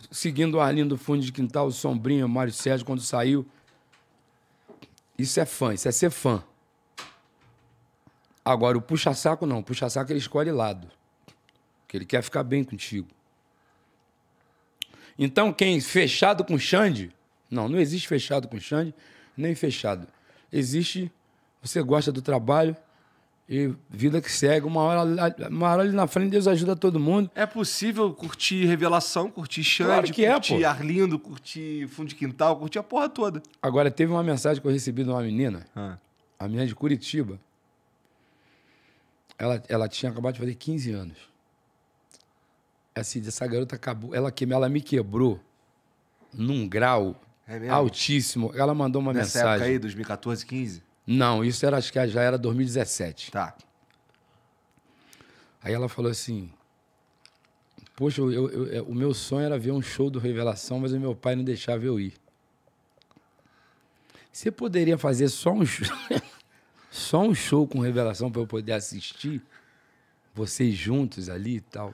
seguindo o Arlindo do fundo de quintal, o Sombrinho, o Mário Sérgio, quando saiu. Isso é fã, isso é ser fã. Agora, o puxa-saco não. Puxa-saco ele escolhe lado. Que ele quer ficar bem contigo. Então, quem fechado com Xande, não, não existe fechado com Xande, nem fechado. Existe, você gosta do trabalho e vida que segue. Uma hora, uma hora ali na frente, Deus ajuda todo mundo. É possível curtir Revelação, curtir Xande, claro que é, curtir é, pô. Arlindo, curtir Fundo de Quintal, curtir a porra toda. Agora, teve uma mensagem que eu recebi de uma menina, ah. a menina de Curitiba. Ela, ela tinha acabado de fazer 15 anos assim, essa garota acabou, ela, que, ela me quebrou num grau é altíssimo. Ela mandou uma Nessa mensagem. Nessa época aí, 2014, 15? Não, isso era, acho que já era 2017. Tá. Aí ela falou assim: Poxa, eu, eu, eu, é, o meu sonho era ver um show do Revelação, mas o meu pai não deixava eu ir. Você poderia fazer só um show, só um show com Revelação para eu poder assistir? Vocês juntos ali e tal.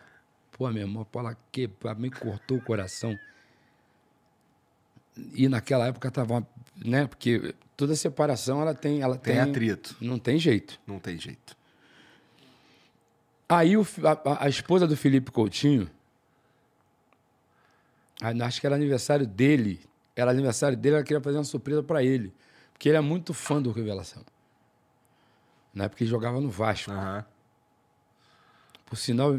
Pô, meu irmão, fala que me cortou o coração. E naquela época tava, né? Porque toda separação ela tem, ela tem, tem atrito. Não tem jeito. Não tem jeito. Aí o, a, a esposa do Felipe Coutinho, acho que era aniversário dele, era aniversário dele, ela queria fazer uma surpresa para ele, porque ele é muito fã do Revelação. Na época ele jogava no Vasco. Uhum. Por sinal,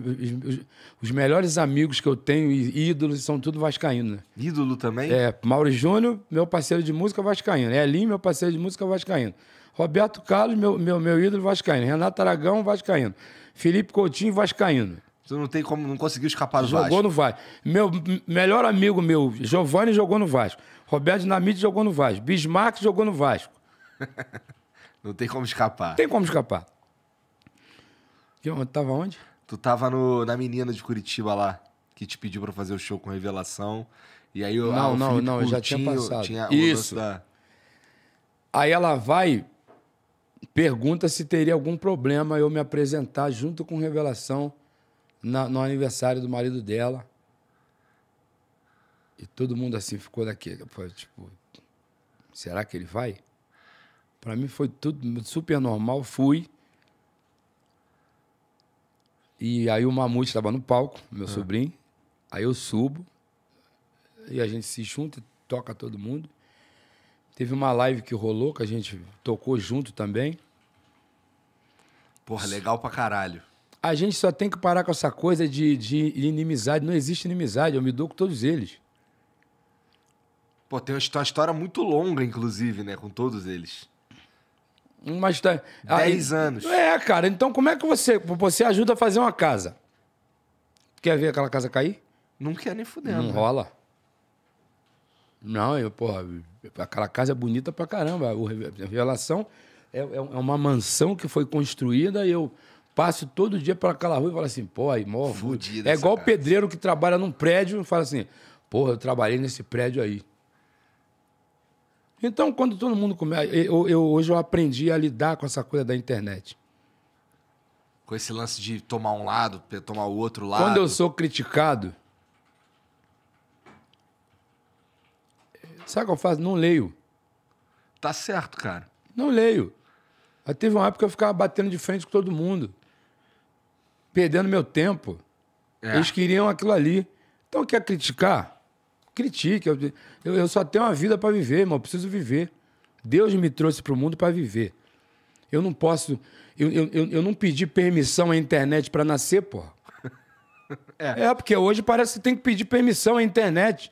os, melhores amigos que eu tenho e ídolos são tudo vascaíno, né? Ídolo também? É, Mauro Júnior, meu parceiro de música vascaíno. Elim, meu parceiro de música vascaíno. Roberto Carlos, meu, meu, meu ídolo vascaíno. Renato Aragão, vascaíno. Felipe Coutinho, vascaíno. Tu não tem como, não conseguiu escapar do jogou Vasco. Jogou no Vasco. Meu melhor amigo meu, Giovanni, jogou no Vasco. Roberto Dinamite jogou no Vasco. Bismarck jogou no Vasco. não tem como escapar. Tem como escapar. Eu tava onde? Tu tava no, na menina de Curitiba lá, que te pediu pra fazer o show com revelação. E aí eu, ah, não, ah, o não, não, Coutinho, já tinha passado. Tinha Isso. Da... Aí ela vai, pergunta se teria algum problema eu me apresentar junto com revelação na, no aniversário do marido dela. E todo mundo assim ficou daqui, tipo, será que ele vai? Para mim foi tudo super normal, fui. E aí o Mamute estava no palco, meu ah. sobrinho. Aí eu subo e a gente se junta, toca todo mundo. Teve uma live que rolou, que a gente tocou junto também. Porra, legal pra caralho. A gente só tem que parar com essa coisa de, de inimizade. Não existe inimizade, eu me dou com todos eles. Pô, tem uma história muito longa, inclusive, né? Com todos eles. Mas tá, 10 anos. É, cara. Então, como é que você. Você ajuda a fazer uma casa? Quer ver aquela casa cair? Não quer nem fudendo. Não né? rola. Não, eu, porra, aquela casa é bonita pra caramba. A revelação é, é, é uma mansão que foi construída e eu passo todo dia para aquela rua e falo assim, pô, aí, mó É igual o pedreiro que trabalha num prédio e fala assim, porra, eu trabalhei nesse prédio aí. Então, quando todo mundo começa. Ah, eu, eu, hoje eu aprendi a lidar com essa coisa da internet. Com esse lance de tomar um lado, tomar o outro lado. Quando eu sou criticado. Sabe o que eu faço? Não leio. Tá certo, cara. Não leio. Aí teve uma época que eu ficava batendo de frente com todo mundo. Perdendo meu tempo. É. Eles queriam aquilo ali. Então quer criticar? critique. Eu, eu, só tenho uma vida para viver, irmão. Eu preciso viver. Deus me trouxe para o mundo para viver. Eu não posso. Eu, eu, eu não pedi permissão à internet para nascer, porra. É. é, porque hoje parece que tem que pedir permissão à internet.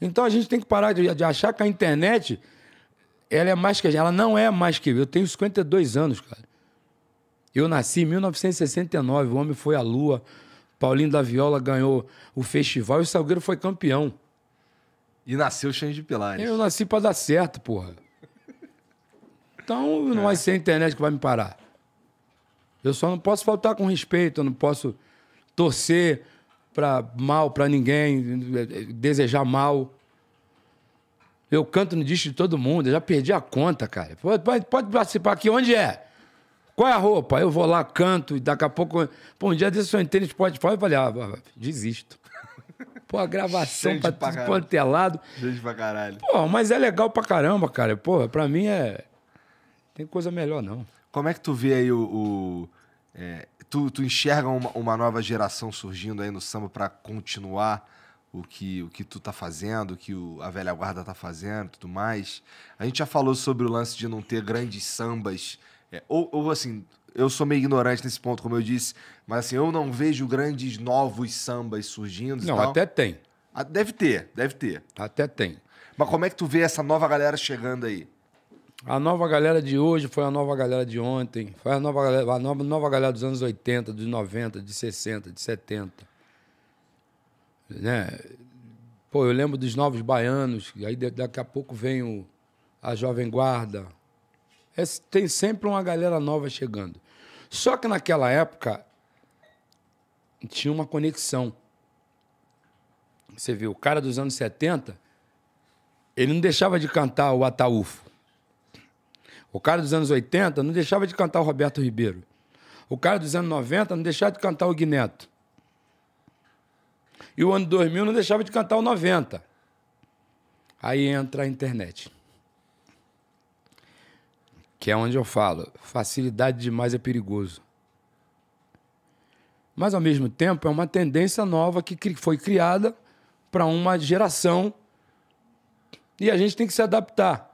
Então a gente tem que parar de, de achar que a internet ela é mais que a gente. Ela não é mais que eu. Eu tenho 52 anos, cara. Eu nasci em 1969. O homem foi à lua. Paulinho da Viola ganhou o festival e o Salgueiro foi campeão. E nasceu cheio de pilares. Eu nasci para dar certo, porra. Então não é. vai ser a internet que vai me parar. Eu só não posso faltar com respeito, eu não posso torcer para mal para ninguém, desejar mal. Eu canto no disco de todo mundo, eu já perdi a conta, cara. Pode, pode participar aqui, onde é? Qual é a roupa? Eu vou lá, canto, e daqui a pouco. Pô, um dia desse eu entrei no Spotify e falei, ah, desisto. Pô, gravação Gente pra, pra tudo quanto é lado. Gente pra caralho. Pô, mas é legal pra caramba, cara. Pô, pra mim é. Tem coisa melhor, não. Como é que tu vê aí o. o é, tu, tu enxerga uma, uma nova geração surgindo aí no samba pra continuar o que, o que tu tá fazendo, o que o, a velha guarda tá fazendo tudo mais. A gente já falou sobre o lance de não ter grandes sambas. É, ou, ou assim, eu sou meio ignorante nesse ponto, como eu disse, mas assim, eu não vejo grandes novos sambas surgindo. Não, até tem. Ah, deve ter, deve ter. Até tem. Mas como é que tu vê essa nova galera chegando aí? A nova galera de hoje foi a nova galera de ontem, foi a nova galera, a nova, nova galera dos anos 80, dos 90, de 60, de 70. Né? Pô, eu lembro dos novos baianos, aí daqui a pouco vem o, a Jovem Guarda, é, tem sempre uma galera nova chegando. Só que naquela época tinha uma conexão. Você viu, o cara dos anos 70, ele não deixava de cantar o Ataúfo. O cara dos anos 80 não deixava de cantar o Roberto Ribeiro. O cara dos anos 90 não deixava de cantar o Guineto. E o ano 2000 não deixava de cantar o 90. Aí entra a internet que é onde eu falo, facilidade demais é perigoso. Mas ao mesmo tempo é uma tendência nova que foi criada para uma geração e a gente tem que se adaptar,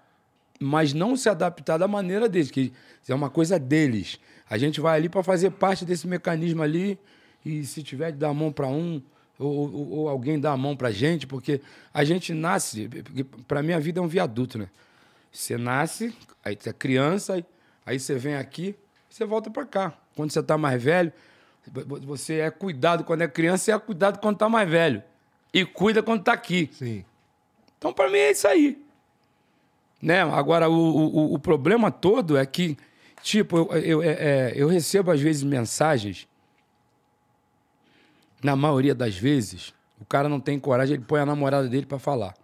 mas não se adaptar da maneira deles, que é uma coisa deles. A gente vai ali para fazer parte desse mecanismo ali e se tiver de dar a mão para um ou, ou, ou, alguém dá a mão para gente, porque a gente nasce, para mim a vida é um viaduto, né? Você nasce, aí você é criança, aí você vem aqui, você volta para cá. Quando você tá mais velho, você é cuidado quando é criança, e é cuidado quando tá mais velho. E cuida quando tá aqui. Sim. Então, para mim, é isso aí. Né? Agora, o, o, o problema todo é que, tipo, eu, eu, é, é, eu recebo, às vezes, mensagens. Na maioria das vezes, o cara não tem coragem, ele põe a namorada dele para falar.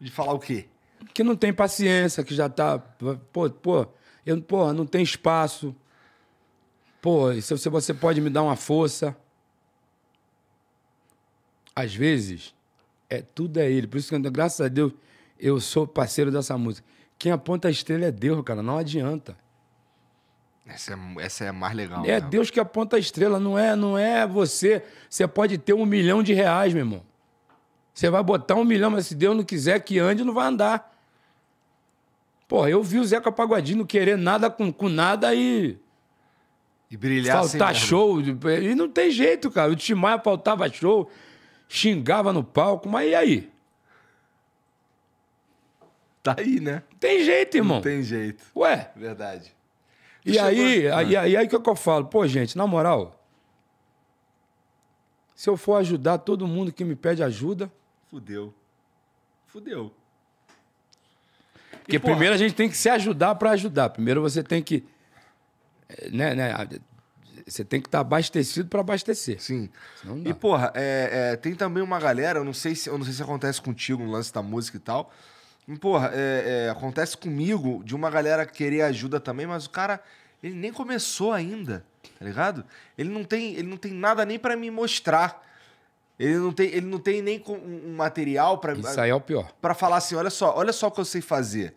De falar o quê? que não tem paciência, que já tá. Pô, pô, eu, pô, não tem espaço. Pô, se você, você pode me dar uma força. Às vezes, é tudo é ele. Por isso que, graças a Deus, eu sou parceiro dessa música. Quem aponta a estrela é Deus, cara. Não adianta. Essa é, essa é mais legal. É né? Deus que aponta a estrela, não é, não é você. Você pode ter um milhão de reais, meu irmão. Você vai botar um milhão, mas se Deus não quiser que ande, não vai andar. Porra, eu vi o Zeca Pagodinho não querer nada com, com nada e. E brilhar Faltar assim, né, show. E não tem jeito, cara. O Timaya faltava show, xingava no palco, mas e aí? Tá aí, né? Tem jeito, irmão. Não tem jeito. Ué. Verdade. E aí, aí, aí, aí que, é que eu falo, pô, gente, na moral, se eu for ajudar todo mundo que me pede ajuda, fudeu. Fudeu. Porque porra, primeiro a gente tem que se ajudar para ajudar. Primeiro você tem que. Né, né, você tem que estar tá abastecido para abastecer. Sim. E, porra, é, é, tem também uma galera, eu não sei se eu não sei se acontece contigo no lance da música e tal. E, porra, é, é, acontece comigo de uma galera querer ajuda também, mas o cara, ele nem começou ainda, tá ligado? Ele não tem, ele não tem nada nem para me mostrar. Ele não tem, ele não tem nem um material para Isso aí é o pior. Para falar assim, olha só, olha só o que eu sei fazer.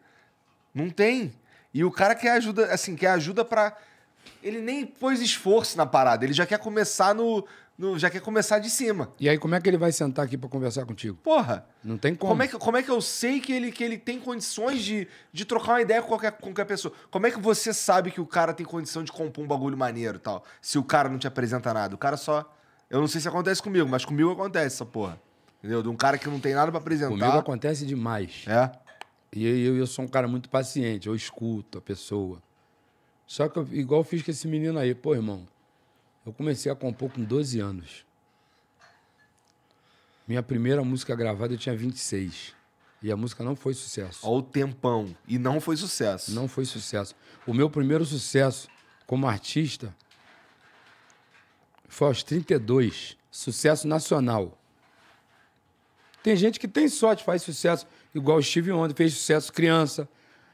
Não tem. E o cara quer ajuda, assim, quer ajuda para ele nem pôs esforço na parada, ele já quer começar no, no já quer começar de cima. E aí como é que ele vai sentar aqui para conversar contigo? Porra. Não tem como. Como é que, como é que eu sei que ele, que ele tem condições de, de trocar uma ideia com qualquer, com qualquer pessoa? Como é que você sabe que o cara tem condição de compor um bagulho maneiro e tal? Se o cara não te apresenta nada, o cara só eu não sei se acontece comigo, mas comigo acontece essa porra. Entendeu? De um cara que não tem nada para apresentar. Comigo acontece demais. É? E eu, eu sou um cara muito paciente, eu escuto a pessoa. Só que eu, igual eu fiz com esse menino aí, pô, irmão, eu comecei a compor com 12 anos. Minha primeira música gravada eu tinha 26. E a música não foi sucesso. Ao tempão. E não foi sucesso. Não foi sucesso. O meu primeiro sucesso como artista foi aos 32. Sucesso nacional. Tem gente que tem sorte, faz sucesso, igual o Steve Wonder, fez sucesso criança,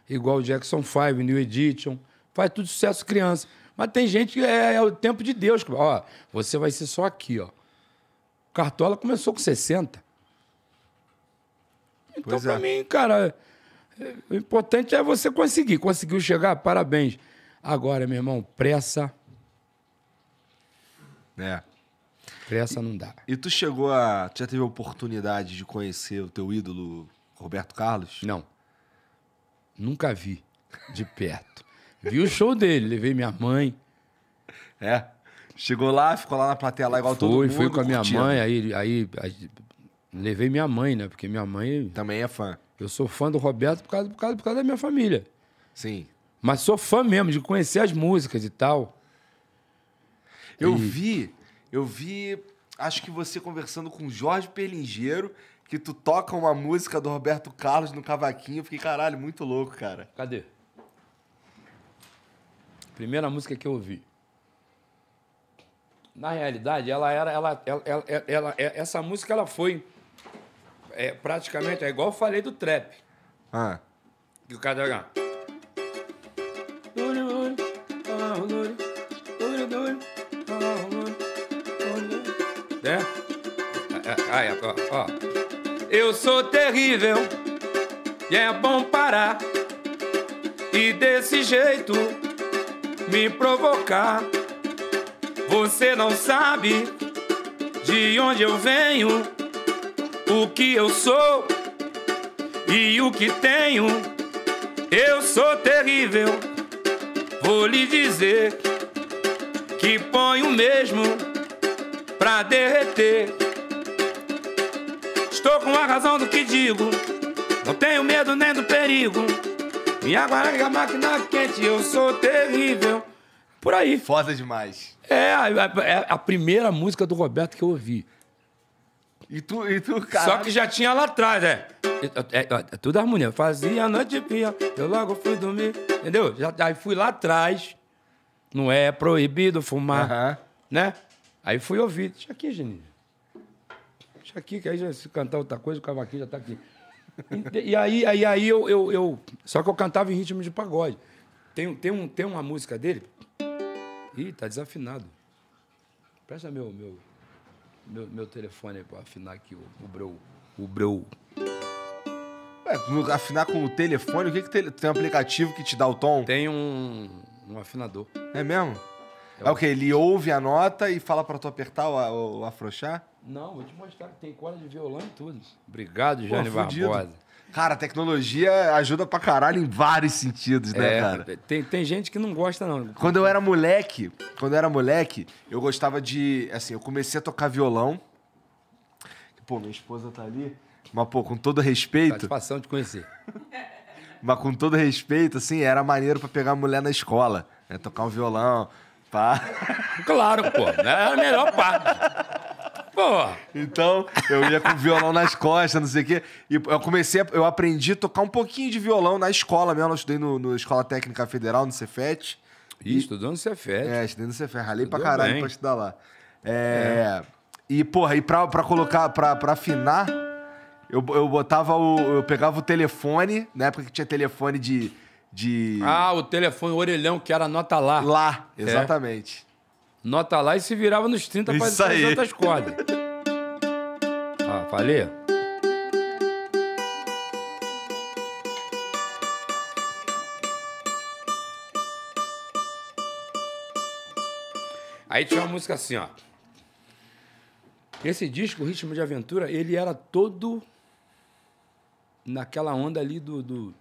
igual o Jackson 5, New Edition, faz tudo sucesso criança. Mas tem gente que é, é o tempo de Deus. Ó, você vai ser só aqui, ó. Cartola começou com 60. Então, pois é. pra é. mim, cara, é, o importante é você conseguir. Conseguiu chegar? Parabéns. Agora, meu irmão, pressa é. Pressa não dá. E tu chegou a. Tu já teve a oportunidade de conhecer o teu ídolo Roberto Carlos? Não. Nunca vi de perto. vi o show dele, levei minha mãe. É. Chegou lá, ficou lá na plateia lá igual foi, todo mundo. Foi, foi com a minha mãe, aí, aí, aí, levei minha mãe, né? Porque minha mãe. Também é fã. Eu sou fã do Roberto por causa, por causa, por causa da minha família. Sim. Mas sou fã mesmo, de conhecer as músicas e tal. Eu e... vi, eu vi, acho que você conversando com Jorge Perlingeiro, que tu toca uma música do Roberto Carlos no cavaquinho. Eu fiquei, caralho, muito louco, cara. Cadê? Primeira música que eu ouvi. Na realidade, ela era. Ela, ela, ela, ela essa música ela foi é, praticamente. É igual eu falei do trap. Ah. Que o cara. Tá Eu sou terrível e é bom parar e desse jeito me provocar. Você não sabe de onde eu venho, o que eu sou e o que tenho. Eu sou terrível, vou lhe dizer que ponho mesmo pra derreter. Estou com a razão do que digo. Não tenho medo nem do perigo. Minha guaranga máquina quente, eu sou terrível. Por aí. Foda demais. É é a primeira música do Roberto que eu ouvi. E tu, e tu, cara. Só que já tinha lá atrás, é. É, é, é, é tudo harmonia. Fazia noite pia, eu logo fui dormir. Entendeu? Já, aí fui lá atrás. Não é proibido fumar. Uh -huh. Né? Aí fui ouvir. Deixa aqui, Geninho. Deixa aqui, que aí já, se cantar outra coisa, o cavaquinho já está aqui. E, e aí, aí, aí eu, eu, eu, Só que eu cantava em ritmo de pagode. Tem, tem, um, tem uma música dele. Ih, tá desafinado. Presta meu, meu, meu, meu telefone aí para afinar aqui o, o breu. O breu. Ué, afinar com o telefone, o que, que tem tem um aplicativo que te dá o tom? Tem um, um afinador. É mesmo? É o quê? Ele ouve a nota e fala para tu apertar ou, afrouxar? Não, vou te mostrar que tem corda de violão e tudo. Obrigado, Jane Pô, Barbosa. Cara, a tecnologia ajuda pra caralho em vários sentidos, né, é, cara? Tem, tem gente que não gosta, não. Quando eu era moleque, quando eu era moleque, eu gostava de. Assim, eu comecei a tocar violão. Pô, minha esposa tá ali. Mas, pô, com todo respeito. Satisfação de conhecer. mas com todo respeito, assim, era maneiro para pegar a mulher na escola, né? Tocar um violão. Claro, pô. Né? É a melhor parte. Pô. Então, eu ia com violão nas costas, não sei o quê. E eu comecei, a, eu aprendi a tocar um pouquinho de violão na escola mesmo. Eu estudei no, Escola Técnica Federal, no Cefet. Ih, estudou no Cefet. É, estudei no Cefet. Ralei pra caralho bem. pra estudar lá. É, é. E, porra, e pra, pra colocar, pra, pra afinar, eu, eu botava o. Eu pegava o telefone, na época que tinha telefone de de. Ah, o telefone, o orelhão, que era nota lá. Lá, é. exatamente. É. Nota lá e se virava nos 30 para as outras cordas. Ah, falei? Aí tinha uma música assim, ó. Esse disco, Ritmo de Aventura, ele era todo naquela onda ali do, do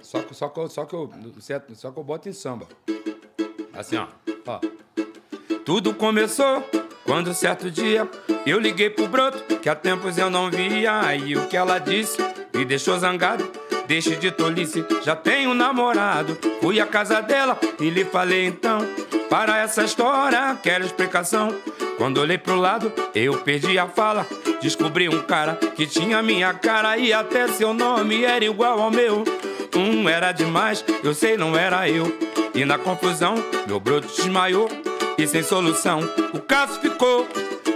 só que, só que, só que, eu, é, só que eu boto em samba. Assim, ó. ó. Tudo começou quando certo dia eu liguei pro broto que há tempos eu não via. E o que ela disse me deixou zangado. Deixe de tolice, já tenho namorado. Fui à casa dela e lhe falei então. Para essa história, quero explicação. Quando olhei pro lado, eu perdi a fala. Descobri um cara que tinha minha cara e até seu nome era igual ao meu. Um era demais, eu sei, não era eu. E na confusão, meu broto desmaiou. E sem solução, o caso ficou.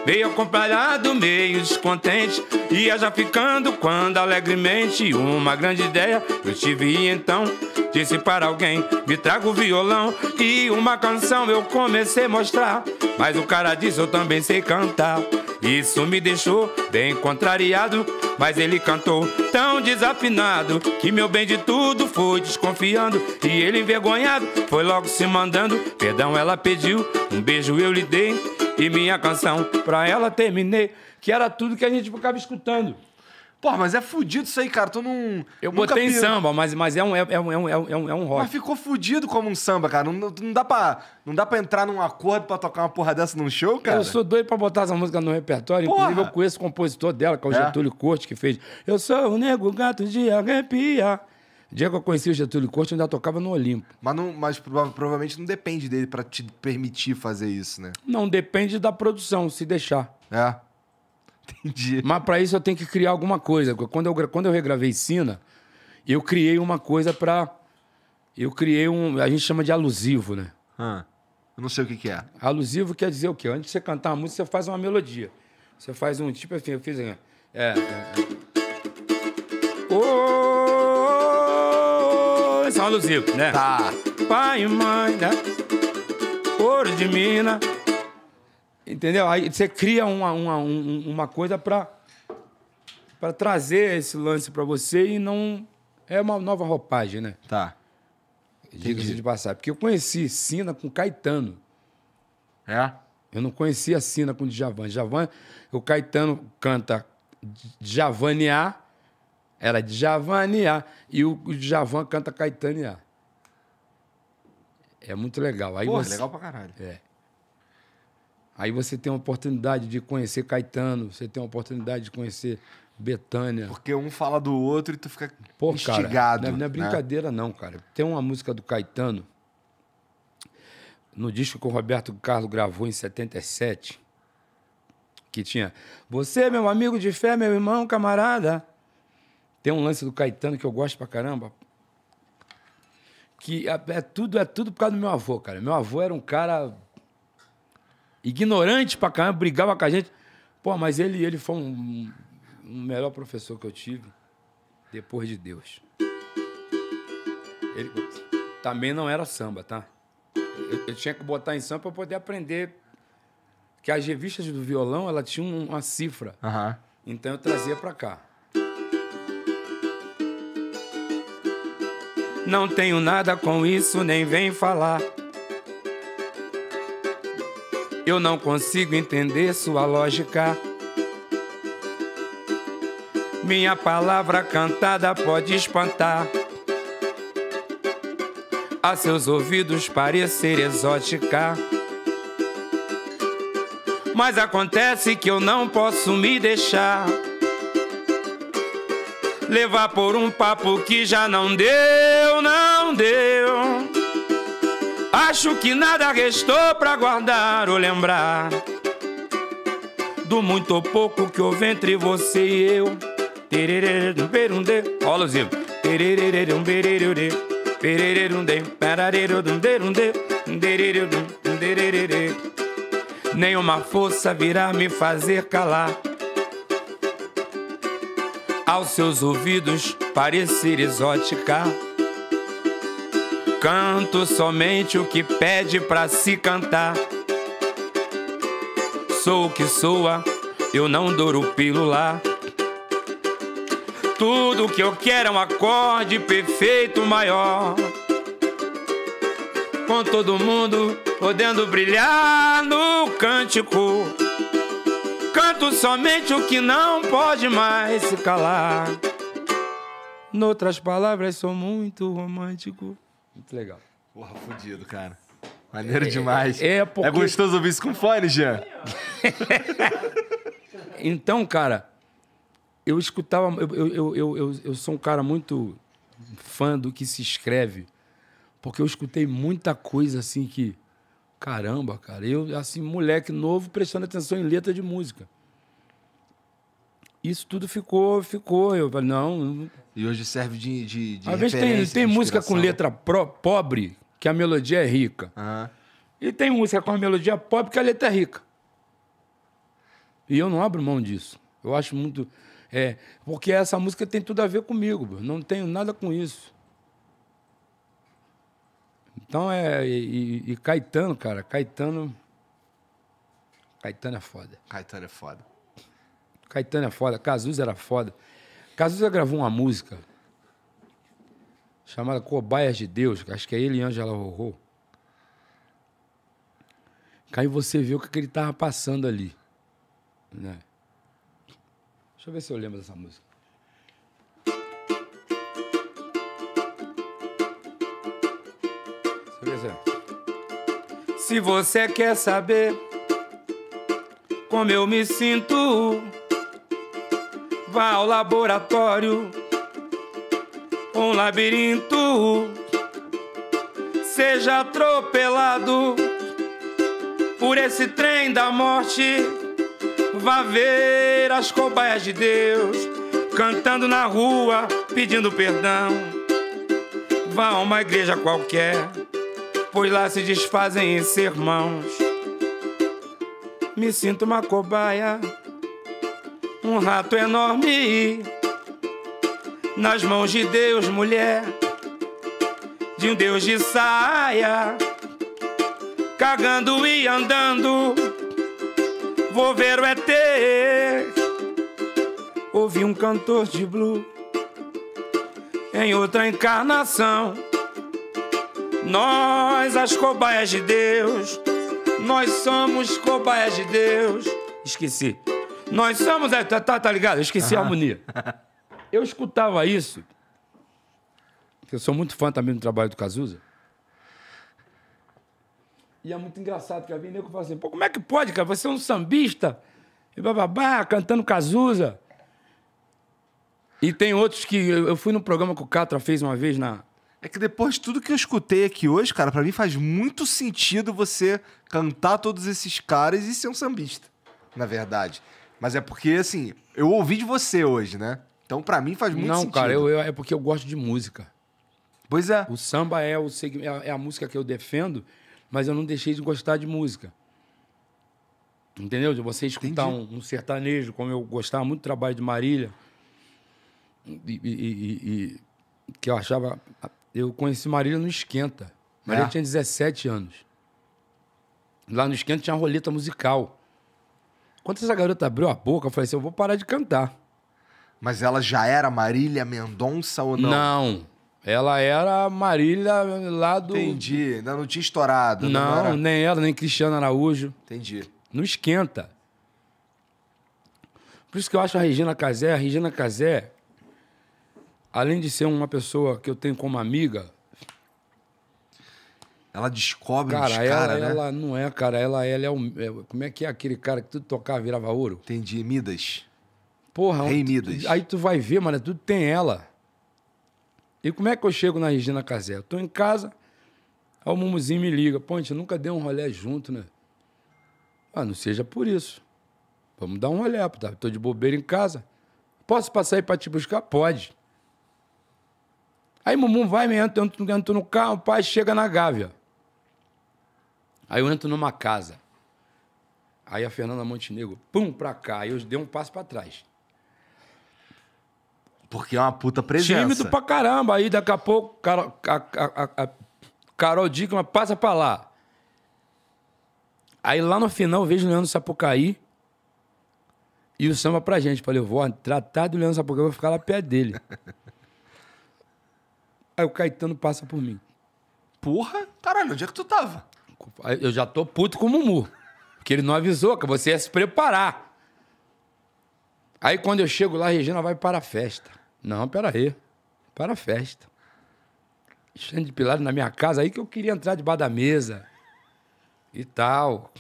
Veio acompanhado, meio descontente. Ia já ficando quando alegremente uma grande ideia eu tive então. Disse para alguém: me traga o violão. E uma canção eu comecei a mostrar. Mas o cara disse: eu também sei cantar. Isso me deixou bem contrariado, mas ele cantou tão desafinado que meu bem de tudo foi desconfiando e ele envergonhado foi logo se mandando. Perdão ela pediu, um beijo eu lhe dei e minha canção pra pra ela, terminei, que era tudo que a gente ficava escutando. Pô, mas é fudido isso aí, cara. Tu não. Eu nunca botei em samba, mas, mas é, é, é, um, é, um, é, um, é, um, é um rock. Mas ficou fudido como um samba, cara. Não, não, dá pra, não dá pra entrar num acordo pra tocar uma porra dessa num show, cara? Eu sou doido pra botar essa música no repertório. Porra. Inclusive, eu conheço o compositor dela, que é o é? Getúlio Corte, que fez Eu sou o nego gato de arrepiar dia que eu conheci o Getúlio Corte, eu ainda tocava no Olimpo. Mas, não, mas provavelmente não depende dele para te permitir fazer isso, né? Não, depende da produção, se deixar. É. Entendi. Mas para isso eu tenho que criar alguma coisa. Quando eu, quando eu regravei Sina, eu criei uma coisa para. Eu criei um. A gente chama de alusivo, né? Ah, eu não sei o que, que é. Alusivo quer dizer o quê? Antes de você cantar uma música, você faz uma melodia. Você faz um tipo assim, eu fiz. Assim, é. é, é. Oh! só São Luzico, né? Tá. Pai e mãe, né? Ouro de mina. Entendeu? Aí você cria uma, uma, uma coisa pra, pra trazer esse lance pra você e não. É uma nova roupagem, né? Tá. Diga-se de passar. Porque eu conheci Sina com Caetano. É? Eu não conhecia Sina com Djavan. Djavan, o Caetano canta Djavanear era de Javaniá. E o, o Javan canta Caetaniá. É muito legal. Aí Porra, você, legal pra caralho. É. Aí você tem a oportunidade de conhecer Caetano, você tem a oportunidade de conhecer Betânia. Porque um fala do outro e tu fica Pô, instigado. Cara, não, é, não é né? brincadeira, né? não, cara. Tem uma música do Caetano no disco que o Roberto Carlos gravou em 77, que tinha Você, meu amigo de fé, meu irmão, camarada, tem um lance do Caetano que eu gosto pra caramba. Que é, é tudo, é tudo por causa do meu avô, cara. Meu avô era um cara ignorante pra caramba, brigava com a gente. Pô, mas ele, ele foi um, um melhor professor que eu tive, depois de Deus. Ele também não era samba, tá? Eu, eu tinha que botar em samba pra poder aprender que as revistas do violão, ela tinha uma cifra. Uhum. Então eu trazia pra cá. Não tenho nada com isso, nem vem falar. Eu não consigo entender sua lógica. Minha palavra cantada pode espantar. A seus ouvidos parecer exótica. Mas acontece que eu não posso me deixar levar por um papo que já não deu, não deu. Acho que nada restou para guardar ou lembrar do muito ou pouco que houve entre você e eu. Olha Nenhuma força virá me fazer calar aos seus ouvidos parecer exótica. Canto somente o que pede para se cantar. Sou o que soa, eu não douro pílula. Tudo que eu quero é um acorde perfeito maior. Com todo mundo podendo brilhar no cântico escuto somente o que não pode mais se calar. Noutras palavras, sou muito romântico. Muito legal. Porra, fodido, cara. Maneiro é, demais. É, porque... é gostoso ouvir isso com fone, Jean. então, cara, eu escutava. Eu, eu, eu, eu, eu sou um cara muito fã do que se escreve, porque eu escutei muita coisa assim que. Caramba, cara, eu, assim, moleque novo prestando atenção em letra de música isso tudo ficou, ficou. Eu falei, não. E hoje serve de. de, de Às vezes tem, tem música com letra pro, pobre, que a melodia é rica. Uhum. E tem música com a melodia pobre, que a letra é rica. E eu não abro mão disso. Eu acho muito. É, porque essa música tem tudo a ver comigo, não tenho nada com isso. Então é. E, e Caetano, cara, Caetano. Caetano é foda. Caetano é foda. Caetano é foda, Cazuza era foda. Cazuza gravou uma música chamada Cobaias de Deus, acho que é ele e Angela Rorô. Aí você viu o que, ele tava passando ali. Né? Deixa eu ver se eu lembro dessa música. se você quer saber como eu me sinto leva ao laboratório um labirinto. Seja atropelado por esse trem da morte. Vá ver as cobaias de Deus cantando na rua, pedindo perdão. Vá a uma igreja qualquer, pois lá se desfazem em sermãos. Me sinto uma cobaia um rato enorme nas mãos de Deus, mulher, de um Deus de saia, cagando e andando. Vou ver o ET. Ouvi um cantor de blue em outra encarnação. Nós, as cobaias de Deus, nós somos cobaias de Deus. Esqueci. Nós somos. É, tá, tá, tá ligado? Eu esqueci a harmonia. Eu escutava isso. Eu sou muito fã também do trabalho do Cazuza. E é muito engraçado que eu vi nego fala assim, pô, como é que pode, cara? Você é um sambista e bababá, cantando Cazuza. E tem outros que. Eu fui num programa que o Catra fez uma vez na. É que depois de tudo que eu escutei aqui hoje, cara, para mim faz muito sentido você cantar todos esses caras e ser um sambista, na verdade. Mas é porque, assim, eu ouvi de você hoje, né? Então, para mim, faz muito Não, sentido. Não, cara, eu, eu, é porque eu gosto de música. Pois é. O samba é, o, é, é a música que eu defendo, mas eu não deixei de gostar de música. Entendeu? De você escutar um, um, sertanejo, como eu gostava muito do trabalho de Marília, e, e, e, e que eu achava. Eu conheci Marília no Esquenta. Marília é. tinha 17 anos. Lá no Esquenta tinha roleta musical. Quando essa garota abriu a boca, eu falei assim: eu vou parar de cantar. Mas ela já era Marília Mendonça ou não? Não. Ela era Marília lá do. Entendi. Ainda não tinha estourado. Né? Não, não era... nem ela, nem Cristiano Araújo. Entendi. Não esquenta. Por isso que eu acho a Regina Casé. A Regina Casé, além de ser uma pessoa que eu tenho como amiga, ela descobre cara, os caras, né? Ela não é, cara. Ela, ela é um. É, como é que é aquele cara que tudo tocava virava ouro? Entendi. Midas. Porra. Rei Midas. Tu, aí tu vai ver, mano, tudo tem ela. E como é que eu chego na Regina Casé? Eu tô em casa, aí o Mumuzinho me liga. Pô, a gente nunca deu um rolé junto, né? Ah, não seja por isso. Vamos dar um rolé, tá? Tô de bobeira em casa. Posso passar aí pra te buscar? Pode. Aí Mumu vai, me entra, entra, entra no carro, o pai chega na Gávea. Aí eu entro numa casa. Aí a Fernanda Montenegro, pum, pra cá. Aí eu dei um passo pra trás. Porque é uma puta presença. Tímido pra caramba. Aí daqui a pouco, Carol, a, a, a Carol Dickman passa pra lá. Aí lá no final eu vejo o Leandro Sapucaí e o samba pra gente. Falei, eu vou tratar do Leandro Sapucaí, eu vou ficar lá perto dele. Aí o Caetano passa por mim. Porra? Caralho, onde é que tu tava? Eu já tô puto com o Mumu. Porque ele não avisou que você ia se preparar. Aí quando eu chego lá, a Regina vai para a festa. Não, peraí. Para a festa. Estando de pilar na minha casa, aí que eu queria entrar debaixo da mesa. E tal.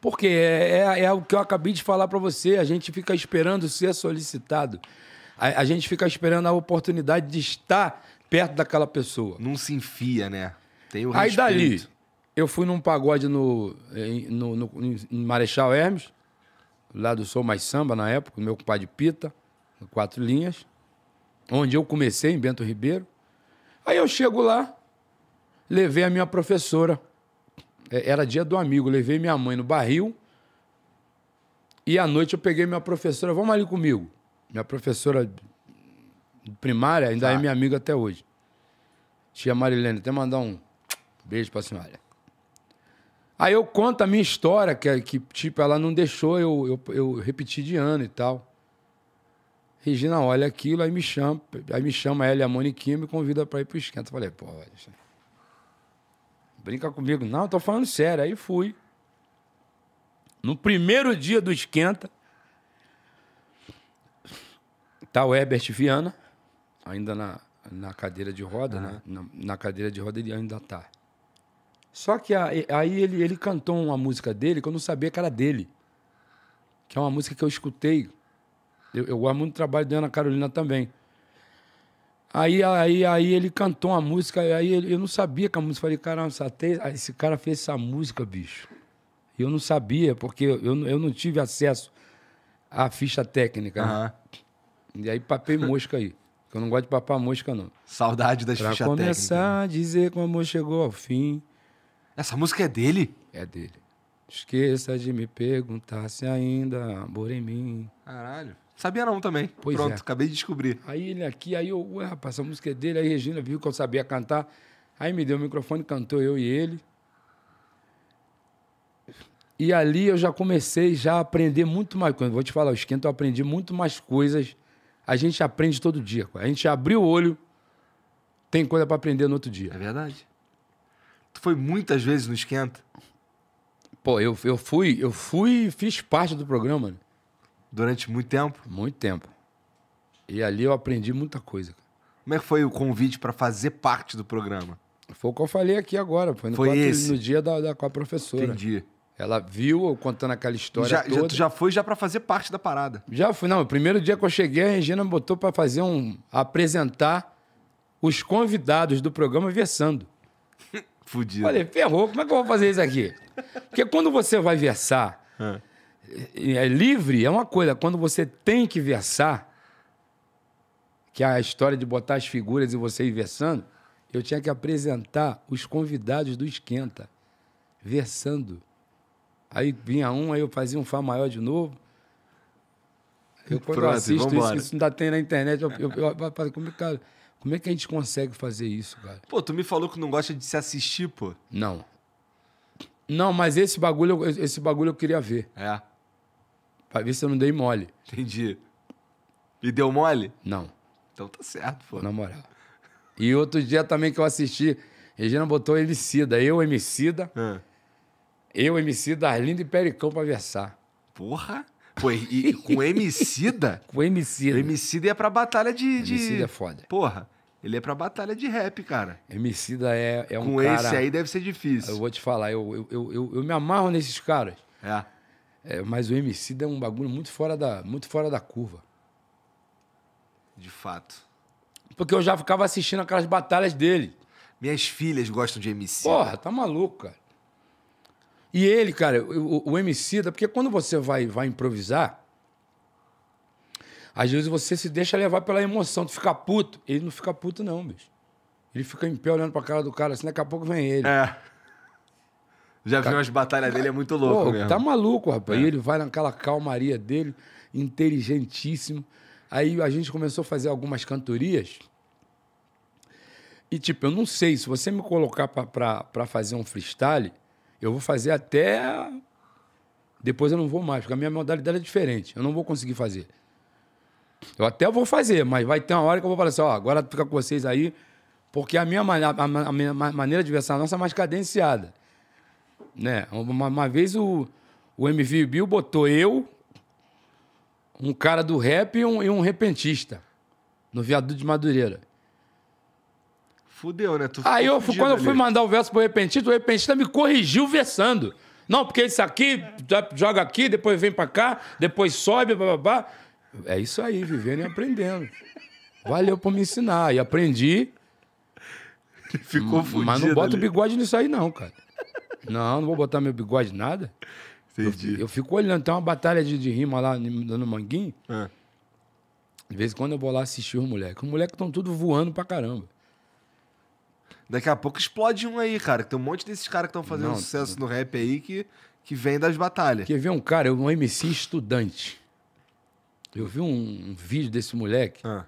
Porque é, é, é o que eu acabei de falar para você. A gente fica esperando ser solicitado. A, a gente fica esperando a oportunidade de estar perto daquela pessoa. Não se enfia, né? Tem o Aí dali, eu fui num pagode no, no, no, em Marechal Hermes, lá do Sou Mais Samba na época, meu compadre Pita, Quatro Linhas, onde eu comecei em Bento Ribeiro. Aí eu chego lá, levei a minha professora, é, era dia do amigo, levei minha mãe no barril. E à noite eu peguei minha professora, vamos ali comigo. Minha professora primária ainda é tá. é minha amiga até hoje. Tia Marilene, até mandar um Beijo pra senhora. Aí eu conto a minha história, que, que tipo, ela não deixou eu, eu, eu repetir de ano e tal. Regina olha aquilo, aí me chama, aí me chama ela e a Moniquinha me convida para ir pro esquenta. Eu falei, pô, velho brinca comigo. Não, tô falando sério. Aí fui. No primeiro dia do esquenta, tá o Herbert Viana, ainda na, na cadeira de roda, ah. né? na, na cadeira de roda ele ainda tá. Só que aí ele, ele cantou uma música dele que eu não sabia que era dele. Que é uma música que eu escutei. Eu, eu gosto muito do trabalho da Ana Carolina também. Aí, aí, aí ele cantou uma música, aí ele, eu não sabia que a música. Falei, caramba, até esse cara fez essa música, bicho. E eu não sabia, porque eu, eu não tive acesso à ficha técnica. Né? E aí papei mosca aí. Que eu não gosto de papar mosca, não. Saudade das fichas técnicas. Pra começar né? a dizer como o amor chegou ao fim. Essa música é dele? É dele. Esqueça de me perguntar se ainda mora amor em mim. Caralho. Sabia não também. Pois Pronto, é. acabei de descobrir. Aí ele aqui, aí eu, ué, rapaz, essa música é dele. Aí Regina viu que eu sabia cantar. Aí me deu o microfone, cantou eu e ele. E ali eu já comecei já a aprender muito mais coisas. Vou te falar, o esquento, eu aprendi muito mais coisas. A gente aprende todo dia. A gente abriu o olho, tem coisa para aprender no outro dia. É verdade. Tu foi muitas vezes no Esquenta? Pô, eu, eu fui, eu fui fiz parte do programa. Né? Durante muito tempo? Muito tempo. E ali eu aprendi muita coisa. Como é que foi o convite para fazer parte do programa? Foi o que eu falei aqui agora. Foi no, foi quatro, esse? no dia da, da, com a professora. Entendi. Ela viu eu contando aquela história já, toda. Já, tu já foi já para fazer parte da parada? Já fui. Não, o primeiro dia que eu cheguei, a Regina me botou para fazer um... apresentar os convidados do programa versando. Fudido. Falei, ferrou, como é que eu vou fazer isso aqui? Porque quando você vai versar, é. é livre é uma coisa, quando você tem que versar, que é a história de botar as figuras e você ir versando, eu tinha que apresentar os convidados do Esquenta, versando. Aí vinha um, aí eu fazia um Fá maior de novo. Eu quando Pronto, assisto isso, isso ainda tem na internet, eu, eu, eu, eu, como é que a gente consegue fazer isso, cara? Pô, tu me falou que não gosta de se assistir, pô. Não. Não, mas esse bagulho, esse bagulho eu queria ver. É. Pra ver se eu não dei mole. Entendi. E deu mole? Não. Então tá certo, pô. Na moral. E outro dia também que eu assisti, Regina botou Emicida. Eu, Emicida. É. Eu, Emicida, Arlindo e Pericão pra versar. Porra! Pô, e, e com Emicida... com Emicida. O Emicida ia é pra batalha de... de... é foda. Porra. Ele é pra batalha de rap, cara. Emicida é, é um Com cara... Com esse aí deve ser difícil. Eu vou te falar, eu, eu, eu, eu me amarro nesses caras. É. é. Mas o Emicida é um bagulho muito fora, da, muito fora da curva. De fato. Porque eu já ficava assistindo aquelas batalhas dele. Minhas filhas gostam de Emicida. Porra, tá maluco, cara. E ele, cara, o, o MC, porque quando você vai, vai improvisar, às vezes você se deixa levar pela emoção, tu fica puto. Ele não fica puto, não, bicho. Ele fica em pé olhando pra cara do cara, assim, daqui a pouco vem ele. É. Já viu tá- as batalhas dele, é muito louco pô, tá mesmo. Tá maluco, rapaz. É. E ele vai naquela calmaria dele, inteligentíssimo. Aí a gente começou a fazer algumas cantorias. E, tipo, eu não sei, se você me colocar pra, pra, pra fazer um freestyle, eu vou fazer até. Depois eu não vou mais, porque a minha modalidade é diferente. Eu não vou conseguir fazer. Eu até vou fazer, mas vai ter uma hora que eu vou falar assim: ó, agora fica com vocês aí, porque a minha, a, a minha maneira de versar a nossa é mais cadenciada. Né? Uma, uma vez o, o MV Bill botou eu, um cara do rap e um, e um repentista no viaduto de Madureira. Fudeu, né? Tu Aí eu, quando eu fui mandar o verso pro repentista, o repentista me corrigiu versando. Não, porque isso aqui, tá, joga aqui, depois vem para cá, depois sobe, babá. É isso aí, vivendo e aprendendo. Valeu por me ensinar. E aprendi. Ficou fudido. Mas não bota bigode nisso aí, não, cara. Não, não vou botar meu bigode nada. Entendi. Eu, eu fico olhando, tem uma batalha de, de rima lá no Manguinho. É. De vez em quando eu vou lá assistir os moleques. Os moleques estão tudo voando pra caramba. Daqui a pouco explode um aí, cara. Tem um monte desses caras que estão fazendo Não, sucesso no rap aí que, que vem das batalhas. Quer ver um cara, é um MC estudante. Eu vi um, um vídeo desse moleque. Ah.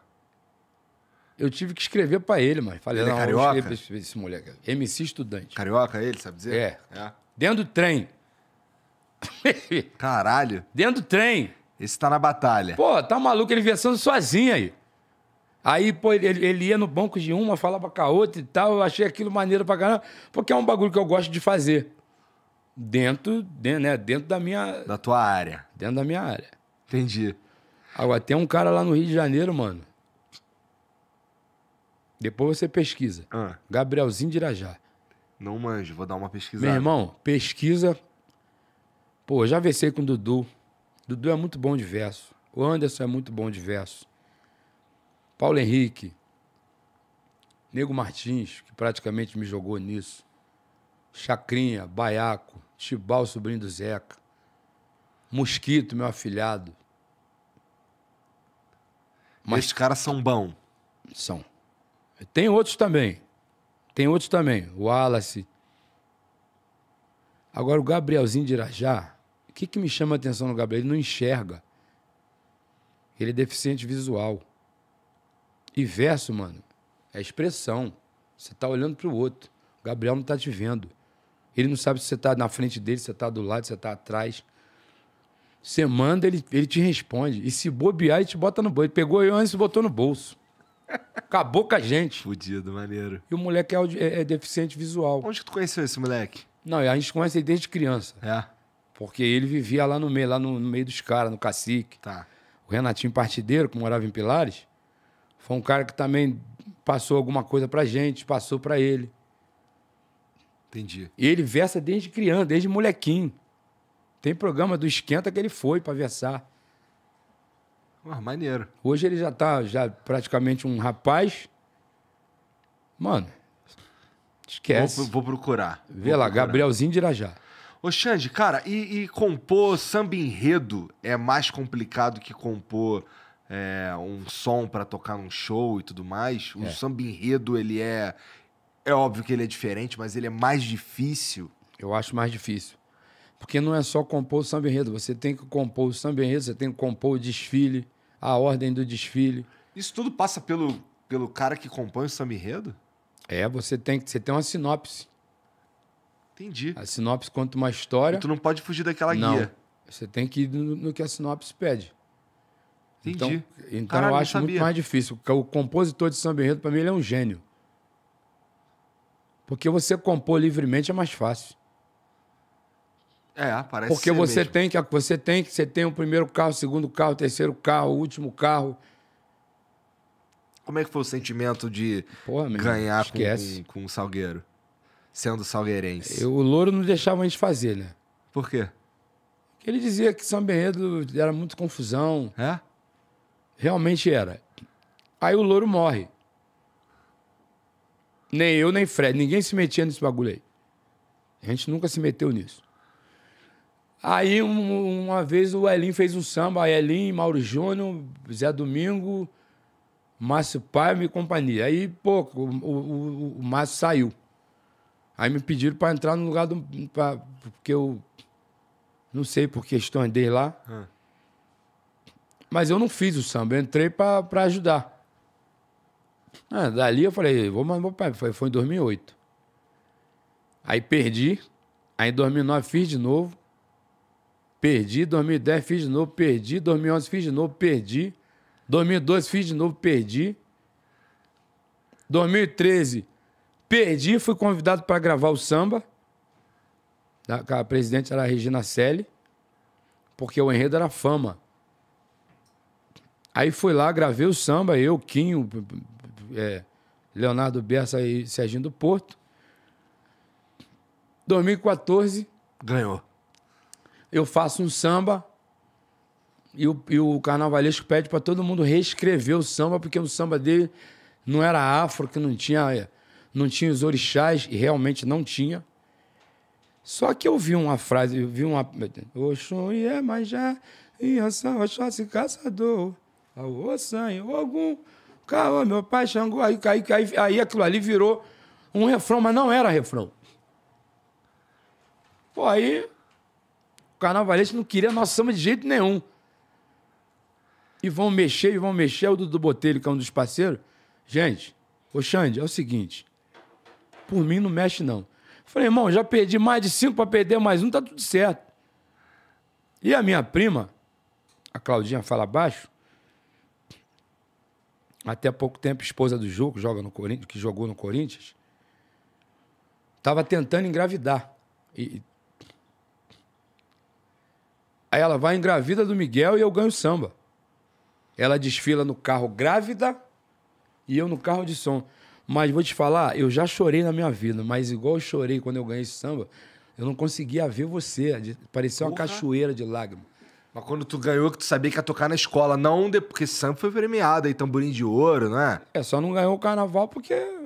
Eu tive que escrever para ele, mas falei, ele é não, é carioca? eu esse, esse moleque. MC estudante. Carioca é ele, sabe dizer? É. é. Dentro do trem. Caralho. Dentro do trem. Esse tá na batalha. Pô, tá maluco ele versando sozinho aí. Aí, pô, ele, ele ia no banco de uma, falava com a outra e tal. Eu achei aquilo maneiro pra caramba, porque é um bagulho que eu gosto de fazer. Dentro, né? dentro da minha. Da tua área. Dentro da minha área. Entendi. Agora, tem um cara lá no Rio de Janeiro, mano. Depois você pesquisa. Ah. Gabrielzinho de Irajá. Não manjo, vou dar uma pesquisada. Meu irmão, pesquisa. Pô, já versei com o Dudu. Dudu é muito bom de verso. O Anderson é muito bom de verso. Paulo Henrique, Nego Martins, que praticamente me jogou nisso, Chacrinha, Baiaco, Tibal, sobrinho do Zeca, Mosquito, meu afilhado. Mas esses caras são bons. São. Tem outros também. Tem outros também. O Wallace. Agora, o Gabrielzinho de Irajá, o que, que me chama a atenção no Gabriel? Ele não enxerga. Ele é deficiente visual. E verso, mano, é expressão. Você tá olhando pro outro. O Gabriel não tá te vendo. Ele não sabe se você tá na frente dele, se você tá do lado, se você tá atrás. Você manda, ele, ele te responde. E se bobear, ele te bota no bolso. Ele pegou eu antes e botou no bolso. Acabou com a gente. Fudido, maneiro. E o moleque é, é, é deficiente visual. Onde que tu conheceu esse moleque? Não, a gente conhece ele desde criança. É. Porque ele vivia lá no meio, lá no, no meio dos caras, no cacique. Tá. O Renatinho Partideiro, que morava em Pilares, foi um cara que também passou alguma coisa pra gente, passou pra ele. Entendi. E ele versa desde criança, desde molequinho. Tem programa do Esquenta que ele foi pra versar. Ah, maneiro. Hoje ele já tá já praticamente um rapaz. Mano, esquece. Vou, vou procurar. Vê vou lá, procurar. Gabrielzinho de Irajá. Ô, Xande, cara, e, e compor samba enredo é mais complicado que compor é, um som para tocar num show e tudo mais. O é. samba enredo, ele é. É óbvio que ele é diferente, mas ele é mais difícil. Eu acho mais difícil. Porque não é só compor o samba enredo, você tem que compor o samba enredo, você tem que compor o desfile, a ordem do desfile. Isso tudo passa pelo, pelo cara que compõe o samba enredo? É, você tem que você tem uma sinopse. Entendi. A sinopse conta uma história. E tu não pode fugir daquela não. guia. Você tem que ir no, no que a sinopse pede. Entendi. Então, então Caralho, eu acho muito mais difícil. O compositor de samba enredo, para mim, ele é um gênio. Porque você compor livremente é mais fácil. É, parece Porque você mesmo. tem que você tem que você tem o primeiro carro, o segundo carro, o terceiro carro, o último carro. Como é que foi o sentimento de Porra, ganhar esquece. com, o um salgueiro? Sendo salgueirense. Eu, o louro não deixava a gente fazer, né? Por quê? Porque ele dizia que São Benedito era muito confusão. É? Realmente era. Aí o louro morre. Nem eu, nem Fred. Ninguém se metia nesse bagulho aí. A gente nunca se meteu nisso. Aí, um, uma vez, o Elin fez um samba. Elin, Mauro Júnior, Zé Domingo, Márcio Paiva e companhia. Aí, pô, o, o, o Márcio saiu. Aí me pediram para entrar no lugar do... Pra, porque eu... Não sei por questões dele lá. Hum. Mas eu não fiz o samba, eu entrei para ajudar. Ah, dali eu falei, vou mandar meu pai. Foi, foi em 2008. Aí perdi. Aí em 2009 fiz de novo. Perdi. 2010 fiz de novo. Perdi. 2011 fiz de novo. Perdi. 2012 fiz de novo. Perdi. 2013 perdi. Fui convidado para gravar o samba. A presidente era a Regina Selle. Porque o enredo era fama. Aí fui lá, gravei o samba, eu, Quinho, é, Leonardo Bessa e Serginho do Porto. 2014. Ganhou. Eu faço um samba e o, e o carnavalesco pede para todo mundo reescrever o samba, porque o samba dele não era afro, que não tinha, é, não tinha os orixás, e realmente não tinha. Só que eu vi uma frase, eu vi uma. Oxum e é, mas já, e caçador. Ah, ô sanho, algum. Calma, meu pai Xangô. Aí, aí, aí, aí aquilo ali virou um refrão, mas não era refrão. Pô, aí o carnavalesco não queria nossa samba de jeito nenhum. E vão mexer, e vão mexer. É o Dudu Botelho, que é um dos parceiros. Gente, ô Xande, é o seguinte. Por mim não mexe, não. Falei, irmão, já perdi mais de cinco para perder mais um, tá tudo certo. E a minha prima, a Claudinha fala baixo, até pouco tempo esposa do Ju, que, joga no Corinthians, que jogou no Corinthians, estava tentando engravidar. E... Aí ela vai engravida do Miguel e eu ganho samba. Ela desfila no carro grávida e eu no carro de som. Mas vou te falar, eu já chorei na minha vida, mas igual eu chorei quando eu ganhei esse samba, eu não conseguia ver você. Parecia uma Porra. cachoeira de lágrimas. Mas quando tu ganhou, que tu sabia que ia tocar na escola, não de... porque sempre foi premiado aí, tamborim de ouro, né? É, só não ganhou o carnaval porque.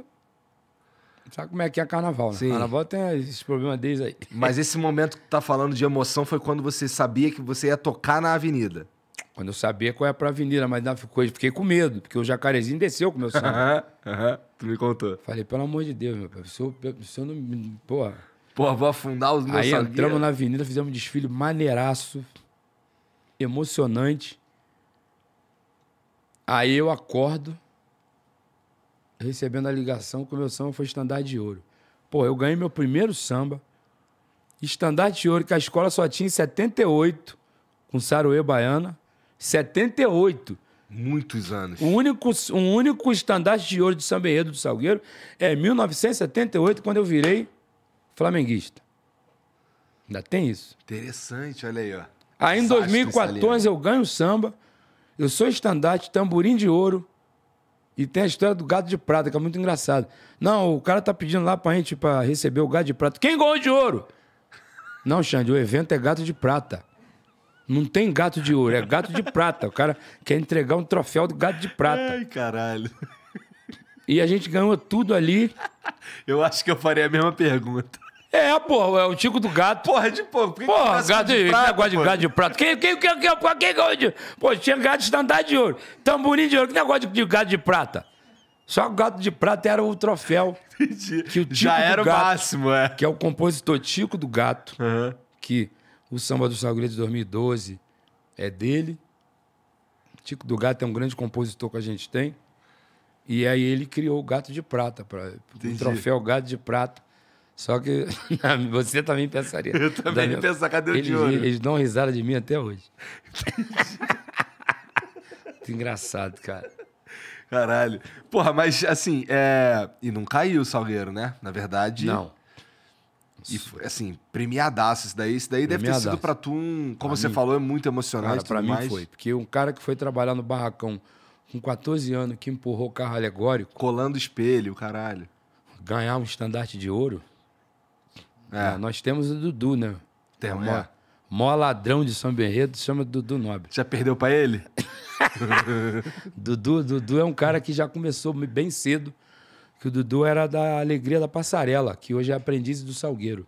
Sabe como é que é carnaval, né? Sim. Carnaval tem esses problemas desde aí. Mas esse momento que tu tá falando de emoção foi quando você sabia que você ia tocar na avenida. Quando eu sabia qual era é pra avenida, mas não ficou, fiquei com medo, porque o jacarezinho desceu com o meu sangue. Aham, aham, tu me contou. Falei, pelo amor de Deus, meu pai, se eu, se eu não. Porra. Porra, vou afundar os meus Aí entramos na avenida, fizemos um desfile maneiraço emocionante. Aí eu acordo recebendo a ligação que o meu samba foi estandarte de ouro. Pô, eu ganhei meu primeiro samba, estandarte de ouro, que a escola só tinha em 78, com Saroê Baiana. 78. Muitos anos. O único, o único estandarte de ouro de samba enredo do Salgueiro é 1978, quando eu virei flamenguista. Ainda tem isso. Interessante, olha aí, ó. Aí em 2014 é eu ganho samba, eu sou estandarte, tamborim de ouro. E tem a história do gato de prata, que é muito engraçado. Não, o cara tá pedindo lá pra gente pra receber o gato de prata. Quem ganhou de ouro? Não, Xande, o evento é gato de prata. Não tem gato de ouro, é gato de prata. O cara quer entregar um troféu do gato de prata. Ai, caralho. E a gente ganhou tudo ali. Eu acho que eu faria a mesma pergunta. É, porra, é o Tico do Gato. Porra, de porra. Por porra, gato de, negócio de gato de prata. Quem, quem, quem, quem, quem, quem gosta Pô, tinha gato de estandarte de ouro, tamborim de ouro. Que negócio de, de gato de prata? Só o gato de prata era o troféu. Entendi. Que o Tico Já era o máximo, é. Que é o compositor Tico do Gato, uhum. que o Samba do Sagre de 2012 é dele. Tico do Gato é um grande compositor que a gente tem. E aí ele criou o Gato de Prata, pra, um o troféu Gato de Prata. Só que você também pensaria. Eu também minha... penso, cadê o eles, Diogo? Eles dão risada de mim até hoje. Muito engraçado, cara. Caralho. Porra, mas assim, é... e não caiu o Salgueiro, né? Na verdade. Não. E, assim, premiadaço isso daí. Isso daí deve ter sido pra tu um. Como pra você mim, falou, é muito emocionante. Cara, pra mim mais. foi. Porque um cara que foi trabalhar no barracão com 14 anos, que empurrou o carro alegórico. Colando espelho, caralho. Ganhar um estandarte de ouro. É. é. Nós temos o Dudu, né? Temos, é. é. Mó ladrão de São Benredo chama Dudu Nobre. Já perdeu para ele? Dudu, Dudu é um cara que já começou bem cedo, que o Dudu era da Alegria da Passarela, que hoje é aprendiz do Salgueiro.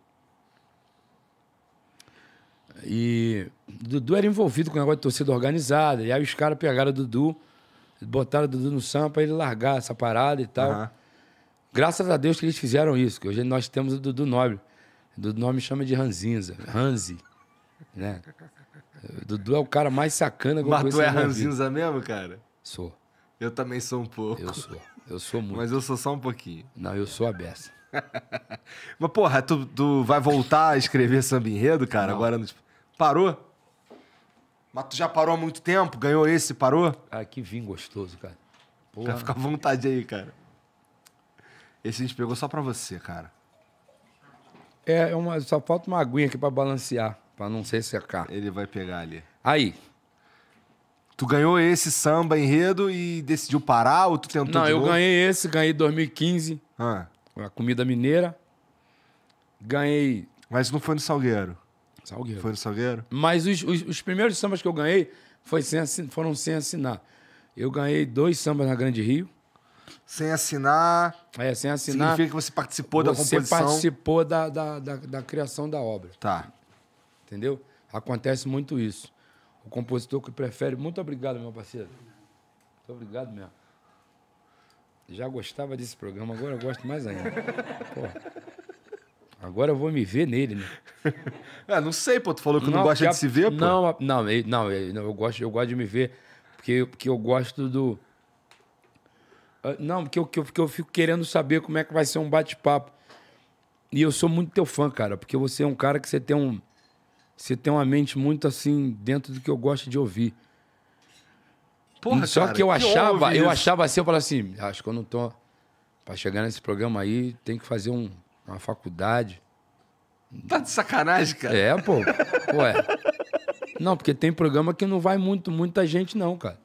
E Dudu era envolvido com o negócio de torcida organizada, e aí os caras pegaram o Dudu, botaram o Dudu no samba para ele largar essa parada e tal. Uhum. Graças a Deus que eles fizeram isso, que hoje nós temos o Dudu Nobre Dudu me chama de Ranzinza, Ranzi, né? Dudu é o cara mais sacana que eu Mas tu é Ranzinza mesmo, cara? Sou. Eu também sou um pouco. Eu sou. Eu sou muito. Mas eu sou só um pouquinho. Não, eu sou a beça. Mas, porra, tu, tu vai voltar a escrever samba enredo, cara? Não. Agora. Tipo, parou? Mas tu já parou há muito tempo? Ganhou esse e parou? Ah, que vinho gostoso, cara. Porra. Fica à vontade aí, cara. Esse a gente pegou só pra você, cara. É, uma, só falta uma aguinha aqui para balancear, para não ser secar. Ele vai pegar ali. Aí. Tu ganhou esse samba enredo e decidiu parar ou tu tentou Não, eu novo? ganhei esse, ganhei 2015. Ah. A comida mineira. Ganhei. Mas não foi no Salgueiro? Salgueiro. Foi no Salgueiro? Mas os, os, os primeiros sambas que eu ganhei foi sem, foram sem assinar. Eu ganhei dois sambas na Grande Rio sem assinar. É, sem assinar. Significa que você participou você da composição. Você participou da, da, da, da, criação da obra. Tá. Entendeu? Acontece muito isso. O compositor que prefere. Muito obrigado, meu parceiro. Muito obrigado mesmo. Já gostava desse programa, agora eu gosto mais ainda. Pô. Agora eu vou me ver nele, né? É, não sei, pô. Tu falou que não, não gosta a... de se ver, pô. Não, não, eu, não eu, gosto, eu gosto de me ver, porque, porque eu gosto do ah, não, porque eu, que, eu, fico querendo saber como é que vai ser um bate-papo. E eu sou muito teu fã, cara, porque você é um cara que você tem um. Você tem uma mente muito assim, dentro do que eu gosto de ouvir. Porra, Só cara, que eu que achava, eu achava assim, eu falava assim, acho que eu não tô. Pra chegar nesse programa aí, tem que fazer um, uma faculdade. Tá de sacanagem, cara. É, pô. Ué. Não, porque tem programa que não vai muito, muita gente, não, cara.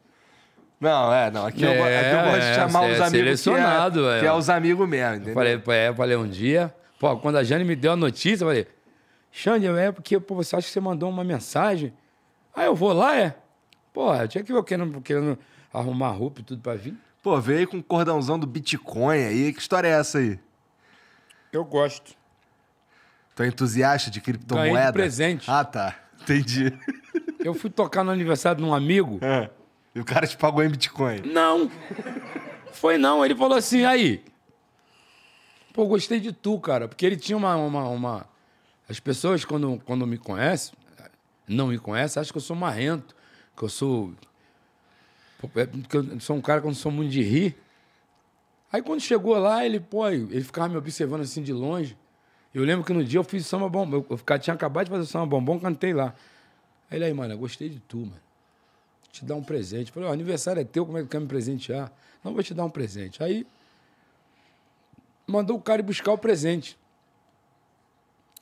Não, é, não. Aqui, é, eu, aqui eu gosto é, de é, chamar é, os amigos. É- selecionado, que é, que é os amigos mesmo, entendeu? Eu falei, é, eu falei um dia. Pô, quando a Jane me deu a notícia, eu falei, Xande, é porque pô, você acha que você mandou uma mensagem? Aí eu vou lá, é? Pô, eu tinha que ver querendo, querendo arrumar roupa e tudo pra vir. Pô, veio com um cordãozão do Bitcoin aí. Que história é essa aí? Eu gosto. Tu é entusiasta de criptomoeda? Ganhei de presente. Ah, tá. Entendi. Eu fui tocar no aniversário de um amigo. É. E o cara te pagou em Bitcoin? Não. Foi não. Ele falou assim, aí. Pô, gostei de tu, cara. Porque ele tinha uma. uma, uma... As pessoas, quando, quando me conhecem, não me conhecem, acham que eu sou marrento. Que eu sou. Porque é, eu sou um cara que eu não sou muito de rir. Aí quando chegou lá, ele, pô, ele ficava me observando assim de longe. Eu lembro que no dia eu fiz samba bombom. Eu tinha acabado de fazer samba bombom, cantei lá. Aí ele aí, mano, eu gostei de tu, mano te dar um presente. falei, o aniversário é teu, como é que tu quer me presentear? Não, vou te dar um presente. Aí mandou o cara ir buscar o presente.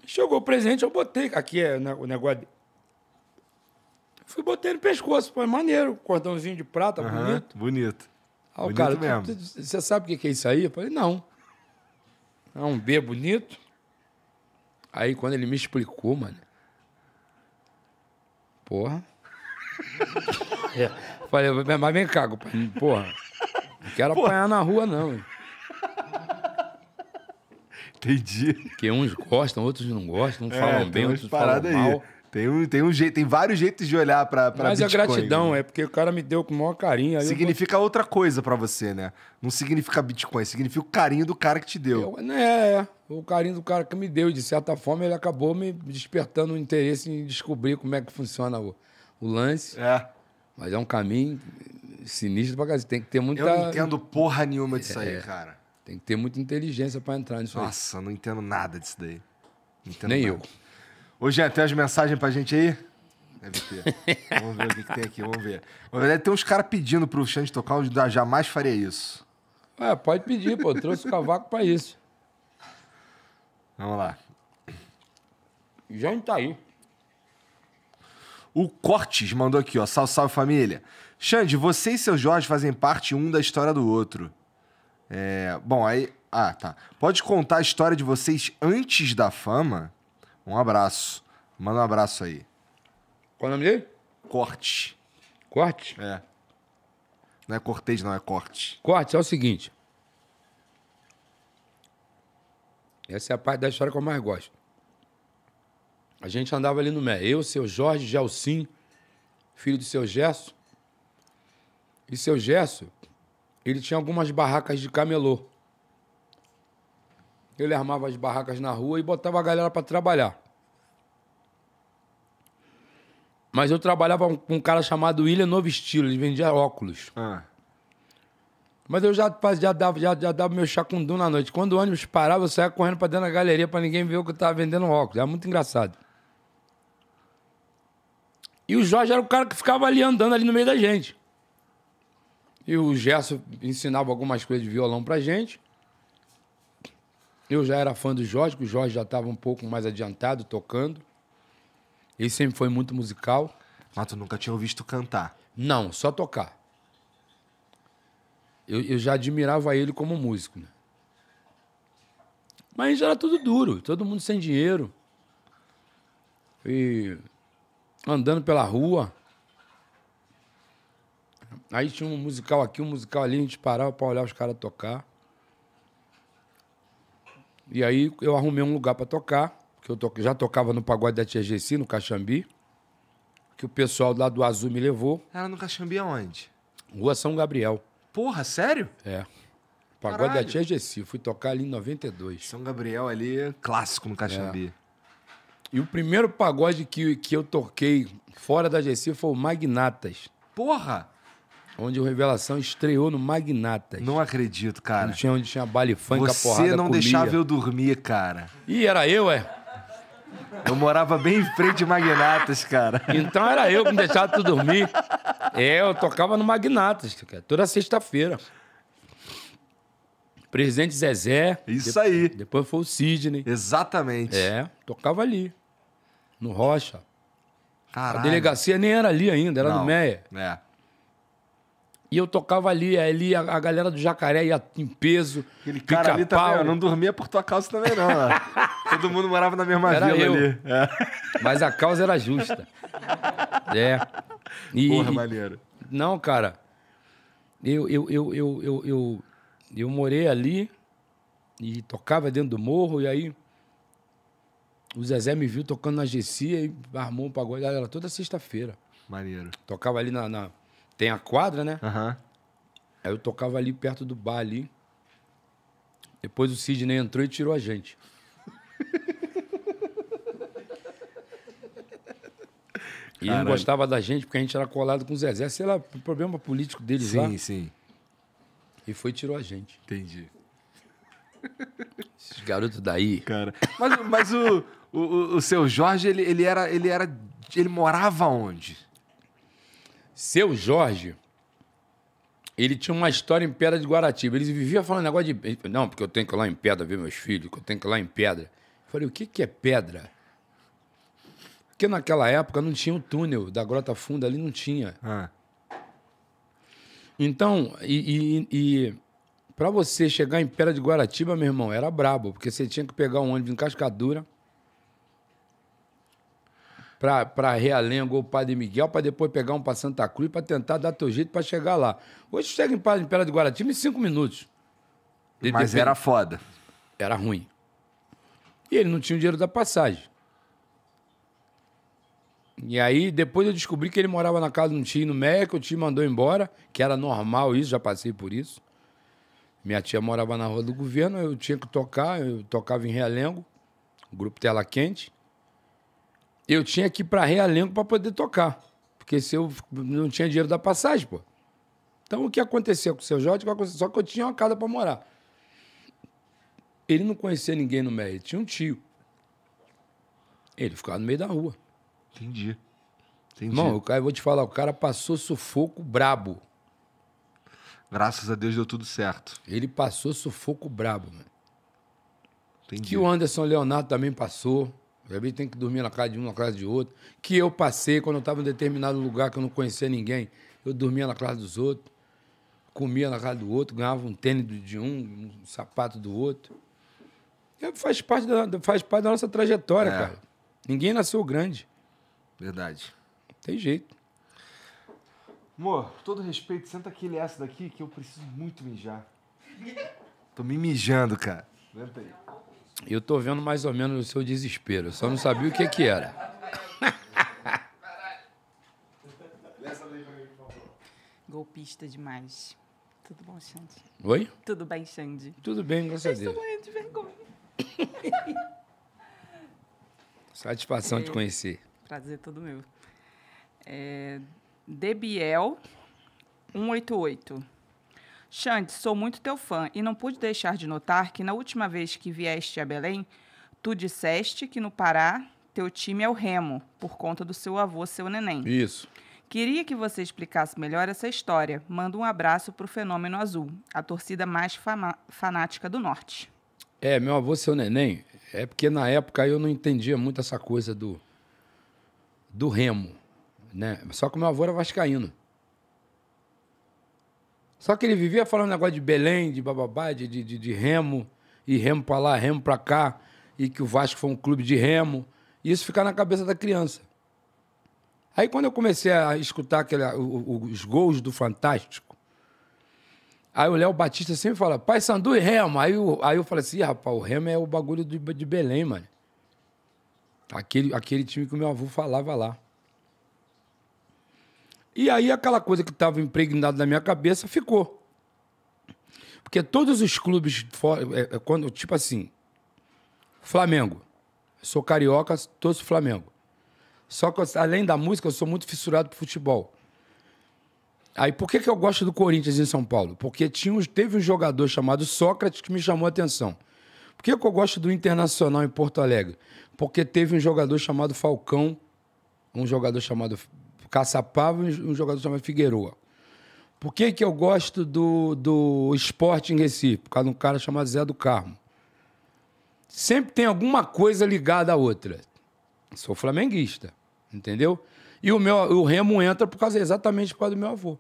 Chegou o presente, eu botei. Aqui é o negócio. Fui botei no pescoço, foi é maneiro. Cordãozinho de prata, uhum, bonito. Bonito. Aí bonito cara, mesmo. você sabe o que é isso aí? Eu falei, não. É um B bonito. Aí quando ele me explicou, mano. Porra é. Falei, mas vem cá, hum, Porra, não quero porra. apanhar na rua, não. Entendi. Porque uns gostam, outros não gostam, Não é, falam bem, outros falam aí. mal. Tem, um, tem, um jeito, tem vários jeitos de olhar para pra Mas a é gratidão né? é porque o cara me deu com o maior carinho. significa outra coisa para você, né? Não significa Bitcoin, significa o carinho do cara que te deu. Eu, né, é, é, o carinho do cara que me deu. De certa forma, ele acabou me despertando um interesse em descobrir como é que funciona o, o lance. É. Mas é um caminho sinistro pra casa. Tem que ter muita. Eu não entendo porra nenhuma disso é, aí, é. cara. Tem que ter muita inteligência para entrar nisso Nossa, aí. Nossa, não entendo nada disso daí. Entendo Nem nada. eu. Ô, Jean, tem as mensagens pra gente aí? Deve é, ter. vamos ver o que, que, tem aqui, vamos ver. Na verdade, tem uns caras pedindo pro Xande tocar onde jamais faria isso. É, pode pedir, pô. Eu trouxe o cavaco pra isso. Vamos lá. Já tá aí. O Cortes mandou aqui, ó. Salve, salve família. Xande, você e seu Jorge fazem parte um da história do outro. É, bom, aí. Ah, tá. Pode contar a história de vocês antes da fama? Um abraço. Manda um abraço aí. Qual é o nome dele? Corte. Corte? É. Não é cortês, não, é corte. Corte é o seguinte. Essa é a parte da história que eu mais gosto. A gente andava ali no Mé. Eu, seu Jorge, Gelsim, filho do seu Gerson. E seu Gerson, ele tinha algumas barracas de camelô. Ele armava as barracas na rua e botava a galera para trabalhar. Mas eu trabalhava com um cara chamado William Novo Estilo, ele vendia óculos. Ah. Mas eu já, já, dava, já, já dava meu chacundum na noite. Quando o ônibus parava, eu saía correndo para dentro da galeria para ninguém ver o que eu tava vendendo óculos. Era é muito engraçado. E o Jorge era o cara que ficava ali andando ali no meio da gente. E o Gerson ensinava algumas coisas de violão pra gente. Eu já era fã do Jorge, que o Jorge já estava um pouco mais adiantado tocando. Ele sempre foi muito musical. Mas tu nunca tinha visto cantar? Não, só tocar. Eu, eu já admirava ele como músico. Né? Mas já era tudo duro, todo mundo sem dinheiro. E andando pela rua. Aí tinha um musical aqui, um musical ali, a gente parava para olhar os caras tocar. E aí eu arrumei um lugar para tocar, que eu to... já tocava no pagode da Tia Gessi, no Caxambi, que o pessoal lá do Azul me levou. Era no Caxambi aonde? Rua São Gabriel. Porra, sério? É. Pagode Caralho. da Tia Gessi, fui tocar ali em 92. São Gabriel ali, clássico no Caxambi. É. E o primeiro pagode que, que eu toquei fora da GC foi o Magnatas. Porra! Onde o Revelação estreou no Magnatas. Não acredito, cara. Onde tinha, onde tinha baile funk, Você a porrada não comia. deixava eu dormir, cara. Ih, era eu, é? Eu morava bem em frente ao Magnatas, cara. Então era eu que me deixava tu dormir. É, eu tocava no Magnatas, cara. Toda sexta-feira. Presidente Zezé. Isso aí. Depois foi o Sidney. Exatamente. É, tocava ali no Rocha. Caralho. A delegacia nem era ali ainda, era Não. no Meia. É. E eu tocava ali, ali a, a galera do jacaré ia em peso. Aquele cara ali também, eu não dormia por tua causa também, não. Todo mundo morava na mesma era vila eu. ali. É. Mas a causa era justa. É. E, Porra, maneiro. Não, cara. Eu, eu, eu, eu, eu, eu, eu morei ali e tocava dentro do morro, e aí o Zezé me viu tocando na GC e armou um pagode. Era toda sexta-feira. Maneiro. Tocava ali na, na, Tem a quadra, né? Aham. Uhum. Aí eu tocava ali perto do bar ali. Depois o Sidney entrou e tirou a gente. e ele gostava da gente porque a gente era colado com o Zezé. Sei lá, problema político deles sim, lá. Sim, sim. E foi e tirou a gente. Entendi. Esses garotos daí. Cara, mas, mas o o, o, seu Jorge, ele, ele, era, ele era. Ele morava onde? Seu Jorge, ele tinha uma história em Pedra de Guaratiba. Ele vivia falando negócio de. Não, porque eu tenho que ir lá em pedra ver meus filhos, que eu tenho que ir lá em pedra. Eu falei, o que, que é pedra? Porque naquela época não tinha o túnel da Grota Funda, ali não tinha. Ah. Então, e, e, e para você chegar em Pedra de Guaratiba, meu irmão, era brabo, porque você tinha que pegar um ônibus em Cascadura para Realengo ou Padre Miguel, para depois pegar um para Santa Cruz, para tentar dar teu jeito para chegar lá. Hoje chega em Pela de Guaratiba em cinco minutos. Ele Mas depende... era foda. Era ruim. E ele não tinha o dinheiro da passagem. E aí, depois eu descobri que ele morava na casa de um tio no Meia, que o tio mandou embora, que era normal isso, já passei por isso. Minha tia morava na rua do governo, eu tinha que tocar, eu tocava em Realengo, grupo Tela Quente eu tinha que ir para Realengo para poder tocar. Porque se eu não tinha dinheiro da passagem, pô. Então o que acontecia com o seu Jorge? Só que eu tinha uma casa para morar. Ele não conhecia ninguém no meio, ele tinha um tio. Ele ficava no meio da rua. Entendi. Entendi. Não, o cara, vou te falar, o cara passou sufoco brabo. Graças a Deus deu tudo certo. Ele passou sufoco brabo, mano. Entendi. Que o Anderson Leonardo também passou. Às vezes tem que dormir na casa de um, na casa de outro. Que eu passei quando eu estava em determinado lugar que eu não conhecia ninguém. Eu dormia na casa dos outros, comia na casa do outro, ganhava um tênis de um, um sapato do outro. E faz parte da, faz parte da nossa trajetória, é. cara. Ninguém nasceu grande. Verdade. tem jeito. Amor, todo respeito, senta aquele essa daqui que eu preciso muito mijar. Tô me mijando, cara. Senta aí. Eu tô vendo mais ou menos o seu desespero, só não sabia o que que era. Golpista demais. Tudo bom, Xande? Oi? Tudo bem, Xande? Tudo bem, graças a Deus. Estou morrendo de vergonha. Satisfação é, te conhecer. Prazer todo meu. É, Debiel 188. Xande, sou muito teu fã e não pude deixar de notar que na última vez que vieste a Belém, tu disseste que no Pará teu time é o Remo, por conta do seu avô, seu neném. Isso. Queria que você explicasse melhor essa história. Manda um abraço para o Fenômeno Azul, a torcida mais fanática do Norte. É, meu avô, seu neném, é porque na época eu não entendia muito essa coisa do, do Remo, né? Só que meu avô era vascaíno. Só que ele vivia falando negócio de Belém, de bababá, de, de, de, de remo, e remo para lá, remo para cá, e que o Vasco foi um clube de remo. E isso ficava na cabeça da criança. Aí quando eu comecei a escutar aquele, os gols do Fantástico, aí o Léo Batista sempre fala, pai Sandu e Remo. Aí eu, aí eu falei assim, rapaz, o Remo é o bagulho de, de Belém, mano. Aquele, aquele time que o meu avô falava lá. E aí aquela coisa que estava impregnada na minha cabeça ficou. Porque todos os clubes, é, é, quando, tipo assim, Flamengo. sou carioca, torço Flamengo. Só que, além da música, eu sou muito fissurado pro futebol. Aí, por que, que eu gosto do Corinthians em São Paulo? Porque tinha, teve um jogador chamado Sócrates que me chamou a atenção. Por que, que eu gosto do Internacional em Porto Alegre? Porque teve um jogador chamado Falcão, um jogador chamado Caçapava e um jogador chamado Figueroa. Por que, que eu gosto do, do esporte em Recife? Por causa de um cara chamado Zé do Carmo. Sempre tem alguma coisa ligada à outra. Sou flamenguista, entendeu? E o, meu, o Remo entra por causa, exatamente por causa do meu avô.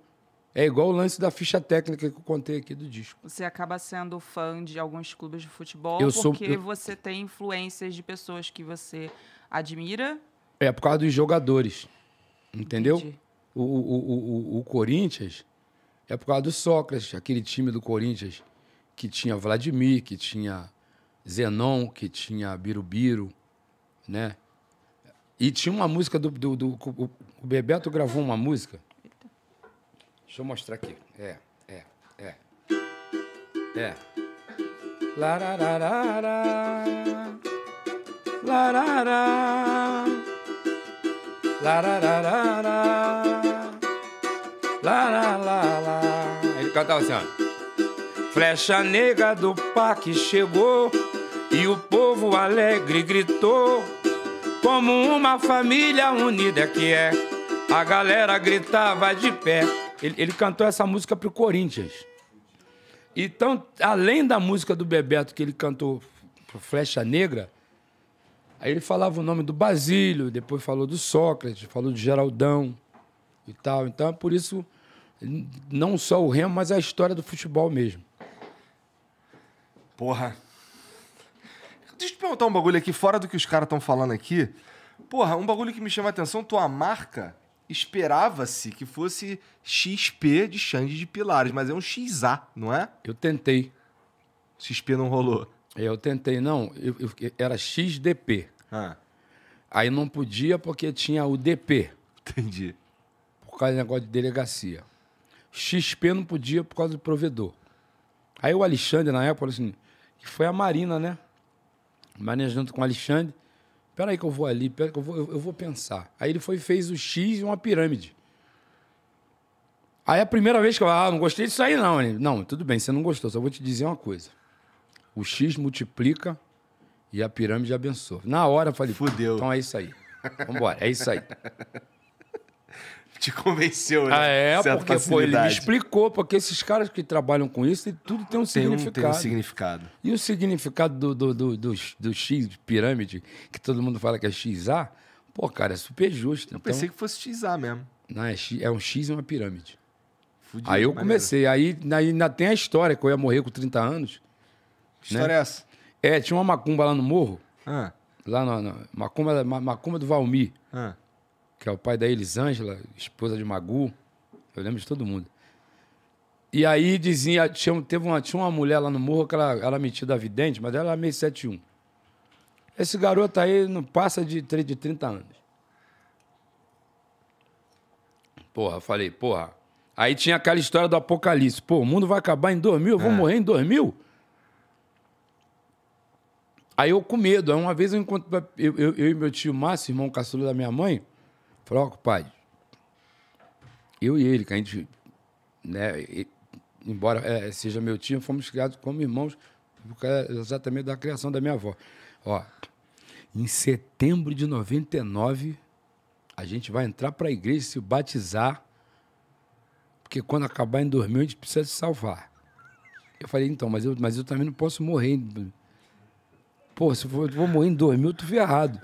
É igual o lance da ficha técnica que eu contei aqui do disco. Você acaba sendo fã de alguns clubes de futebol eu porque sou, eu... você tem influências de pessoas que você admira? É, por causa dos jogadores. Entendeu? O, o, o, o Corinthians é por causa do Sócrates, aquele time do Corinthians que tinha Vladimir, que tinha Zenon, que tinha Birubiru, né? E tinha uma música do. do, do o, Bebeto gravou uma música. Eita. Deixa eu mostrar aqui. É, é, é. É. Larararara. Larará la la. Ele cantava assim, ó. Flecha negra do parque chegou e o povo alegre gritou. Como uma família unida é que é, a galera gritava de pé. Ele, ele cantou essa música pro Corinthians. Então, além da música do Bebeto que ele cantou pro Flecha Negra, Aí ele falava o nome do Basílio, depois falou do Sócrates, falou do Geraldão e tal. Então é por isso, não só o Remo, mas a história do futebol mesmo. Porra. Deixa eu te perguntar um bagulho aqui, fora do que os caras estão falando aqui. Porra, um bagulho que me chama a atenção, tua marca esperava-se que fosse XP de Xande de Pilares, mas é um XA, não é? Eu tentei. XP não rolou. Eu tentei, não, eu, eu, era XDP. Ah. Aí não podia porque tinha o DP. Entendi. Por causa do negócio de delegacia. XP não podia por causa do provedor. Aí o Alexandre, na época, falou assim, que foi a Marina, né? Marina junto com o Alexandre. Peraí que eu vou ali, peraí que eu vou, eu, eu vou pensar. Aí ele foi fez o X e uma pirâmide. Aí a primeira vez que eu, ah, não gostei disso aí não, ele, não, tudo bem, você não gostou, só vou te dizer uma coisa o X multiplica e a pirâmide abençoa. Na hora eu falei, fudeu. Então é isso aí. Vambora, é isso aí. Te convenceu, né? Ah, é, Certa porque pô, ele me explicou, porque esses caras que trabalham com isso, tudo tem um tem significado. Um, tem um significado. E o significado do, do, do, do, do X pirâmide, que todo mundo fala que é XA, pô, cara, é super justo. Eu então, pensei que fosse XA mesmo. Não, é, X, é um X e uma pirâmide. Fudido, aí eu comecei. Aí ainda tem a história que eu ia morrer com 30 anos. Que história né? é essa? É, tinha uma macumba lá no morro. Ah. Lá na, macumba, macumba do Valmi. Ah. Que é o pai da Elisângela, esposa de Magu. Eu lembro de todo mundo. E aí dizia, tinha, teve uma, tinha uma mulher lá no morro que ela era metida a vidente, mas ela era meio 71. Esse garoto aí não passa de, de 30 anos. Porra, falei, porra. Aí tinha aquela história do apocalipse. Pô, o mundo vai acabar em 2000, eu vou é. morrer em 2000? Aí eu com medo. Aí uma vez eu encontro eu, eu, eu, e meu tio Márcio, irmão caçula da minha mãe, falou, ó, pai, eu e ele, que a gente, né, embora é, seja meu tio, fomos criados como irmãos, exatamente da criação da minha avó. Ó, em setembro de 99, a gente vai entrar para a igreja se batizar, porque quando acabar em 2000 a gente precisa se salvar. Eu falei, então, mas eu, mas eu também não posso morrer. Pô, se eu vou morrer em 2000, tu errado.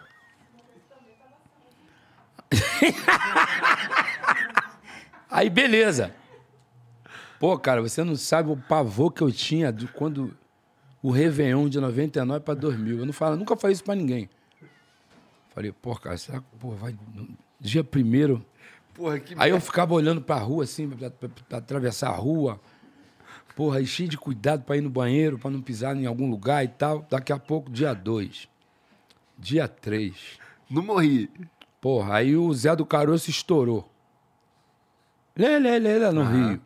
Aí, beleza. Pô, cara, você não sabe o pavor que eu tinha de quando o Réveillon de 99 para 2000. Eu não falo, nunca falei isso para ninguém. Falei, pô, cara, será que, pô, vai. Dia primeiro. Porra, Aí merda. eu ficava olhando pra rua, assim, para pra, pra, pra atravessar a rua Porra, e cheio de cuidado para ir no banheiro, para não pisar em algum lugar e tal. Daqui a pouco, dia 2. Dia 3. Não morri. Porra, aí o Zé do Caroço estourou. Lê, lê, lê, lá no ah. Rio.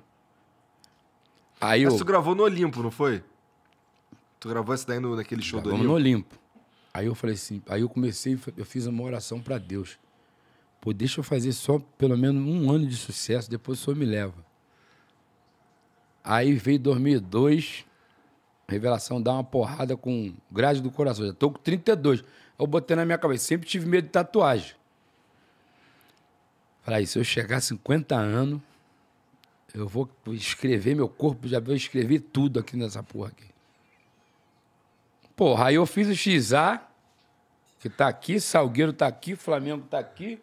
Aí Mas eu... tu gravou no Olimpo, não foi? Tu gravou esse daí no, naquele show Gravamos do no Olimpo? Olimpo. Aí eu falei assim, aí eu comecei, eu fiz uma oração para Deus. Pô, deixa eu fazer só pelo menos um ano de sucesso, depois o senhor me leva. Aí veio 2002, Revelação dá uma porrada com grade do coração. Já tô com 32. Eu botei na minha cabeça, sempre tive medo de tatuagem. Falei, se eu chegar a 50 anos, eu vou escrever meu corpo, já vou escrever tudo aqui nessa porra aqui. Porra, aí eu fiz o XA, que tá aqui, Salgueiro tá aqui, Flamengo tá aqui,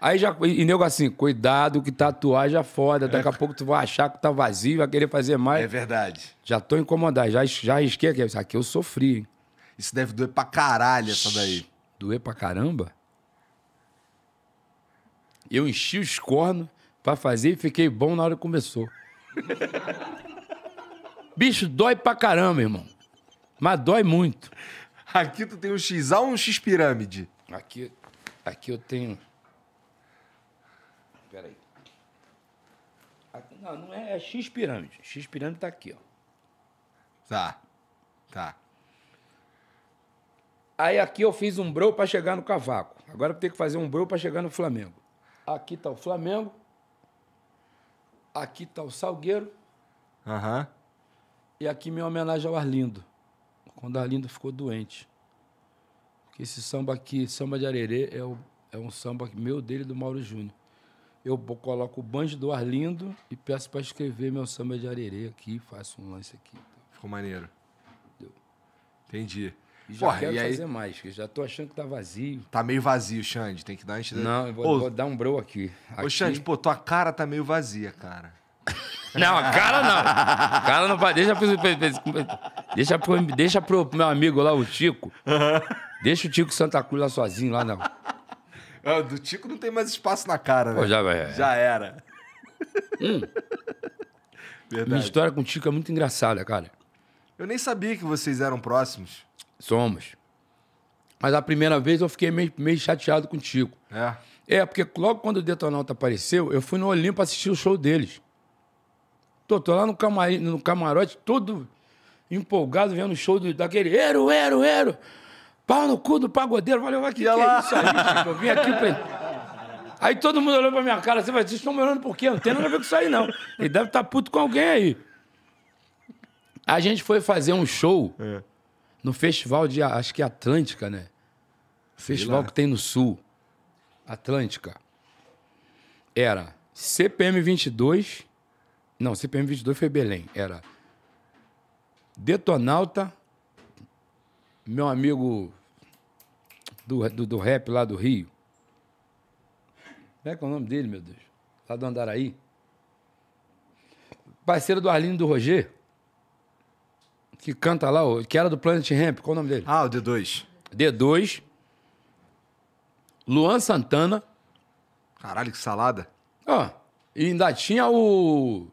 Aí já. E nego assim, cuidado que tatuagem é foda. É daqui a pouco tu vai achar que tá vazio, vai querer fazer mais. É verdade. Já tô incomodado, já, já risquei aqui. Aqui eu sofri. Hein? Isso deve doer pra caralho, essa daí. Doer pra caramba? Eu enchi os cornos pra fazer e fiquei bom na hora que começou. Bicho, dói pra caramba, irmão. Mas dói muito. Aqui tu tem um x ou um X pirâmide? Aqui, aqui eu tenho. Não, não é, é X pirâmide. X pirâmide tá aqui, ó. Tá. Tá. Aí aqui eu fiz um bro para chegar no cavaco. Agora eu tenho que fazer um bro para chegar no Flamengo. Aqui tá o Flamengo. Aqui tá o Salgueiro. Aham. Uhum. E aqui minha homenagem ao Arlindo. Quando Arlindo ficou doente. Porque esse samba aqui, samba de arerê, é, o, é um samba meu dele do Mauro Júnior eu coloco o banjo do Arlindo e peço para escrever meu samba de arerê aqui, faço um lance aqui. Ficou maneiro. Deu. Entendi. E já Porra, quero e fazer aí... mais, que já tô achando que tá vazio. Tá meio vazio, Xande. Tem que dar antes. Não, eu vou, ô, vou dar um bro aqui. aqui. Ô, Xande, pô, tua cara tá meio vazia, cara. Não, a cara não. cara não vai. Deixa, deixa, pro, deixa pro meu amigo lá, o Tico. Deixa o Tico Santa Cruz lá sozinho, lá não. Ah, do Tico não tem mais espaço na cara, né? Pô, já, é. já era. Hum. Minha história com o Tico é muito engraçada, cara. Eu nem sabia que vocês eram próximos. Somos. Mas a primeira vez eu fiquei meio, meio chateado com o Tico. É. É, porque logo quando o Detonauta apareceu, eu fui no Olimpo assistir o show deles. Tô, tô lá no, camar... no camarote, todo empolgado, vendo o show do, daquele Ero, Ero, Ero. Pau no cu do pagodeiro. vai que, que é isso aí, gente? Eu vim aqui pra Aí todo mundo olhou pra minha cara assim, vocês estão me olhando por quê? Não tem nada a ver com isso aí, não. Ele deve estar tá puto com alguém aí. A gente foi fazer um show é. no festival de, acho que é Atlântica, né? Festival que tem no Sul. Atlântica. Era CPM 22. Não, CPM 22 foi Belém. Era Detonauta, meu amigo do, do, do rap lá do Rio. Como é que é o nome dele, meu Deus? Lá do Andaraí. Parceiro do Arlindo do Roger. Que canta lá, que era do Planet Ramp. Qual é o nome dele? Ah, o D2. D2. Luan Santana. Caralho, que salada. Ó, e ainda tinha o.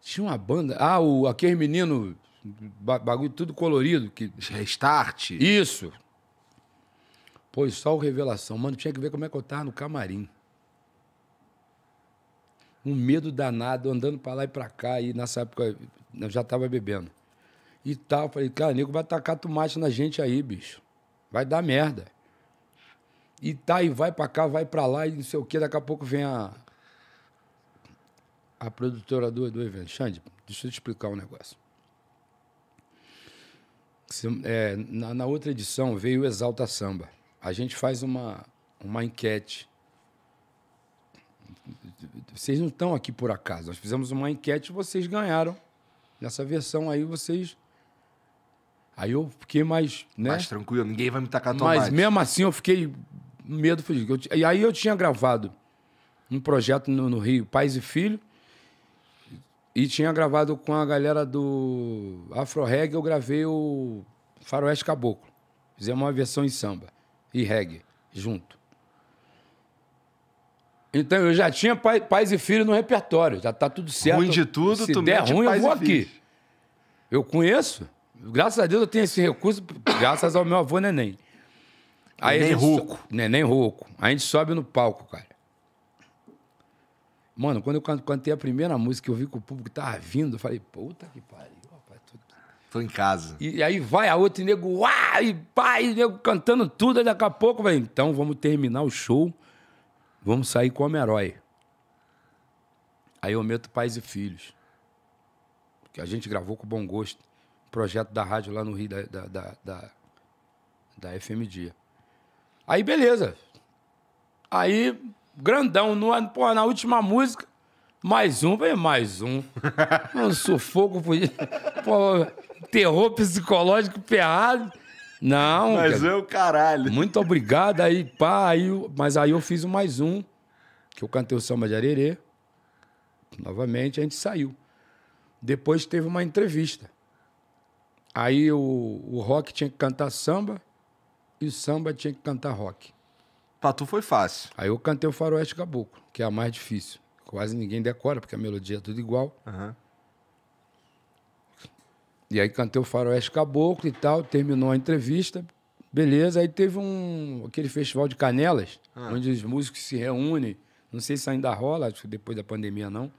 Tinha uma banda. Ah, o, aquele menino bagulho tudo colorido. Que... Restart. Isso. Pô, só o revelação. Mano, tinha que ver como é que eu tava no camarim. Um medo danado, andando pra lá e pra cá. E nessa época eu já tava bebendo. E tal, falei, cara, nego vai tacar tomate na gente aí, bicho. Vai dar merda. E tá, e vai pra cá, vai pra lá, e não sei o quê. Daqui a pouco vem a, a produtora do, do evento. Xande, deixa eu te explicar um negócio. É, na, na, outra edição veio o Exalta Samba. A gente faz uma, uma enquete. Vocês não estão aqui por acaso. Nós fizemos uma enquete e vocês ganharam. Nessa versão aí, vocês. Aí eu fiquei mais. Né? Mais tranquilo, ninguém vai me tacar tomate. Mas mesmo assim eu fiquei medo. E aí eu tinha gravado um projeto no, no Rio, Pais e Filho. E tinha gravado com a galera do Afro Reggae, eu gravei o Faroeste Caboclo. Fizemos uma versão em samba e reggae, junto. Então eu já tinha pai, pais e filhos no repertório, já tá tudo certo. Ruim de tudo, Se tu der ruim, eu vou aqui. Eu conheço. Graças a Deus eu tenho esse recurso, graças ao meu avô Neném. Aí neném gente, Ruco. Neném Ruco. A gente sobe no palco, cara. Mano, quando eu cantei a primeira música, eu vi que o público tava vindo, eu falei, puta que pariu, rapaz. Tô... tô, em casa. E, aí vai a outra e nego, uai, pai, nego cantando tudo, aí daqui a pouco, eu falei, então vamos terminar o show, vamos sair como herói. Aí eu meto pais e filhos. Que a gente gravou com bom gosto. projeto da rádio lá no Rio da, da, da, da, da Aí beleza. Aí grandão. No, pô, na última música, mais um, vem mais um. um sufoco, Pô, terror psicológico ferrado. Não. Mas cara. eu, caralho. Muito obrigado. Aí, pá, aí, mas aí eu fiz o mais um, que eu cantei o samba de arerê. Novamente, a gente saiu. Depois teve uma entrevista. Aí o, o rock tinha que cantar samba e o samba tinha que cantar rock. Pra tu foi fácil. Aí eu cantei o Faroeste Caboclo, que é a mais difícil. Quase ninguém decora, porque a melodia é tudo igual. Uhum. E aí cantei o Faroeste Caboclo e tal, terminou a entrevista, beleza. Aí teve um aquele festival de canelas, ah. onde os músicos se reúnem. Não sei se ainda rola, acho que depois da pandemia não.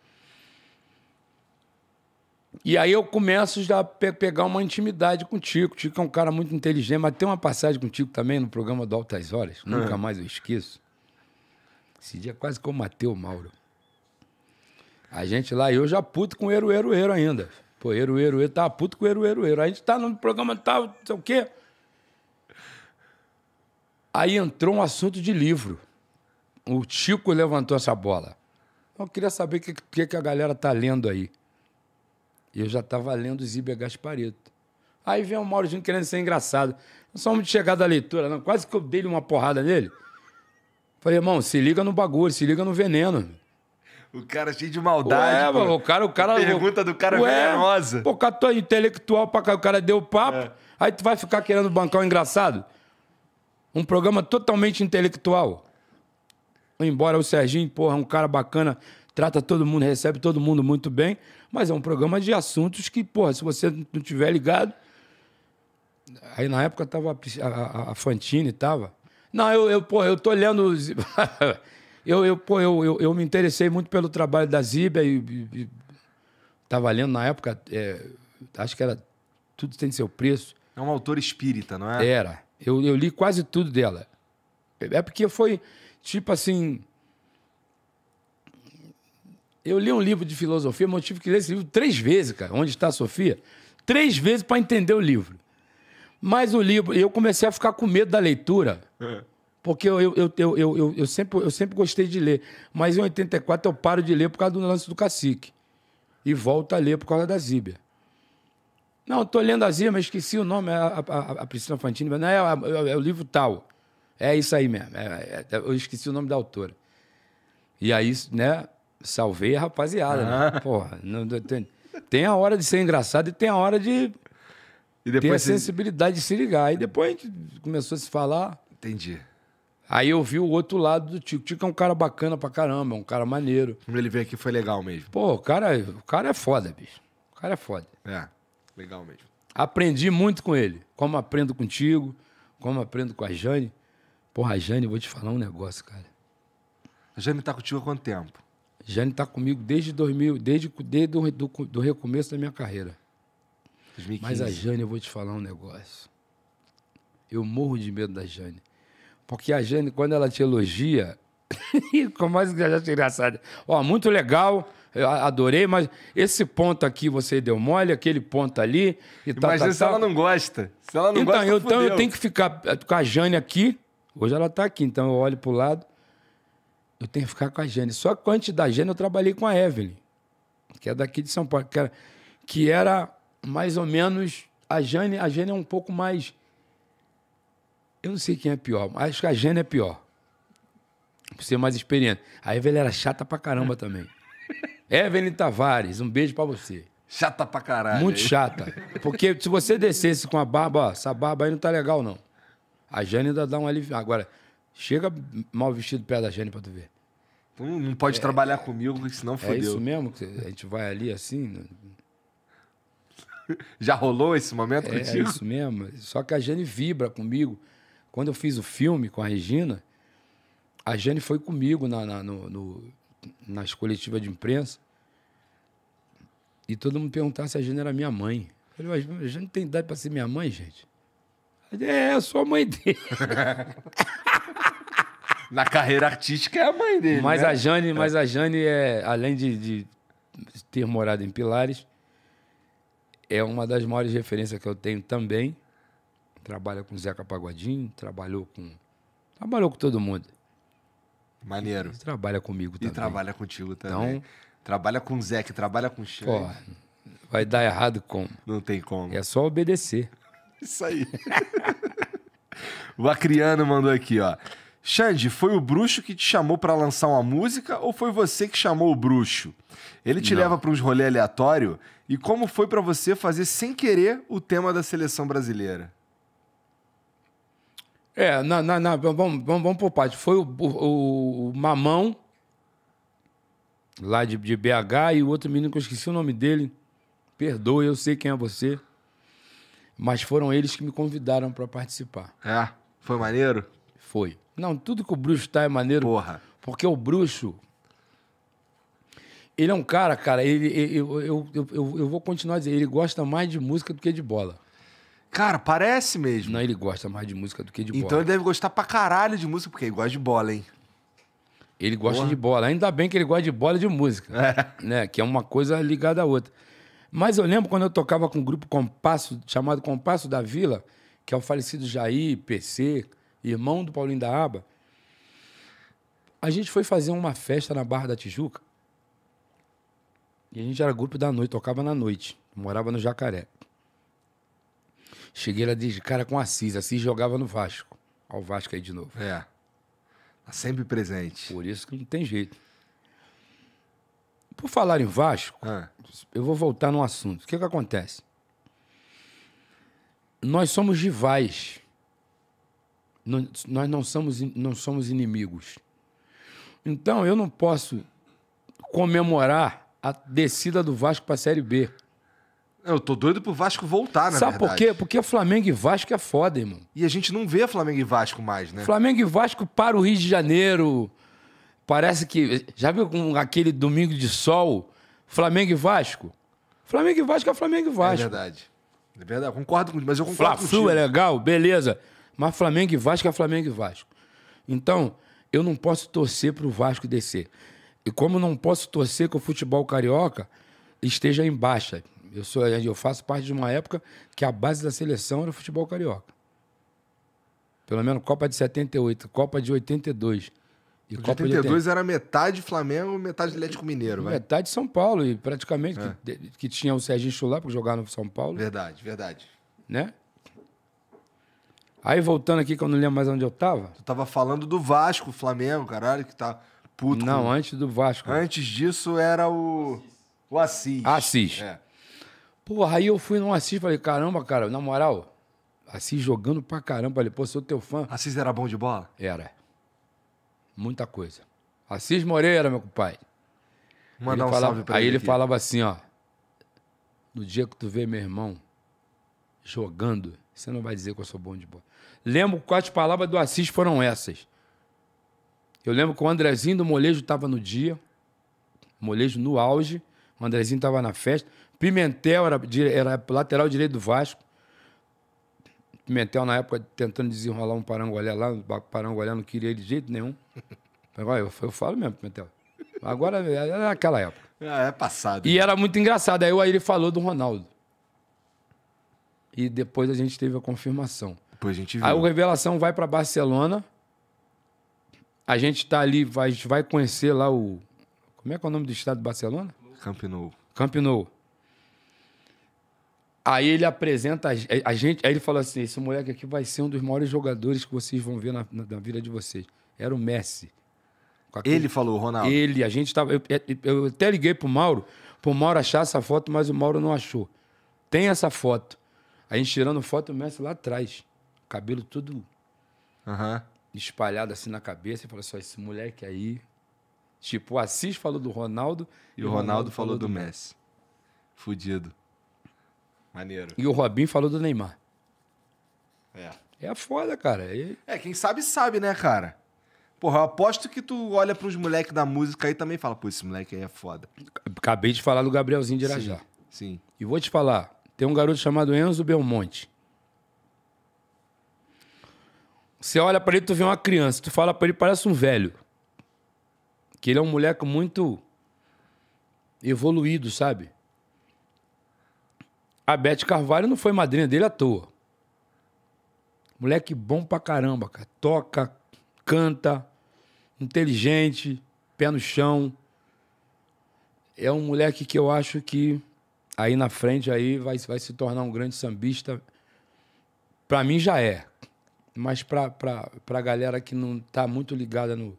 E aí eu começo já a pe pegar uma intimidade com o Tico. O Tico é um cara muito inteligente, mas tem uma passagem com o Tico também no programa do Altas Horas, nunca é. mais eu esqueço. Esse dia quase que eu matei o Mauro. A gente lá, eu já puto com o Ero Ero ainda. Pô, Ero Ero Ero tá puto com o Ero Ero, Eru. A gente tá no programa tal, não sei o quê. Aí entrou um assunto de livro. O Tico levantou essa bola. Eu queria saber o que, que, que a galera tá lendo aí. E eu já estava lendo Zíbia Gasparito. Aí vem o Mauro Júnior querendo ser engraçado. Não sou muito chegado à leitura, não. Quase que eu dei uma porrada nele. Falei, irmão, se liga no bagulho, se liga no veneno. O cara é cheio de maldade. Ué, mano. O cara, o cara. A pergunta do cara ué, é venenosa. Pô, o cara tu tá é intelectual pra cá, o cara deu papo. É. Aí tu vai ficar querendo bancar o um engraçado. Um programa totalmente intelectual. Embora o Serginho, porra, é um cara bacana, trata todo mundo, recebe todo mundo muito bem, mas é um programa de assuntos que, porra, se você não tiver ligado. Aí na época tava a, a, a Fantine, tava. Não, eu, eu, porra, eu tô lendo. eu, eu, pô, eu, eu, eu, me interessei muito pelo trabalho da Zíbia e, e, e tava lendo na época, é, acho que era Tudo Tem Seu Preço. É um autor espírita, não é? Era. Eu, eu li quase tudo dela. É, é porque foi, tipo assim, eu li um livro de filosofia, mas eu tive que ler esse livro três vezes, cara. Onde está a Sofia? Três vezes para entender o livro. Mas o livro, eu comecei a ficar com medo da leitura. É. Porque eu, eu, eu, eu, eu, sempre, eu sempre gostei de ler. Mas em 84 eu paro de ler por causa do lance do cacique. E volto a ler por causa da Zíbia. Não, estou lendo a Zíbia, mas esqueci o nome. A, a, a Priscila Fantini. Não, é, é, é, o livro tal. É isso aí mesmo. É, é eu esqueci o nome da autora. E aí, né? salvei a rapaziada, né? ah. né? Porra, não, tem, tem, a hora de ser engraçado e tem a hora de e depois ter a sensibilidade de se ligar. E depois a gente começou a se falar. Entendi. Aí eu vi o outro lado do Tico. O Tico é um cara bacana pra caramba, é um cara maneiro. Quando ele veio aqui foi legal mesmo. Pô, o cara, o cara é foda, bicho. O cara é foda. É, legal mesmo. Aprendi muito com ele. Como aprendo contigo, como aprendo com a Jane. Porra, a Jane, vou te falar um negócio, cara. A Jane tá contigo há quanto tempo? Jane está comigo desde 2000, desde, desde do, do, do recomeço da minha carreira. 2015. Mas a Jane, eu vou te falar um negócio. Eu morro de medo da Jane. Porque a Jane, quando ela te elogia, como mais engraçada. Ó, muito legal, adorei, mas esse ponto aqui você deu mole, aquele ponto ali e tá, Imagina tá, se tá, ela não gosta. Se ela não então, gosta, eu, então eu tenho que ficar eh, com a Jane aqui. Hoje ela está aqui, então eu olho pro lado eu tenho que ficar com a Jane. Só que antes da Jane eu trabalhei com a Evelyn, que é daqui de São Paulo, que era, que era mais ou menos. A Jane, a Jane é um pouco mais. Eu não sei quem é pior, acho que a Jane é pior. Por ser mais experiente. A Evelyn era chata pra caramba também. Evelyn Tavares, um beijo para você. Chata pra caralho. Muito chata. Porque se você descesse com a barba, ó, essa barba aí não tá legal, não. A Jane ainda dá um alívio. Agora, Chega mal vestido perto da Jane pra tu ver. tu hum, não pode é, trabalhar é, comigo, senão fodeu. É isso mesmo? Que a gente vai ali assim? Já rolou esse momento é, é contigo? É isso mesmo. Só que a Jane vibra comigo. Quando eu fiz o filme com a Regina, a Jane foi comigo na, na, no, no, nas coletivas de imprensa. E todo mundo perguntava se a Jane era minha mãe. Eu falei, mas a Jane tem idade para ser minha mãe, gente? Falei, é, eu sou a mãe dele. Na carreira artística é a mãe dele. Mas né? a Jane, é. mas a Jane é, além de, de ter morado em Pilares, é uma das maiores referências que eu tenho também. Trabalha com Zeca Pagodinho, trabalhou com. Trabalhou com todo mundo. Maneiro. E trabalha comigo também. E trabalha contigo também. Então, trabalha com o Zé, que trabalha com o vai dar errado como? Não tem como. É só obedecer. Isso aí. o Acriano mandou aqui, ó. Xande, foi o bruxo que te chamou para lançar uma música ou foi você que chamou o bruxo? Ele te Não. leva para uns rolê aleatório e como foi para você fazer sem querer o tema da seleção brasileira? É, na, na, na vamos, vamos, vamos por parte. Foi o, o, o, Mamão, lá de, de BH, e o outro menino que eu esqueci o nome dele. Perdoe, eu sei quem é você. Mas foram eles que me convidaram para participar. É, foi maneiro? Foi. Não, tudo que o bruxo tá é maneiro. Porra. Porque o bruxo. Ele é um cara, cara, ele, eu, eu, eu, eu, vou continuar dizendo, ele gosta mais de música do que de bola. Cara, parece mesmo. Não, ele gosta mais de música do que de então bola. Então ele deve gostar pra caralho de música, porque ele gosta de bola, hein? Ele gosta Porra. de bola. Ainda bem que ele gosta de bola e de música. É. Né? Que é uma coisa ligada à outra. Mas eu lembro quando eu tocava com um grupo Compasso, chamado Compasso da Vila, que é o falecido Jair, PC, irmão do Paulinho da Aba, a gente foi fazer uma festa na Barra da Tijuca. E a gente era grupo da noite, tocava na noite. Morava no Jacaré. Cheguei lá de cara com Assis. Assis jogava no Vasco. Olha o Vasco aí de novo. É. Tá sempre presente. Por isso que não tem jeito. Por falar em Vasco, ah. eu vou voltar num assunto. O que, que acontece? Nós somos rivais nós não somos, não somos inimigos. Então, eu não posso comemorar a descida do Vasco para a Série B. Eu tô doido pro Vasco voltar, na Sabe verdade. por quê? Porque Flamengo e Vasco é foda, irmão. E a gente não vê Flamengo e Vasco mais, né? Flamengo e Vasco para o Rio de Janeiro. Parece que. Já viu com aquele domingo de sol? Flamengo e Vasco? Flamengo e Vasco é Flamengo e é Vasco. É verdade. É verdade. Concordo com mas eu concordo Fla, Flu é legal, beleza. Mas Flamengo e Vasco é Flamengo e Vasco. Então, eu não posso torcer para o Vasco descer. E como não posso torcer que o futebol carioca esteja em baixa. Eu, sou, eu faço parte de uma época que a base da seleção era o futebol carioca. Pelo menos Copa de 78, Copa de 82. E o Copa 82 de era metade Flamengo, metade Atlético Mineiro, vai. Metade São Paulo, e praticamente é. que, que, tinha o Serginho Chulapa que jogar no São Paulo. Verdade, verdade. Né? Aí voltando aqui, que eu não lembro mais onde eu tava. Tu tava falando do Vasco, Flamengo, caralho, que tá puto. Não, com... antes do Vasco. Antes disso era o. O Assis. Assis. É. Porra, aí eu fui no Assis e falei, caramba, cara, na moral, Assis jogando pra caramba. Falei, pô, sou teu fã. Assis era bom de bola? Era. Muita coisa. Assis Moreira, meu pai. Mandar um falava, salve pra aí ele. Aí ele falava assim, ó. No dia que tu vê meu irmão jogando, você não vai dizer que eu sou bom de bola. Lembro quais palavras do Assis foram essas. Eu lembro que o Andrezinho do Molejo estava no dia, Molejo no auge, o Andrezinho estava na festa. Pimentel era, era lateral direito do Vasco. Pimentel, na época, tentando desenrolar um parangolé lá, o parangolé não queria ele de jeito nenhum. Eu, eu falo mesmo, Pimentel. Agora, era é, naquela é época. É, é passado. E né? era muito engraçado. Aí ele falou do Ronaldo e depois a gente teve a confirmação. Depois a gente viu. Aí o Revelação vai para Barcelona. A gente está ali, vai, a gente vai conhecer lá o. Como é que é o nome do estado de Barcelona? Camp Nou. Camp Nou. Aí ele apresenta a gente. Aí ele fala assim: esse moleque aqui vai ser um dos maiores jogadores que vocês vão ver na, na, na vida de vocês. Era o Messi. Aquele, ele falou, Ronaldo. Ele, a gente tava. Eu, eu até liguei pro Mauro, pro Mauro achar essa foto, mas o Mauro não achou. Tem essa foto. A gente tirando foto, do Messi lá atrás. Cabelo todo uhum. espalhado assim na cabeça. E falou assim, esse moleque aí... Tipo, o Assis falou do Ronaldo... E, e o Ronaldo, Ronaldo falou, falou do, do Messi. Messi. Fudido. Maneiro. E o Robin falou do Neymar. É. É foda, cara. E... É, quem sabe, sabe, né, cara? Porra, eu aposto que tu olha pros moleques da música aí também e fala, pô, esse moleque aí é foda. Acabei de falar do Gabrielzinho de Irajá. Sim, sim. E vou te falar, tem um garoto chamado Enzo Belmonte. Você olha para ele, tu vê uma criança. Tu fala para ele, parece um velho. Que ele é um moleque muito evoluído, sabe? A Beth Carvalho não foi madrinha dele à toa. Moleque bom pra caramba, cara. Toca, canta, inteligente, pé no chão. É um moleque que eu acho que aí na frente aí vai, vai se tornar um grande sambista. Para mim já é, mas para a galera que não tá muito ligada no,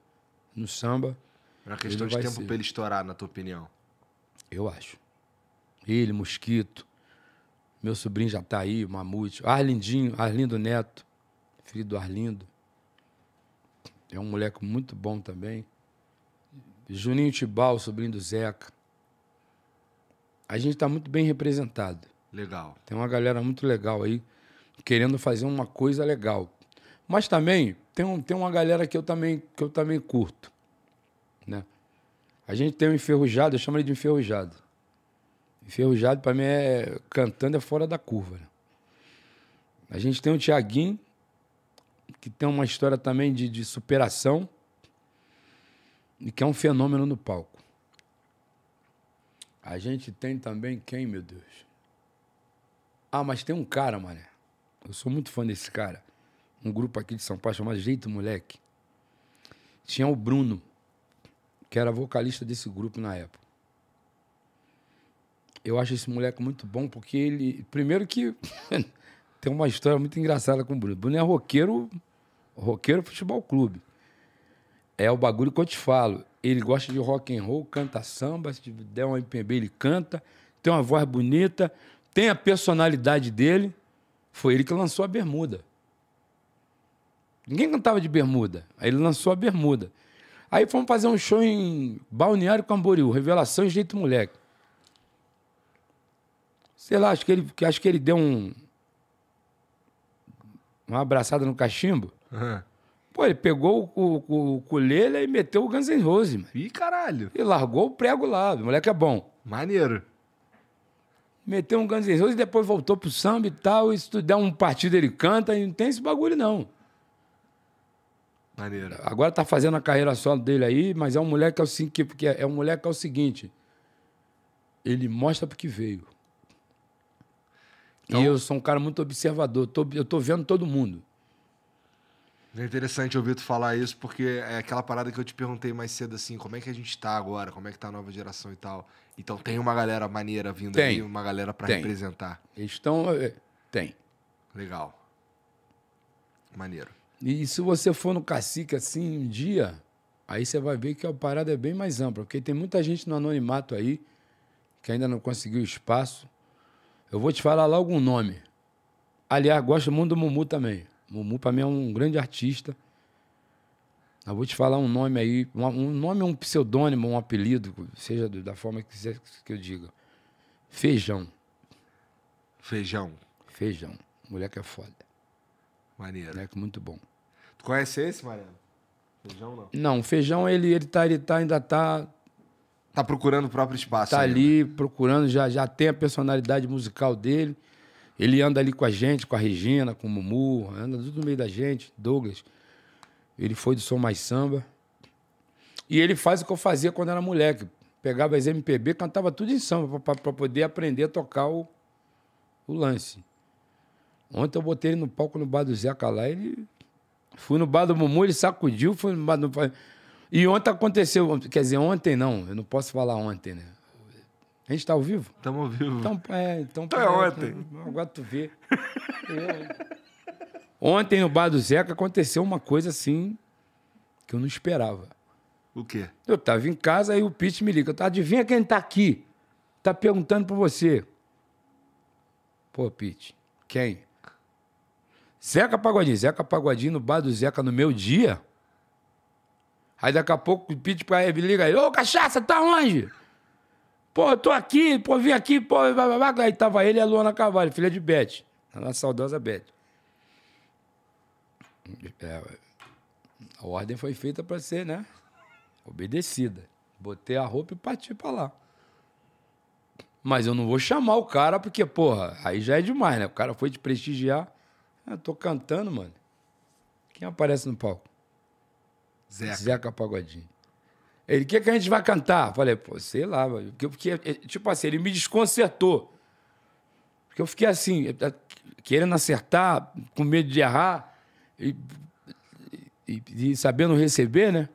no samba. É uma questão de tempo para pra ele estourar, na tua opinião. Eu acho. Ele, Mosquito, meu sobrinho já tá aí, Mamute, Arlindinho, Arlindo Neto, filho do Arlindo. É um moleque muito bom também. Juninho Tibal, sobrinho do Zeca a gente está muito bem representado. Legal. Tem uma galera muito legal aí querendo fazer uma coisa legal. Mas também tem, um, tem uma galera que eu também, que eu também curto. Né? A gente tem um enferrujado, eu chamo ele de enferrujado. Enferrujado, para mim, é cantando é fora da curva. Né? A gente tem o Tiaguinho, que tem uma história também de, de superação e que é um fenômeno no palco. A gente tem também quem, meu Deus? Ah, mas tem um cara, mané. Eu sou muito fã desse cara. Um grupo aqui de São Paulo chamado Jeito Moleque. Tinha o Bruno, que era vocalista desse grupo na época. Eu acho esse moleque muito bom porque ele. Primeiro que tem uma história muito engraçada com o Bruno. O Bruno é roqueiro, roqueiro futebol clube. É o bagulho que eu te falo. Ele gosta de rock and roll, canta samba, se der uma MPB ele canta, tem uma voz bonita, tem a personalidade dele. Foi ele que lançou a bermuda. Ninguém cantava de bermuda. Aí ele lançou a bermuda. Aí fomos fazer um show em Balneário Camboriú, Revelação e Jeito Moleque. Sei lá, acho que ele, acho que ele deu um. Uma abraçada no cachimbo. Uhum. Pô, ele pegou o, o, o colelha e meteu o Guns N' Roses, mano. Ih, caralho. E largou o prego lá. O moleque é bom. Maneiro. Meteu um Guns N' Roses e depois voltou pro samba e tal. E se tu der um partido, ele canta. E não tem esse bagulho, não. Maneiro. Agora tá fazendo a carreira solo dele aí, mas é um moleque assim que, porque é, um moleque que é o seguinte. Ele mostra porque veio. Então... E eu sou um cara muito observador. Tô, eu tô vendo todo mundo. É interessante ouvir tu falar isso, porque é aquela parada que eu te perguntei mais cedo, assim, como é que a gente tá agora, como é que tá a nova geração e tal. Então tem uma galera maneira vindo tem. aí, uma galera para representar. Estão... É, tem. Legal. Maneiro. E se você for no cacique assim um dia, aí você vai ver que a parada é bem mais ampla, porque tem muita gente no anonimato aí que ainda não conseguiu espaço. Eu vou te falar logo um nome. Aliás, gosto muito do Mumu também. Mumu, para mim, é um grande artista. Eu vou te falar um nome aí. Um nome um pseudônimo, um apelido, seja da forma que quiser que eu diga. Feijão. Feijão. Feijão. Moleque é foda. Maneiro. Moleque muito bom. Tu conhece esse, Mariano? Feijão não? Não, feijão ele, ele, tá, ele tá, ainda tá. Tá procurando o próprio espaço. Tá ali, né? procurando, já, já tem a personalidade musical dele. Ele anda ali com a gente, com a Regina, com o Mumu, anda tudo no meio da gente, Douglas. Ele foi do Som Mais Samba. E ele faz o que eu fazia quando era moleque. Pegava as MPB, cantava tudo em samba, para poder aprender a tocar o, o lance. Ontem eu botei ele no palco no bar do Zeca lá, ele. Fui no bar do Mumu, ele sacudiu, fui no bar do. E ontem aconteceu, quer dizer, ontem não, eu não posso falar ontem, né? A gente está ao vivo? Estamos ao vivo. Então, é, então, então é ontem. Agora tu vê. Ontem no bar do Zeca aconteceu uma coisa assim que eu não esperava. O quê? Eu estava em casa e o Pete me liga. Tá, adivinha quem está aqui? Tá perguntando para você. Pô, Pete, quem? Zeca Pagodinho. Zeca Pagodinho no bar do Zeca no meu dia. Aí daqui a pouco o Pete me liga aí. Ô, cachaça, tá onde? Pô, eu tô aqui, pô, vim aqui, pô, vai, vai, vai, Aí tava ele e a Luana Carvalho, filha de Beth, a nossa saudosa Beth. É, a ordem foi feita para ser, né? Obedecida. Botei a roupa e parti para lá. Mas eu não vou chamar o cara, porque, porra, aí já é demais, né? O cara foi te prestigiar. Eu ah, tô cantando, mano. Quem aparece no palco? Zeca. Zeca Pagodinho. Ele, o que, é que a gente vai cantar? falei, pô, sei lá. Porque, porque, eh, tipo assim, ele me desconcertou. Porque eu fiquei assim, eh, eh, querendo acertar, com medo de errar, e, e, e sabendo receber, né?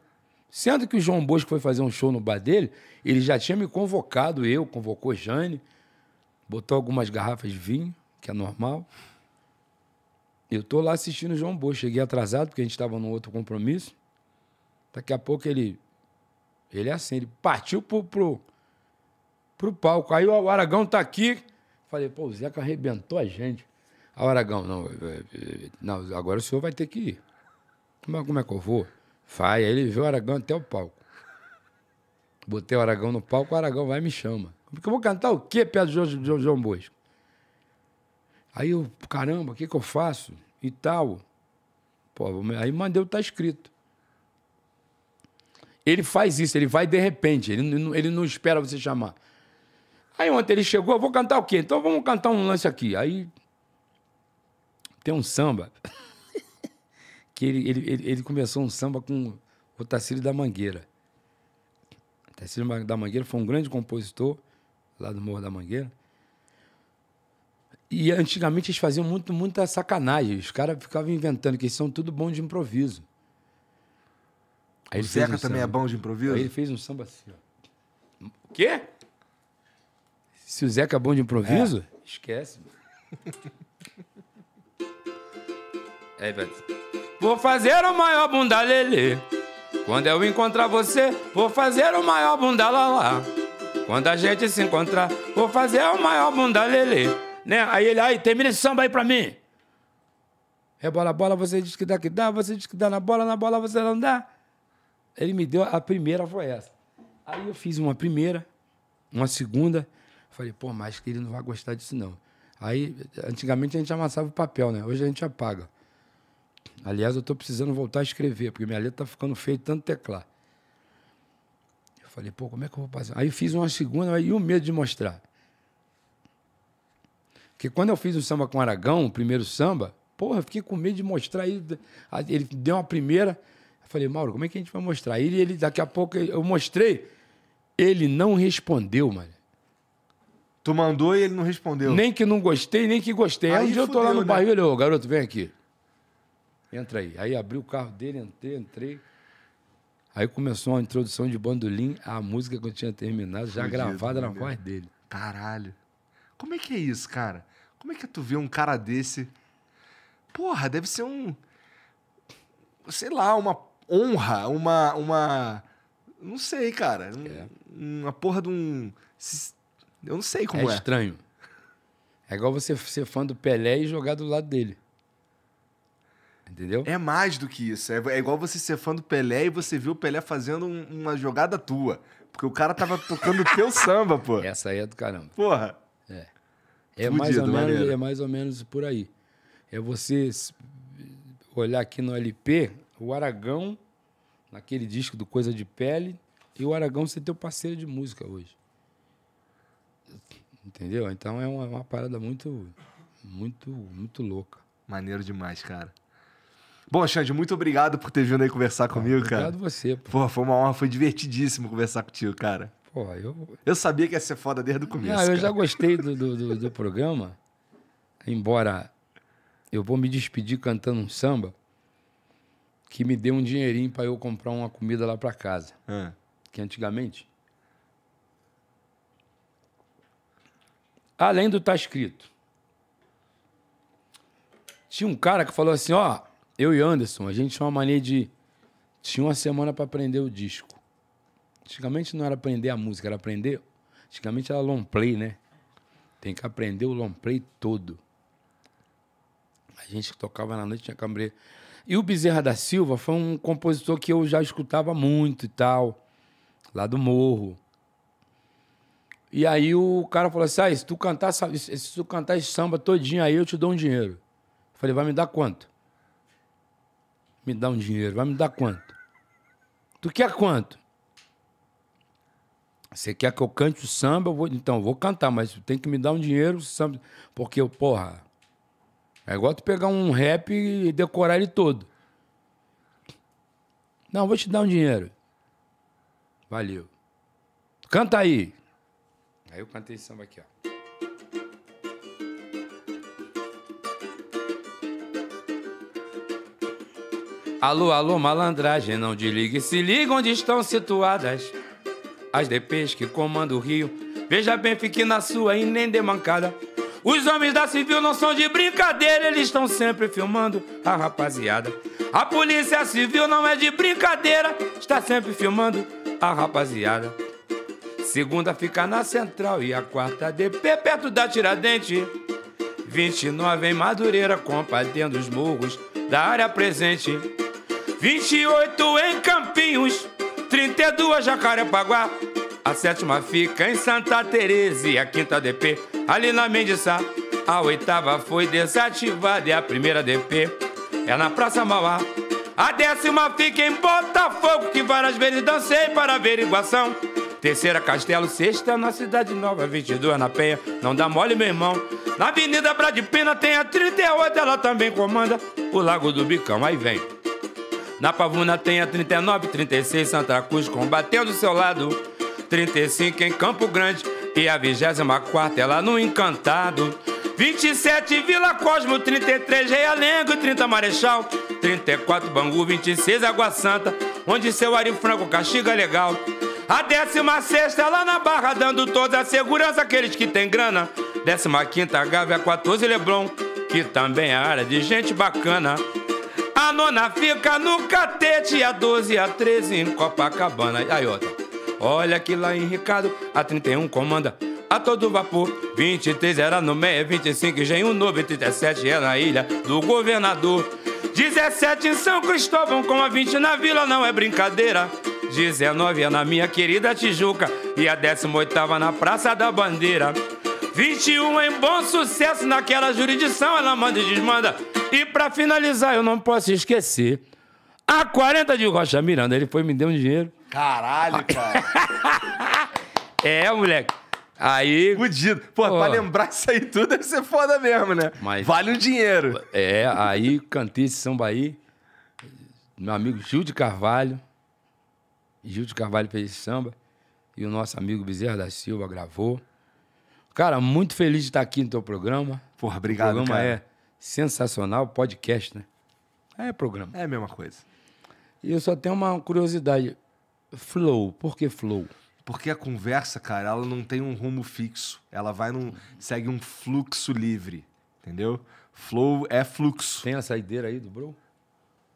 Sendo que o João Bosco foi fazer um show no bar dele, ele já tinha me convocado, eu, convocou Jane, botou algumas garrafas de vinho, que é normal. Eu tô lá assistindo o João Bosco. Cheguei atrasado, porque a gente estava num outro compromisso. Daqui a pouco ele ele é assim, ele partiu pro, pro, pro palco. Aí o Aragão tá aqui. Falei, pô, o Zeca arrebentou a gente. Aí o Aragão, não, não, agora o senhor vai ter que ir. Como é, como é que eu vou? Vai, aí ele viu o Aragão até o palco. Botei o Aragão no palco, o Aragão vai e me chama. Porque eu vou cantar o quê perto do João, João Bosco? Aí eu, caramba, o que, que eu faço? E tal. Pô, aí mandei o tá escrito. Ele faz isso, ele vai de repente, ele, não, ele não espera você chamar. Aí ontem ele chegou, vou cantar o quê? Então vamos cantar um lance aqui. Aí tem um samba que ele, ele, ele, ele começou um samba com o Tacílio da Mangueira. O Tacílio da Mangueira foi um grande compositor lá do Morro da Mangueira. E antigamente eles faziam muito, muita sacanagem. Os caras ficavam inventando que eles são tudo bom de improviso. Aí o Zeca um também é samba. é bom de improviso? Aí ele fez um samba assim, ó. O quê? Se o Zeca é bom de improviso, é. esquece. é, velho. Vou fazer o maior bunda lelê. Quando eu encontrar você, vou fazer o maior bunda lalá. Quando a gente se encontrar, vou fazer o maior bunda lelê. Né? Aí ele, aí, termina esse samba aí pra mim. Rebola é bola, bola, você diz que dá que dá, você diz que dá na bola, na bola você não dá. Ele me deu a primeira, foi essa. Aí eu fiz uma primeira, uma segunda. Falei, pô, mas que ele não vai gostar disso, não. Aí, antigamente a gente amassava o papel, né? Hoje a gente apaga. Aliás, eu estou precisando voltar a escrever, porque minha letra tá ficando feita tanto teclar. Eu falei, pô, como é que eu vou fazer? Aí eu fiz uma segunda, e o medo de mostrar. Porque quando eu fiz o samba com o Aragão, o primeiro samba, porra, eu fiquei com medo de mostrar. Ele, ele deu uma primeira, Falei, Mauro, como é que a gente vai mostrar? E ele, ele, daqui a pouco, eu mostrei. Ele não respondeu, mano. Tu mandou e ele não respondeu. Nem que não gostei, nem que gostei. Aí, aí um dia fudeu, eu tô lá no né? barril, ele, ô, garoto, vem aqui. Entra aí. Aí abri o carro dele, entrei, entrei. Aí começou uma introdução de bandolim, a música que eu tinha terminado, já Fudido, gravada na voz dele. Caralho. Como é que é isso, cara? Como é que é tu vê um cara desse? Porra, deve ser um. Sei lá, uma honra, uma. uma não sei, cara. Um, é. Uma porra de um. Eu não sei como é. É estranho. É igual você ser fã do Pelé e jogar do lado dele. Entendeu? É mais do que isso. É, é, igual você ser fã do Pelé e você ver o Pelé fazendo um, uma jogada tua. Porque o cara tava tocando o teu samba, pô. Essa aí é do caramba. Porra. É. É mais, ou menos, é mais ou menos por aí. É você olhar aqui no LP, o Aragão, naquele disco do Coisa de Pele, e o Aragão ser teu parceiro de música hoje. Entendeu? Então é uma, uma parada muito, muito, muito louca. Maneiro demais, cara. Bom, Xande, muito obrigado por ter vindo aí conversar ah, comigo, obrigado cara. Obrigado você. Pô. pô, foi uma honra, foi divertidíssimo conversar contigo, cara. Pô, eu... Eu sabia que ia ser foda desde o começo. Ah, eu cara. já gostei do, do, do, do programa, embora eu vou me despedir cantando um samba, que me deu um dinheirinho para eu comprar uma comida lá para casa. Ah. Que antigamente. Além do tá escrito. Tinha um cara que falou assim: ó, eu e Anderson, a gente tinha uma mania de. Tinha uma semana para aprender o disco. Antigamente não era aprender a música, era aprender. Antigamente era long play, né? Tem que aprender o long play todo. A gente que tocava na noite tinha que aprender e o Bezerra da Silva foi um compositor que eu já escutava muito e tal, lá do morro. E aí o cara falou assim: ah, se tu cantar, se tu cantar esse samba todinho aí, eu te dou um dinheiro. Eu falei, vai me dar quanto? Me dá um dinheiro, vai me dar quanto? Tu quer quanto? Você quer que eu cante o samba? Eu vou... Então, vou cantar, mas tem que me dar um dinheiro, samba... porque porra, é igual tu pegar um rap e decorar ele todo. Não, vou te dar um dinheiro. Valeu. Canta aí. Aí eu cantei esse samba aqui, ó. Alô, alô, malandragem, não desligue. Se liga onde estão situadas as DPs que comandam o Rio. Veja bem, fique na sua e nem dê mancada. Os homens da civil não são de brincadeira, eles estão sempre filmando a rapaziada. A polícia civil não é de brincadeira, está sempre filmando a rapaziada. Segunda fica na central e a quarta DP perto da Tiradentes. 29 em Madureira, compadendo os morros da área presente. 28 em Campinhos, 32 Jacarepaguá. A sétima fica em Santa Teresa e a quinta DP ali na Mendiçá. A oitava foi desativada e a primeira DP é na Praça Mauá. A décima fica em Botafogo, que várias vezes dancei para averiguação. Terceira, Castelo, sexta, na Cidade Nova, 22 na Penha, não dá mole, meu irmão. Na Avenida Brad Pena tem a 38, ela também comanda o Lago do Bicão, aí vem. Na Pavuna tem a 39, 36, Santa Cruz combatendo o seu lado. 35 em Campo Grande, e a 24 ela no Encantado. 27 Vila Cosmo, 33 Realengo, 30 Marechal, 34 Bangu, 26 Água Santa, onde seu Ari Franco castiga legal. A 16 lá na Barra, dando toda a segurança àqueles que tem grana. 15 Gávea, 14 Leblon, que também é área de gente bacana. A nona fica no Catete, a 12 a 13 em Copacabana. E Aí, outra. Olha que lá em Ricardo, a 31 comanda a todo vapor. 23 era no meio, 25 em Genho Novo, 37 é na ilha do governador. 17 em São Cristóvão, com a 20 na vila, não é brincadeira. 19 é na minha querida Tijuca e a 18 na Praça da Bandeira. 21 em bom sucesso naquela jurisdição, ela manda e desmanda. E para finalizar, eu não posso esquecer. A 40 de Rocha Miranda, ele foi me deu um dinheiro. Caralho, cara. é, moleque. Aí. Fudido. Pô, pô, pra lembrar isso aí tudo deve ser foda mesmo, né? Mas... Vale um dinheiro. É, aí cantei esse samba aí. Meu amigo Gil de Carvalho. Gil de Carvalho fez esse samba. E o nosso amigo Bezerra da Silva gravou. Cara, muito feliz de estar aqui no teu programa. Porra, obrigado, O programa cara. é sensacional, podcast, né? É programa. É a mesma coisa. E eu só tenho uma curiosidade. Flow. Por que flow? Porque a conversa, cara, ela não tem um rumo fixo. Ela vai num. segue um fluxo livre. Entendeu? Flow é fluxo. Tem a saideira aí do Bro?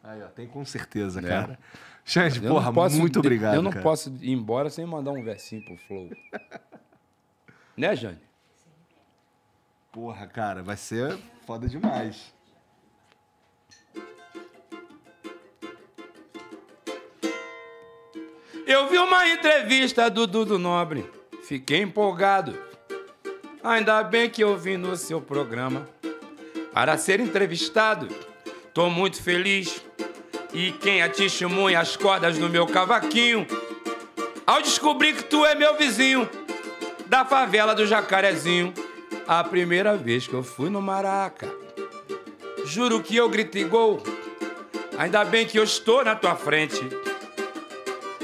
Aí, ó, tem com certeza, é. cara. Xande, porra, posso, muito obrigado. Eu não cara. posso ir embora sem mandar um versinho pro Flow. né, Jane? Porra, cara, vai ser foda demais. Eu vi uma entrevista do Dudu Nobre, fiquei empolgado. Ainda bem que eu vim no seu programa para ser entrevistado. Tô muito feliz. E quem a é testemunha as cordas do meu cavaquinho? Ao descobrir que tu é meu vizinho, da favela do Jacarezinho, a primeira vez que eu fui no Maraca, juro que eu gritei gol. Ainda bem que eu estou na tua frente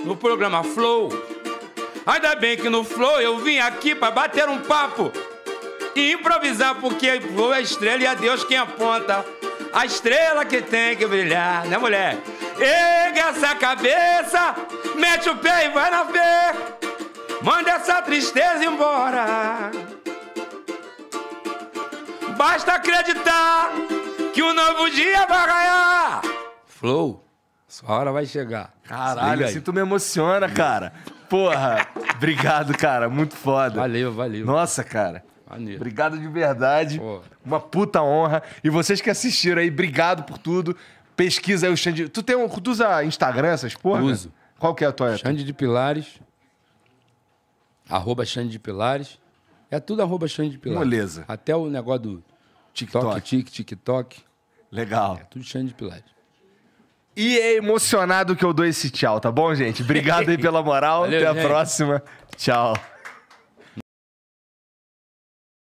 no programa Flow. Ainda bem que no Flow eu vim aqui para bater um papo e improvisar, porque Flow é estrela e a Deus quem aponta. A estrela que tem que brilhar, né, mulher? ega essa cabeça, mete o pé e vai na fé. Manda essa tristeza embora. Basta acreditar que o um novo dia vai ganhar. Flow. A hora vai chegar. Caralho, assim tu me emociona, cara. Porra, obrigado, cara. Muito foda. Valeu, valeu. Nossa, cara. Maneiro. Obrigado de verdade. Porra. Uma puta honra. E vocês que assistiram aí, obrigado por tudo. Pesquisa aí o Xande. Tu tem um. Tu usa Instagram, essas porra? Uso. Qual que é a tua? Xande de Pilares. Arroba Xande de Pilares. É tudo arroba Xande de Pilares. Beleza. Até o negócio do TikTok. TikTok, TikTok. Legal. É tudo Xande de Pilares. E é emocionado que eu dou esse tchau, tá bom, gente? Obrigado aí pela moral. Valeu, Até a próxima. Tchau.